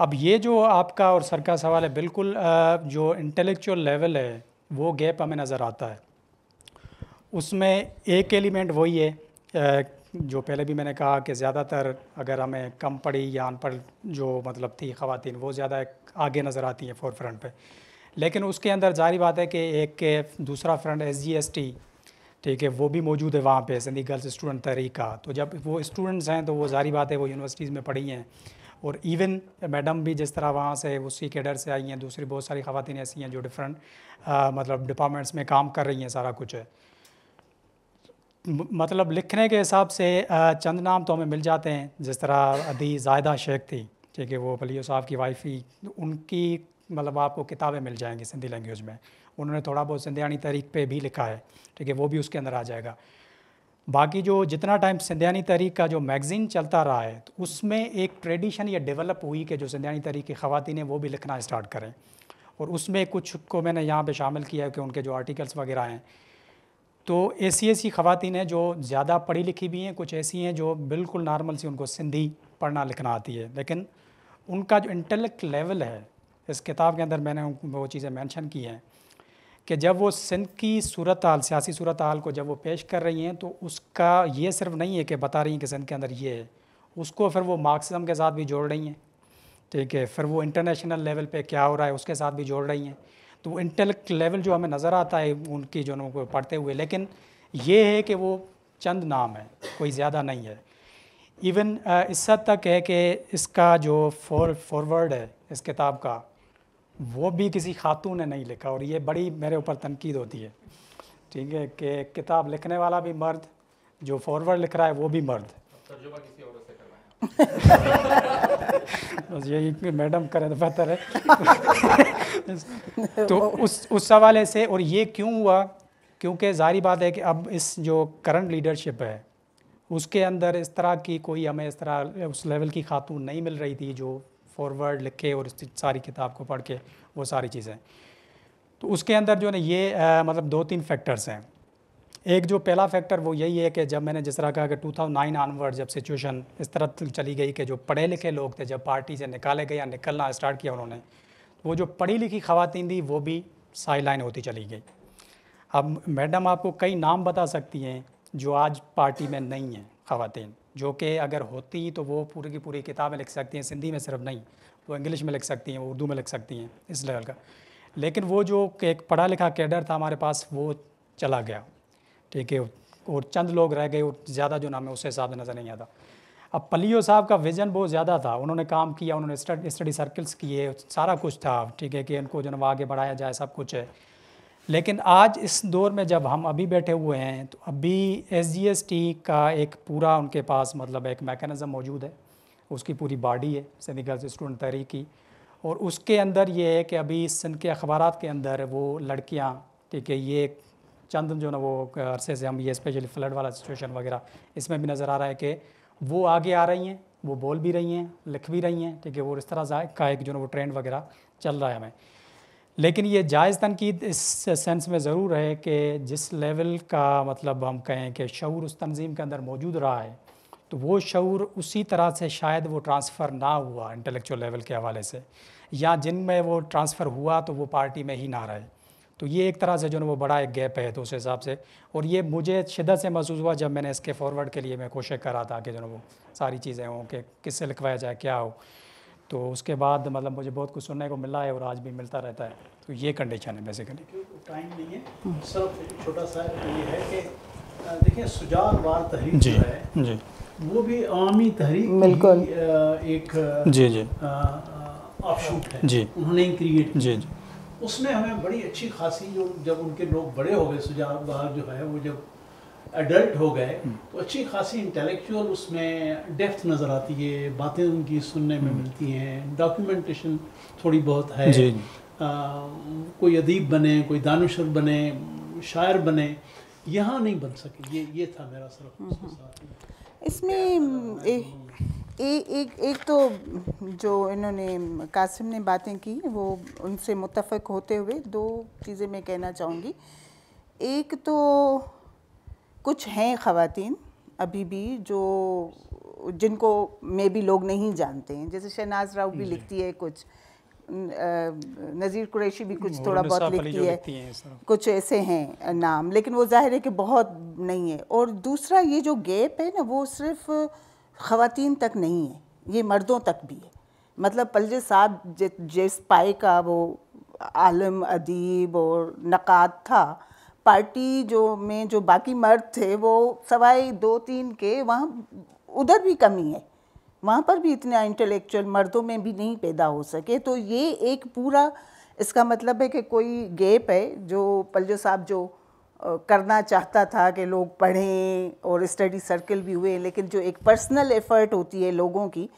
Speaker 2: अब ये जो आपका और सर का सवाल है बिल्कुल जो इंटेलेक्चुअल लेवल है वो गैप हमें नज़र आता है उसमें एक एलिमेंट वही है जो पहले भी मैंने कहा कि ज़्यादातर अगर हमें कम पढ़ी या अनपढ़ जो मतलब थी ख़वान वो ज़्यादा आगे नज़र आती हैं फोर फ्रंट पर लेकिन उसके अंदर जारी बात है कि एक के दूसरा front S G S T ठीक है वो भी मौजूद है वहाँ पे सिंधी गर्ल्स स्टूडेंट तहरीक का तो जब वो स्टूडेंट्स हैं तो वो जारी बात है वो यूनिवर्सिटीज़ में पढ़ी हैं और इवन मैडम भी जिस तरह वहाँ से उसी के डर से आई हैं दूसरी बहुत सारी खातन ऐसी हैं जो डिफरेंट मतलब डिपार्टमेंट्स में काम कर रही हैं सारा कुछ है मतलब लिखने के हिसाब से चंद नाम तो हमें मिल जाते हैं जिस तरह अदी जायदा शेख थी ठीक है वो बलियो साहब की वाइफी तो उनकी मतलब आपको किताबें मिल जाएंगी सिंधी लैंग्वेज में उन्होंने थोड़ा बहुत सिंधियानी तरीक पे भी लिखा है ठीक है वो भी उसके अंदर आ जाएगा बाकी जो जितना टाइम सिंधियानी तहरीक का जो मैगज़ीन चलता रहा है तो उसमें एक ट्रेडिशन ये डेवलप हुई कि जो सिंधियानी तहरीक की ख़वान वो भी लिखना स्टार्ट करें और उसमें कुछ को मैंने यहाँ पे शामिल किया है कि उनके जो आर्टिकल्स वगैरह हैं तो ऐसी ऐसी ख़वान हैं जो ज़्यादा पढ़ी लिखी भी हैं कुछ ऐसी हैं जो बिल्कुल नॉर्मल सी उनको सिंधी पढ़ना लिखना आती है लेकिन उनका जो इंटेलेक्ट लेवल है इस किताब के अंदर मैंने वो चीज़ें मेंशन की हैं कि जब वो सिंध की सूरत हाल सियासी सूरत हाल को जब वो पेश कर रही हैं तो उसका ये सिर्फ नहीं है कि बता रही हैं कि सिंध के अंदर ये है उसको फिर वो मार्क्सिज्म के साथ भी जोड़ रही हैं ठीक है फिर वो इंटरनेशनल लेवल पे क्या हो रहा है उसके साथ भी जोड़ रही हैं तो इंटेलेक्ट लेवल जो हमें नज़र आता है उनकी जो उनको पढ़ते हुए लेकिन ये है कि वो चंद नाम है कोई ज़्यादा नहीं है इवन इस हद तक है कि इसका जो फॉर फॉरवर्ड है इस किताब का वो भी किसी खातून ने नहीं लिखा और ये बड़ी मेरे ऊपर तनकीद होती है ठीक है कि किताब लिखने वाला भी मर्द जो फॉरवर्ड लिख रहा है वो भी
Speaker 5: मर्द
Speaker 2: बस यही मैडम करें तो बेहतर है तो उस उस हवाले से और ये क्यों हुआ क्योंकि जारी बात है कि अब इस जो करंट लीडरशिप है उसके अंदर इस तरह की कोई हमें इस तरह उस लेवल की खातून नहीं मिल रही थी जो फॉरवर्ड लिखे और सारी किताब को पढ़ के वो सारी चीज़ें तो उसके अंदर जो है ये आ, मतलब दो तीन फैक्टर्स हैं एक जो पहला फैक्टर वो यही है कि जब मैंने जिस तरह कहा कि 2009 ऑनवर्ड जब सिचुएशन इस तरह चली गई कि जो पढ़े लिखे लोग थे जब पार्टी से निकाले गए या निकलना स्टार्ट किया उन्होंने वो जो पढ़ी लिखी खातन थी वो भी साइलाइन होती चली गई अब मैडम आपको कई नाम बता सकती हैं जो आज पार्टी में नहीं हैं खातन जो कि अगर होती तो वो पूरी की पूरी किताबें लिख सकती हैं सिंधी में सिर्फ नहीं वो इंग्लिश में लिख सकती हैं उर्दू में लिख सकती हैं इस लेवल का लेकिन वो जो एक पढ़ा लिखा कैडर था हमारे पास वो चला गया ठीक है और चंद लोग रह गए और ज़्यादा जो नाम है उस हिसाब से नज़र नहीं आता अब पलियो साहब का विज़न बहुत ज़्यादा था उन्होंने काम किया उन्होंने स्टडी सर्कल्स किए सारा कुछ था ठीक है कि इनको जो ना आगे बढ़ाया जाए सब कुछ है लेकिन आज इस दौर में जब हम अभी बैठे हुए हैं तो अभी एस का एक पूरा उनके पास मतलब एक मेकनिज़म मौजूद है उसकी पूरी बॉडी है गर्ल्स स्टूडेंट तहरीक की और उसके अंदर ये है कि अभी सिंध के अखबार के अंदर वो लड़कियाँ ठीक है ये चंद जो ना वो अरसे से हम ये स्पेशली फ्लड वाला सिचुएशन वगैरह इसमें भी नज़र आ रहा है कि वो आगे आ रही हैं वो बोल भी रही हैं लिख भी रही हैं ठीक है वो इस तरह का एक जो ना वो ट्रेंड वगैरह चल रहा है हमें लेकिन ये जायज़ तनकीद इस सेंस में ज़रूर है कि जिस लेवल का मतलब हम कहें कि शूर उस तंजीम के अंदर मौजूद रहा है तो वो शूर उसी तरह से शायद वो ट्रांसफ़र ना हुआ इंटेलेक्चुअल लेवल के हवाले से या जिन में वो ट्रांसफ़र हुआ तो वो पार्टी में ही ना रहे तो ये एक तरह से जो है वो बड़ा एक गैप है तो उस हिसाब से और ये मुझे शिदत से महसूस हुआ जब मैंने इसके फॉरवर्ड के लिए मैं कोशिश करा था कि जो है वो सारी चीज़ें हों कि किससे लिखवाया जाए क्या हो तो उसके बाद मतलब मुझे बहुत कुछ सुनने को मिला है और आज भी मिलता रहता है तो ये कंडीशन है बेसिकली
Speaker 6: टाइम नहीं है सब छोटा सा ये है कि देखिए सुजानवार तहरीक जी, जो है जी वो भी आमी तहरीक बिल्कुल एक जी जी ऑप्शन है जी उन्होंने क्रिएट जी जी उसमें हमें बड़ी अच्छी खासी जो जब उनके लोग बड़े हो गए सुजाव बहार जो है वो जब एडल्ट हो गए हम्म। तो अच्छी खासी इंटेलेक्चुअल उसमें डेप्थ नज़र आती है बातें उनकी सुनने में हम्म। मिलती हैं डॉक्यूमेंटेशन थोड़ी बहुत है जी। आ, कोई अदीब बने कोई दानश्वर बने शायर बने यहाँ नहीं बन सके ये ये था मेरा सर
Speaker 1: हम्म। इसमें ए, एक एक तो जो इन्होंने कासिम ने बातें की वो उनसे मुतफ़ होते हुए दो चीज़ें मैं कहना चाहूँगी एक तो कुछ हैं ख़वातीन अभी भी जो जिनको मे भी लोग नहीं जानते हैं जैसे शहनाज राव भी लिखती है कुछ नज़ीर कुरैशी भी कुछ थोड़ा बहुत लिखती है, है कुछ ऐसे हैं नाम लेकिन वो जाहिर है कि बहुत नहीं है और दूसरा ये जो गैप है ना वो सिर्फ़ ख़वातीन तक नहीं है ये मर्दों तक भी है मतलब पलजे साहब जिस पाए का वो आलम अदीब और नक़ाद था पार्टी जो में जो बाकी मर्द थे वो सवाई दो तीन के वहाँ उधर भी कमी है वहाँ पर भी इतना इंटेलेक्चुअल मर्दों में भी नहीं पैदा हो सके तो ये एक पूरा इसका मतलब है कि कोई गैप है जो पलजो साहब जो करना चाहता था कि लोग पढ़ें और स्टडी सर्कल भी हुए लेकिन जो एक पर्सनल एफ़र्ट होती है लोगों की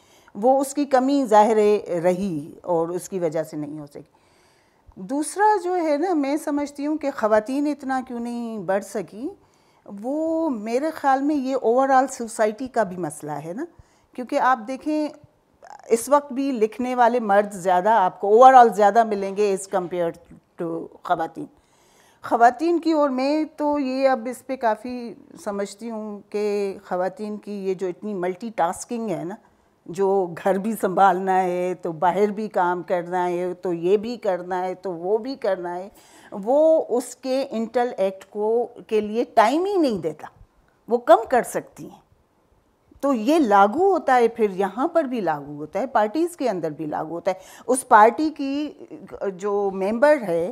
Speaker 1: वो उसकी कमी ज़ाहिर रही और उसकी वजह से नहीं हो सकी दूसरा जो है ना मैं समझती हूँ कि ख़वातीन इतना क्यों नहीं बढ़ सकी वो मेरे ख़्याल में ये ओवरऑल सोसाइटी का भी मसला है ना क्योंकि आप देखें इस वक्त भी लिखने वाले मर्द ज़्यादा आपको ओवरऑल ज़्यादा मिलेंगे एज़ कम्पेयर टू ख़वातीन ख़वान की और मैं तो ये अब इस पर काफ़ी समझती हूँ कि ख़वान की ये जो इतनी मल्टी टास्किंग है ना जो घर भी संभालना है तो बाहर भी काम करना है तो ये भी करना है तो वो भी करना है वो उसके इंटल एक्ट को के लिए टाइम ही नहीं देता वो कम कर सकती हैं तो ये लागू होता है फिर यहाँ पर भी लागू होता है पार्टीज़ के अंदर भी लागू होता है उस पार्टी की जो मेंबर है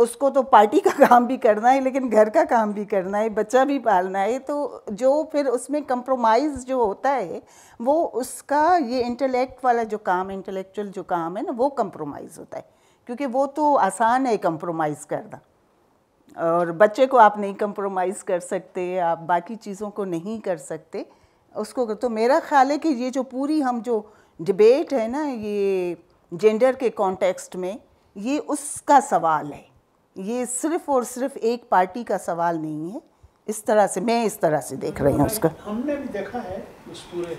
Speaker 1: उसको तो पार्टी का काम भी करना है लेकिन घर का काम भी करना है बच्चा भी पालना है तो जो फिर उसमें कंप्रोमाइज़ जो होता है वो उसका ये इंटेलेक्ट वाला जो काम इंटेलेक्चुअल जो काम है ना वो कंप्रोमाइज़ होता है क्योंकि वो तो आसान है कंप्रोमाइज़ करना और बच्चे को आप नहीं कंप्रोमाइज़ कर सकते आप बाकी चीज़ों को नहीं कर सकते उसको तो मेरा ख्याल है कि ये जो पूरी हम जो डिबेट है ना ये जेंडर के कॉन्टेक्स्ट में ये उसका सवाल है ये सिर्फ और सिर्फ एक पार्टी का सवाल नहीं है इस तरह से मैं इस तरह से देख रही हूँ उसका
Speaker 6: हमने भी देखा है उस पूरे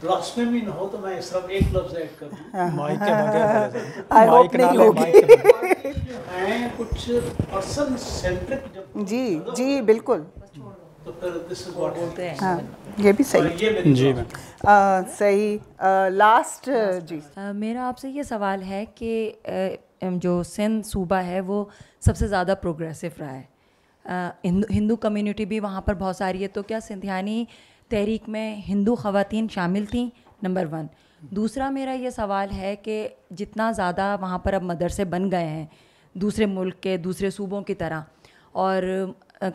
Speaker 6: ब्लास्फेमी हाँ। ना हो तो
Speaker 1: मैं सब एक लफ्ज ऐड कर दूं हाँ। जी जी बिल्कुल तो बोलते हैं हाँ, ये भी सही जी सही लास्ट जी मेरा आपसे ये सवाल है कि जो सिंध सूबा है वो सबसे ज़्यादा प्रोग्रेसिव रहा है हिंदू कम्युनिटी भी वहाँ पर
Speaker 2: बहुत सारी है तो क्या सिंधियानी तहरीक में हिंदू खवतिन शामिल थी नंबर वन दूसरा मेरा ये सवाल है कि जितना ज़्यादा वहाँ पर अब मदरसे बन गए हैं दूसरे मुल्क के दूसरे सूबों की तरह और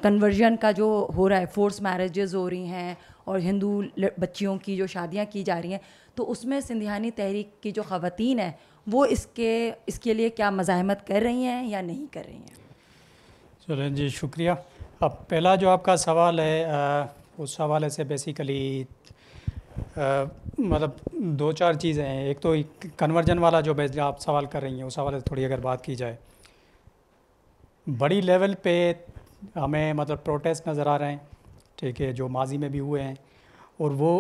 Speaker 2: कन्वर्जन का जो हो रहा है फोर्स मैरिजेज़ हो रही हैं और हिंदू बच्चियों की जो शादियाँ की जा रही हैं तो उसमें सिंधियानी तहरीक की जो ख़वान है वो इसके इसके लिए क्या मज़ामत कर रही हैं या नहीं कर रही हैं चलें जी शुक्रिया अब पहला जो आपका सवाल है आ, उस हवाले से बेसिकली आ, मतलब दो चार चीज़ें हैं एक तो कन्वर्जन वाला जो बेस आप सवाल कर रही हैं उस हवाले से थोड़ी अगर बात की जाए बड़ी लेवल पे हमें मतलब प्रोटेस्ट नज़र आ रहे हैं ठीक है जो माजी में भी हुए हैं और वो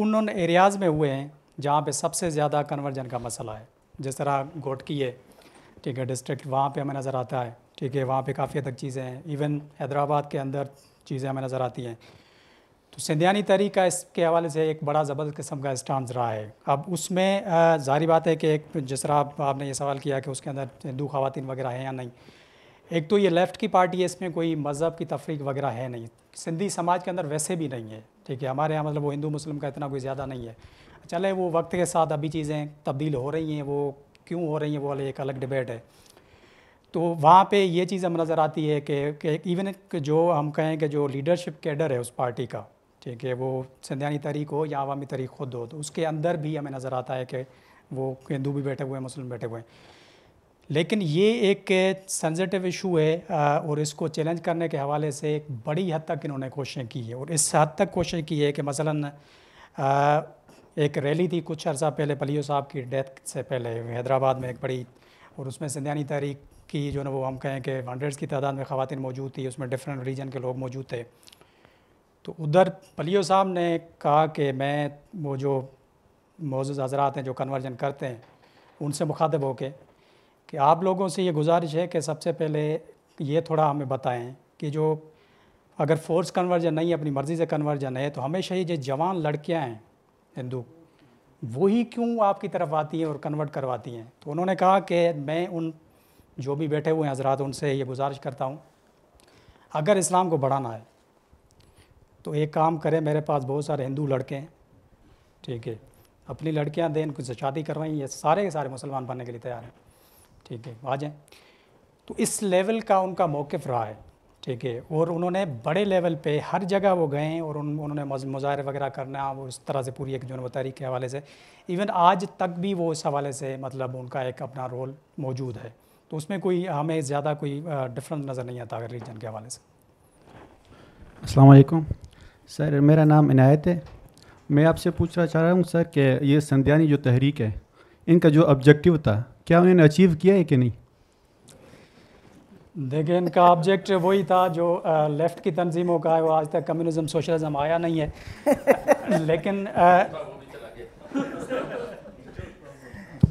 Speaker 2: उन उन एरियाज़ में हुए हैं जहाँ पे सबसे ज़्यादा कन्वर्जन का मसला है जिस तरह घोटकी है ठीक है डिस्ट्रिक्ट वहाँ पे हमें नज़र आता है ठीक है वहाँ पे काफ़ी हद तक चीज़ें हैं इवन हैदराबाद के अंदर चीज़ें हमें नज़र आती हैं तो सिंधियानी तरीका का इसके हवाले से एक बड़ा ज़बरदस्त किस्म का स्टांस रहा है अब उसमें जारी बात है कि एक जिस तरह आपने ये सवाल किया कि उसके अंदर हिंदू खातन वगैरह हैं या नहीं एक तो ये लेफ़्ट की पार्टी है इसमें कोई मज़हब की तफरीक वगैरह है नहीं सिंधी समाज के अंदर वैसे भी नहीं है ठीक है हमारे यहाँ मतलब वो हिंदू मुस्लिम का इतना कोई ज़्यादा नहीं है चले वो वक्त के साथ अभी चीज़ें तब्दील हो रही हैं वो क्यों हो रही हैं वो वाले एक अलग डिबेट है तो वहाँ पे ये चीज़ हमें नज़र आती है कि, इवन जो हम कहें कि जो लीडरशिप कैडर है उस पार्टी का ठीक है वो सिंधियानी तरीक हो या अवामी तरीक खुद हो तो उसके अंदर भी हमें नज़र आता है कि वो हिंदू भी बैठे हुए हैं मुस्लिम बैठे हुए हैं लेकिन ये एक सेंसिटिव इशू है और इसको चैलेंज करने के हवाले से एक बड़ी हद तक इन्होंने कोशिशें की है और इस हद तक कोशिश की है कि मसला एक रैली थी कुछ अर्सा पहले पलियो साहब की डेथ से पहले हैदराबाद में एक बड़ी और उसमें सिंधियानी तहरीक की जो ना वो हम कहें कि हंड्रेड्स की तादाद में खातन मौजूद थी उसमें डिफरेंट रीजन के लोग मौजूद थे तो उधर पलियो साहब ने कहा कि मैं वो जो मौजूद हजरात हैं जो कन्वर्जन करते हैं उनसे मुखातब होके कि आप लोगों से ये गुजारिश है कि सबसे पहले ये थोड़ा हमें बताएं कि जो अगर फोर्स कन्वर्जन नहीं अपनी मर्ज़ी से कन्वर्जन है तो हमेशा ये जो जवान लड़कियाँ हैं हिंदू वही क्यों आपकी तरफ आती हैं और कन्वर्ट करवाती हैं तो उन्होंने कहा कि मैं उन जो भी बैठे हुए हैं हजरात उनसे ये गुजारिश करता हूँ अगर इस्लाम को बढ़ाना है तो एक काम करें मेरे पास बहुत सारे हिंदू लड़के हैं ठीक है अपनी लड़कियाँ दें उनसे शादी करवाई ये सारे के सारे मुसलमान बनने के लिए तैयार हैं ठीक है आ जाएँ तो इस लेवल का उनका मौक़ रहा है ठीक है और उन्होंने बड़े लेवल पे हर जगह वो गए और उन, उन्होंने मुजाहरे वगैरह करना वो इस तरह से पूरी एक जो तहरीक के हवाले से इवन आज तक भी वो इस हवाले से मतलब उनका एक अपना रोल मौजूद है तो उसमें कोई हमें ज़्यादा कोई डिफरेंस नज़र नहीं आता रिलीजन के हवाले से
Speaker 6: असलकुम सर मेरा नाम इनायत है मैं आपसे पूछना चाह रहा हूँ सर कि ये संध्यानी जो तहरीक है इनका जो ऑब्जेक्टिव था क्या उन्होंने अचीव किया है कि नहीं
Speaker 2: देखिए इनका ऑब्जेक्ट वही था जो आ, लेफ्ट की तंजीमों का है वो आज तक कम्युनिज्म सोशलिज्म आया नहीं है लेकिन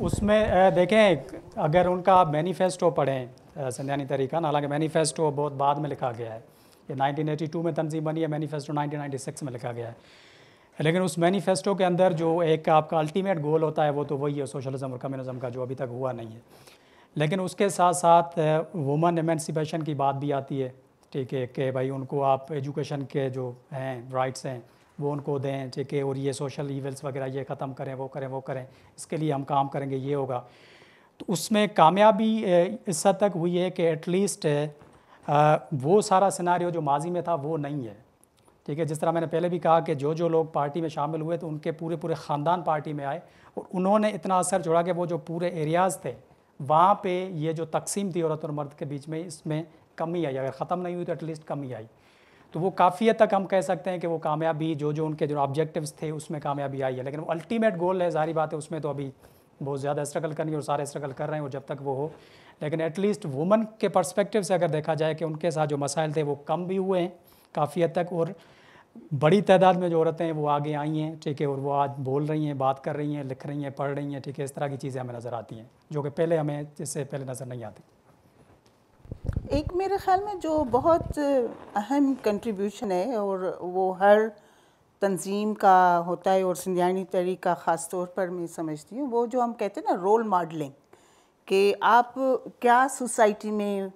Speaker 2: उसमें देखें अगर उनका आप मैनीफेस्टो पढ़ें संध्यानी तरीका हालांकि मैनीफेस्टो बहुत बाद में लिखा गया है ये 1982 में तंजीम बनी है मैनीफेस्टो 1996 में लिखा गया है लेकिन उस मैनीफेस्टो के अंदर जो एक आपका अल्टीमेट गोल होता है वो तो वही है सोशलिज्म और कम्युनिज्म का जो अभी तक हुआ नहीं है लेकिन उसके साथ साथ वुमन एमेंसिपेशन की बात भी आती है ठीक है कि भाई उनको आप एजुकेशन के जो हैं राइट्स हैं वो उनको दें ठीक है और ये सोशल इवेंट्स वगैरह ये ख़त्म करें वो करें वो करें इसके लिए हम काम करेंगे ये होगा तो उसमें कामयाबी इस हद तक हुई है कि एटलीस्ट वो सारा सिनारी जो माजी में था वो नहीं है ठीक है जिस तरह मैंने पहले भी कहा कि जो जो लोग पार्टी में शामिल हुए तो उनके पूरे पूरे ख़ानदान पार्टी में आए और उन्होंने इतना असर जोड़ा कि वो जो पूरे एरियाज़ थे वहाँ पे ये जो तकसीम थी औरत और मर्द के बीच में इसमें कमी आई अगर ख़त्म नहीं हुई तो एटलीस्ट कमी आई तो वो काफ़ी हद तक हम कह सकते हैं कि वो कामयाबी जो जो उनके जो ऑब्जेक्टिव्स थे उसमें कामयाबी आई है लेकिन वो अल्टीमेट गोल है जारी बात है उसमें तो अभी बहुत ज़्यादा स्ट्रगल करनी है और सारे स्ट्रगल कर रहे हैं और जब तक वो हो लेकिन एटलीस्ट वुमन के परस्पेक्टिव से अगर देखा जाए कि उनके साथ जो मसाइल थे वो कम भी हुए हैं काफ़ी हद तक और बड़ी तादाद में जो औरतें हैं वो आगे आई हैं ठीक है और वो आज बोल रही हैं बात कर रही हैं लिख रही हैं पढ़ रही हैं ठीक है इस तरह की चीज़ें हमें नज़र आती हैं जो कि पहले हमें जिससे पहले नज़र नहीं आती
Speaker 1: एक मेरे ख्याल में जो बहुत अहम कंट्रीब्यूशन है और वो हर तंजीम का होता है और सिंधियानी तरीक़ का ख़ास तौर पर मैं समझती हूँ वो जो हम कहते हैं ना रोल मॉडलिंग कि आप क्या सोसाइटी में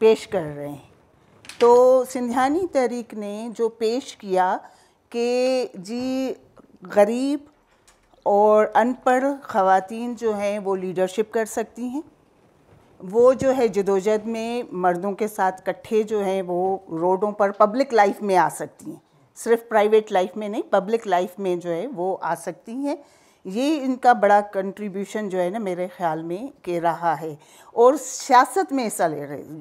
Speaker 1: पेश कर रहे हैं तो सिंधियानी तहरीक ने जो पेश किया कि जी गरीब और अनपढ़ ख़वातीन जो हैं वो लीडरशिप कर सकती हैं वो जो है जदोजहद में मर्दों के साथ इकट्ठे जो हैं वो रोडों पर पब्लिक लाइफ में आ सकती हैं सिर्फ प्राइवेट लाइफ में नहीं पब्लिक लाइफ में जो है वो आ सकती हैं ये इनका बड़ा कंट्रीब्यूशन जो है ना मेरे ख्याल में के रहा है और सियासत में हिस्सा ले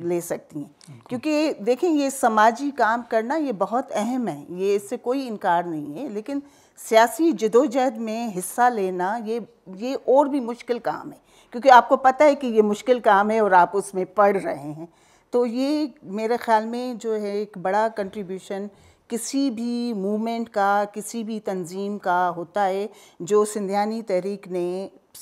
Speaker 1: ले सकती हैं क्योंकि देखें ये समाजी काम करना ये बहुत अहम है ये इससे कोई इनकार नहीं है लेकिन सियासी जदोजहद में हिस्सा लेना ये ये और भी मुश्किल काम है क्योंकि आपको पता है कि ये मुश्किल काम है और आप उसमें पढ़ रहे हैं तो ये मेरे ख्याल में जो है एक बड़ा कंट्रीब्यूशन किसी भी मूवमेंट का किसी भी तंजीम का होता है जो सिंधियानी तहरीक ने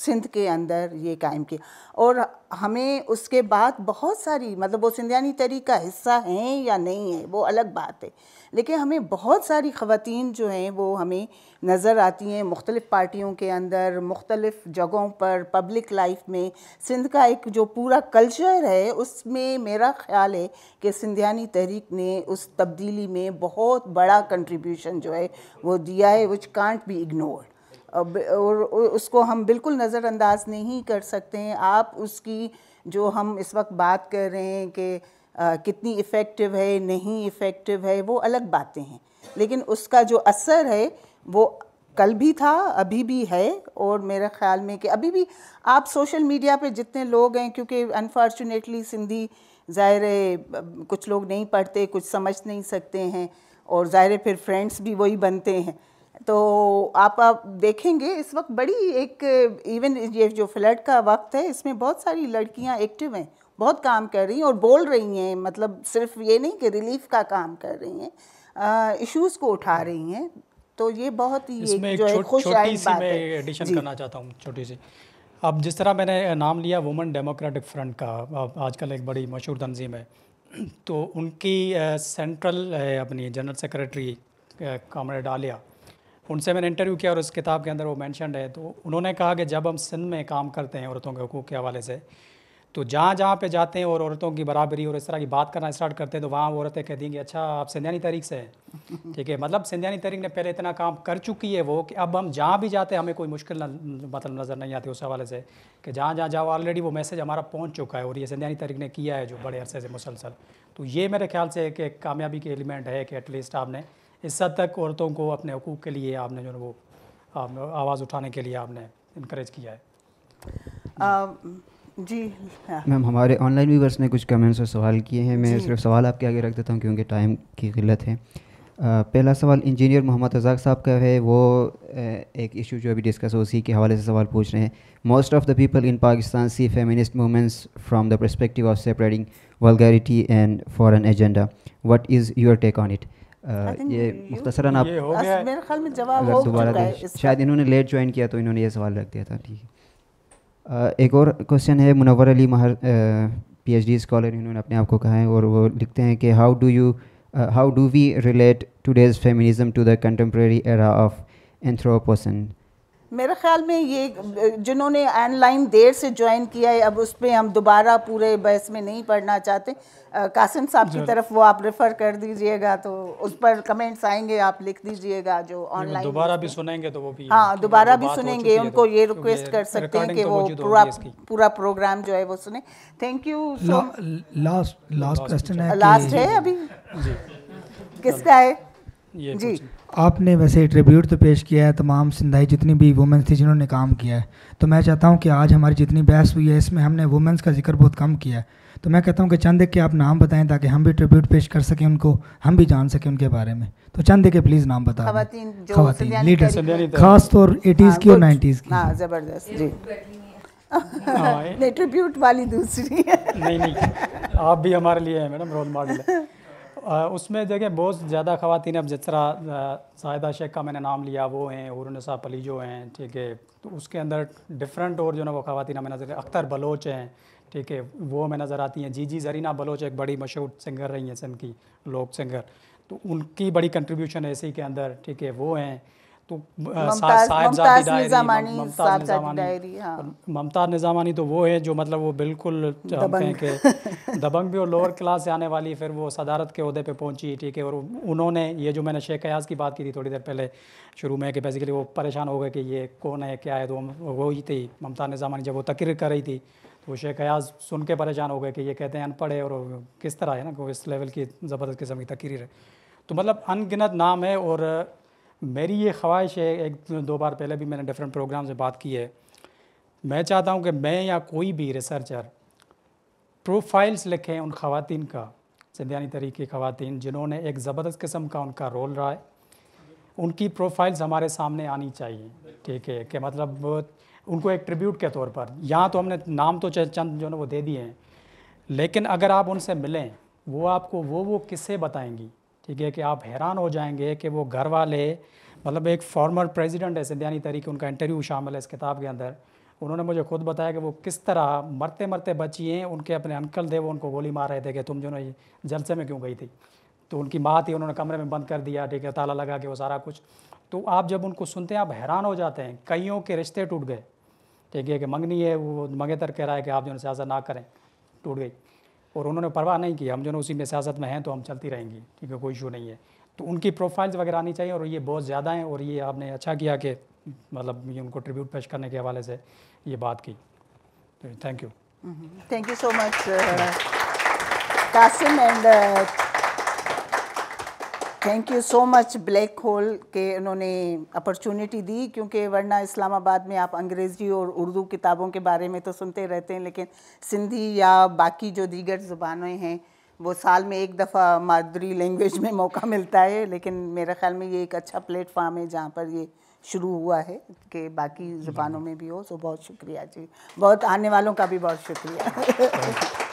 Speaker 1: सिंध के अंदर ये कायम किया और हमें उसके बाद बहुत सारी मतलब वो सिंधियानी तहरीक का हिस्सा हैं या नहीं है वो अलग बात है लेकिन हमें बहुत सारी ख़वान जो हैं वो हमें नज़र आती हैं मुख्तलिफ़ पार्टियों के अंदर मुख्तलिफ़ जगहों पर पब्लिक लाइफ में सिंध का एक जो पूरा कल्चर है उसमें मेरा ख्याल है कि सिंधियानी तहरीक ने उस तब्दीली में बहुत बड़ा कंट्रीब्यूशन जो है वो दिया है विच कांट बी इग्नोर्ड और उसको हम बिल्कुल नज़रअंदाज नहीं कर सकते हैं आप उसकी जो हम इस वक्त बात कर रहे हैं कि कितनी इफ़ेक्टिव है नहीं इफ़ेक्टिव है वो अलग बातें हैं लेकिन उसका जो असर है वो कल भी था अभी भी है और मेरे ख़्याल में कि अभी भी आप सोशल मीडिया पे जितने लोग हैं क्योंकि अनफॉर्चुनेटली सिंधी ज़ाहिर है कुछ लोग नहीं पढ़ते कुछ समझ नहीं सकते हैं और ज़ाहिर फिर फ्रेंड्स भी वही बनते हैं तो आप आप देखेंगे इस वक्त बड़ी एक इवन ये जो फ्लड का वक्त है इसमें बहुत सारी लड़कियां एक्टिव हैं बहुत काम कर रही हैं और बोल रही हैं मतलब सिर्फ ये नहीं कि रिलीफ का काम कर रही हैं इश्यूज़ को उठा रही हैं तो ये बहुत ही एक जो एक खुश बात मैं एडिशन करना
Speaker 2: चाहता हूँ छोटी सी अब जिस तरह मैंने नाम लिया वुमेन डेमोक्रेटिक फ्रंट का आजकल एक बड़ी मशहूर तंजीम है तो उनकी सेंट्रल है अपनी जनरल सेक्रेटरी कामरेड आलिया उनसे मैंने इंटरव्यू किया और उस किताब के अंदर वो मैंशन है तो उन्होंने कहा कि जब हम सिंध में काम करते हैं औरतों के हकूक़ के हवाले से तो जहाँ जहाँ पे जाते हैं और औरतों की बराबरी और इस तरह की बात करना स्टार्ट करते हैं तो वहाँ औरतें कह देंगी कि अच्छा आप सिंधियानी तरीक से हैं ठीक है मतलब सिंधियानी तरीक ने पहले इतना काम कर चुकी है वो कि अब हम जहाँ भी जाते हैं हमें कोई मुश्किल मतलब नज़र नहीं आती उस हवाले से कि जहाँ जहाँ जाओ ऑलरेडी वो मैसेज हमारा पहुँच चुका है और ये सिंधियानी तरीक ने किया है जो बड़े अरसे से मुसलसल तो ये मेरे ख्याल से एक कामयाबी की एलिमेंट है कि एटलीस्ट आपने इस हद तक औरतों को अपने हकूक़ के लिए आपने जो है वो आवाज़ उठाने के लिए आपने इनक्रेज
Speaker 1: किया है जी हाँ। मैम
Speaker 4: हमारे ऑनलाइन व्यूवर्स ने कुछ कमेंट्स और सवाल किए हैं मैं सिर्फ सवाल आपके आगे रख देता हूँ क्योंकि टाइम की किल्लत है आ, पहला सवाल इंजीनियर मोहम्मद रजाक साहब का है वो एक इशू जो अभी डिस्कस हो उसी के हवाले से सवाल पूछ रहे हैं most of the people in Pakistan see feminist movements from the perspective of separating vulgarity and foreign agenda what is your take on it ये मुख्तर आप मेरे जवाब शायद इन्होंने लेट ज्वाइन किया तो इन्होंने ये सवाल रख दिया था ठीक है एक और क्वेश्चन है Munawar Ali H PhD scholar इन्होंने अपने आप को कहा है और वो लिखते हैं कि how do you how do we relate these feminism to the contemporary era of anthropocene
Speaker 1: मेरे ख्याल में ये जिन्होंने ऑनलाइन देर से ज्वाइन किया है अब उस पर हम दोबारा पूरे बहस में नहीं पढ़ना चाहते कासिम साहब की तरफ वो आप रेफ़र कर दीजिएगा तो उस पर कमेंट्स आएंगे आप लिख दीजिएगा जो ऑनलाइन
Speaker 2: दोबारा भी सुनेंगे तो वो भी हाँ दोबारा भी सुनेंगे उनको तो ये रिक्वेस्ट कर सकते हैं कि तो वो पूरा
Speaker 1: पूरा प्रोग्राम जो है वो सुने thank you last
Speaker 4: last question है लास्ट है अभी
Speaker 1: किसका है ये जी
Speaker 4: आपने वैसे ट्रिब्यूट तो पेश किया है तमाम सिंधाई जितनी भी वुमेंस थी जिन्होंने काम किया है तो मैं चाहता हूँ कि आज हमारी जितनी बहस हुई है इसमें हमने वुमेंस का जिक्र बहुत कम किया है तो मैं कहता हूँ कि चंद के आप नाम बताएं ताकि हम भी ट्रिब्यूट पेश कर सकें उनको हम भी जान सकें उनके बारे में तो चंद के प्लीज़ नाम बताए खातन लीडर खास तौर एटीज़ की और नाइन्टीज़ की हाँ,
Speaker 1: ज़बरदस्त जी हाँ, नहीं ट्रिब्यूट वाली दूसरी नहीं नहीं
Speaker 2: आप भी हमारे लिए हैं मैडम रोल मॉडल है उसमें देखें बहुत ज़्यादा खातन अब जिस तरह साहिदा शेख का मैंने नाम लिया वो हैं पली पलीजो हैं ठीक है तो उसके अंदर डिफरेंट और जो ना वो खातन हमें नज़र अख्तर बलोच हैं ठीक है वो हमें नज़र आती हैं जी जी जरीना बलोच एक बड़ी मशहूर सिंगर रही हैं सिंध की लोक सिंगर तो उनकी बड़ी कंट्रीब्यूशन है इसी के अंदर ठीक है वो हैं तो ममताज निज़ामानी तो, हाँ। तो वो है जो मतलब वो बिल्कुल दबंग के दबंग भी और लोअर क्लास से आने वाली फिर वो सदारत के अहदे पे पहुंची ठीक है और उन्होंने ये जो मैंने शेख अयाज की बात की थी थोड़ी देर पहले शुरू में कि बेसिकली वो परेशान हो गए कि ये कौन है क्या है तो वो ही थी ममता निज़ामानी जब वो तकरीर कर रही थी तो शेख अयाज सुन के परेशान हो गए कि ये कहते हैं अनपढ़ है और किस तरह है ना इस लेवल की ज़बरदस्त किस्म की तकरीर है तो मतलब अनगिनत नाम है और मेरी ये ख्वाहिश है एक दो बार पहले भी मैंने डिफरेंट प्रोग्राम से बात की है मैं चाहता हूँ कि मैं या कोई भी रिसर्चर प्रोफाइल्स लिखें उन खातन का सिंधियानी तरीक़ की खातन जिन्होंने एक ज़बरदस्त किस्म का उनका रोल रहा है उनकी प्रोफाइल्स हमारे सामने आनी चाहिए ठीक है कि मतलब उनको एक ट्रिब्यूट के तौर पर यहाँ तो हमने नाम तो चंद जो है वो दे दिए हैं लेकिन अगर आप उनसे मिलें वो आपको वो वो किस्से बताएंगी ठीक है कि आप हैरान हो जाएंगे कि वो घर वाले मतलब एक फॉर्मर प्रेसिडेंट है सिंधियानी तरीके उनका इंटरव्यू शामिल है इस किताब के अंदर उन्होंने मुझे खुद बताया कि वो किस तरह मरते मरते बची हैं उनके अपने अंकल थे वो उनको गोली मार रहे थे कि तुम जो ना जलसे में क्यों गई थी तो उनकी माँ थी उन्होंने कमरे में बंद कर दिया ठीक है ताला लगा के वो सारा कुछ तो आप जब उनको सुनते हैं आप हैरान हो जाते हैं कईयों के रिश्ते टूट गए ठीक है कि मंगनी है वो मंगेतर कह रहा है कि आप जो सियासत ना करें टूट गई और उन्होंने परवाह नहीं की हम जो उसी में सियासत में हैं तो हम चलती रहेंगी ठीक है कोई इशू नहीं है तो उनकी प्रोफाइल्स वगैरह आनी चाहिए और ये बहुत ज़्यादा हैं और ये आपने अच्छा किया कि मतलब ये उनको ट्रिब्यूट पेश करने के हवाले से ये बात की thank you
Speaker 1: thank you so much Qasim and thank you so much black hole के उन्होंने अपॉर्चुनिटी दी क्योंकि वरना इस्लामाबाद में आप अंग्रेज़ी और उर्दू किताबों के बारे में तो सुनते रहते हैं लेकिन सिंधी या बाकी जो दीगर ज़ुबानें हैं वो साल में एक दफ़ा मादरी लैंग्वेज में मौका मिलता है लेकिन मेरे ख्याल में ये एक अच्छा प्लेटफार्म है जहाँ पर ये शुरू हुआ है कि बाकी ज़ुबानों में भी हो सो तो बहुत शुक्रिया जी बहुत आने वालों का भी बहुत शुक्रिया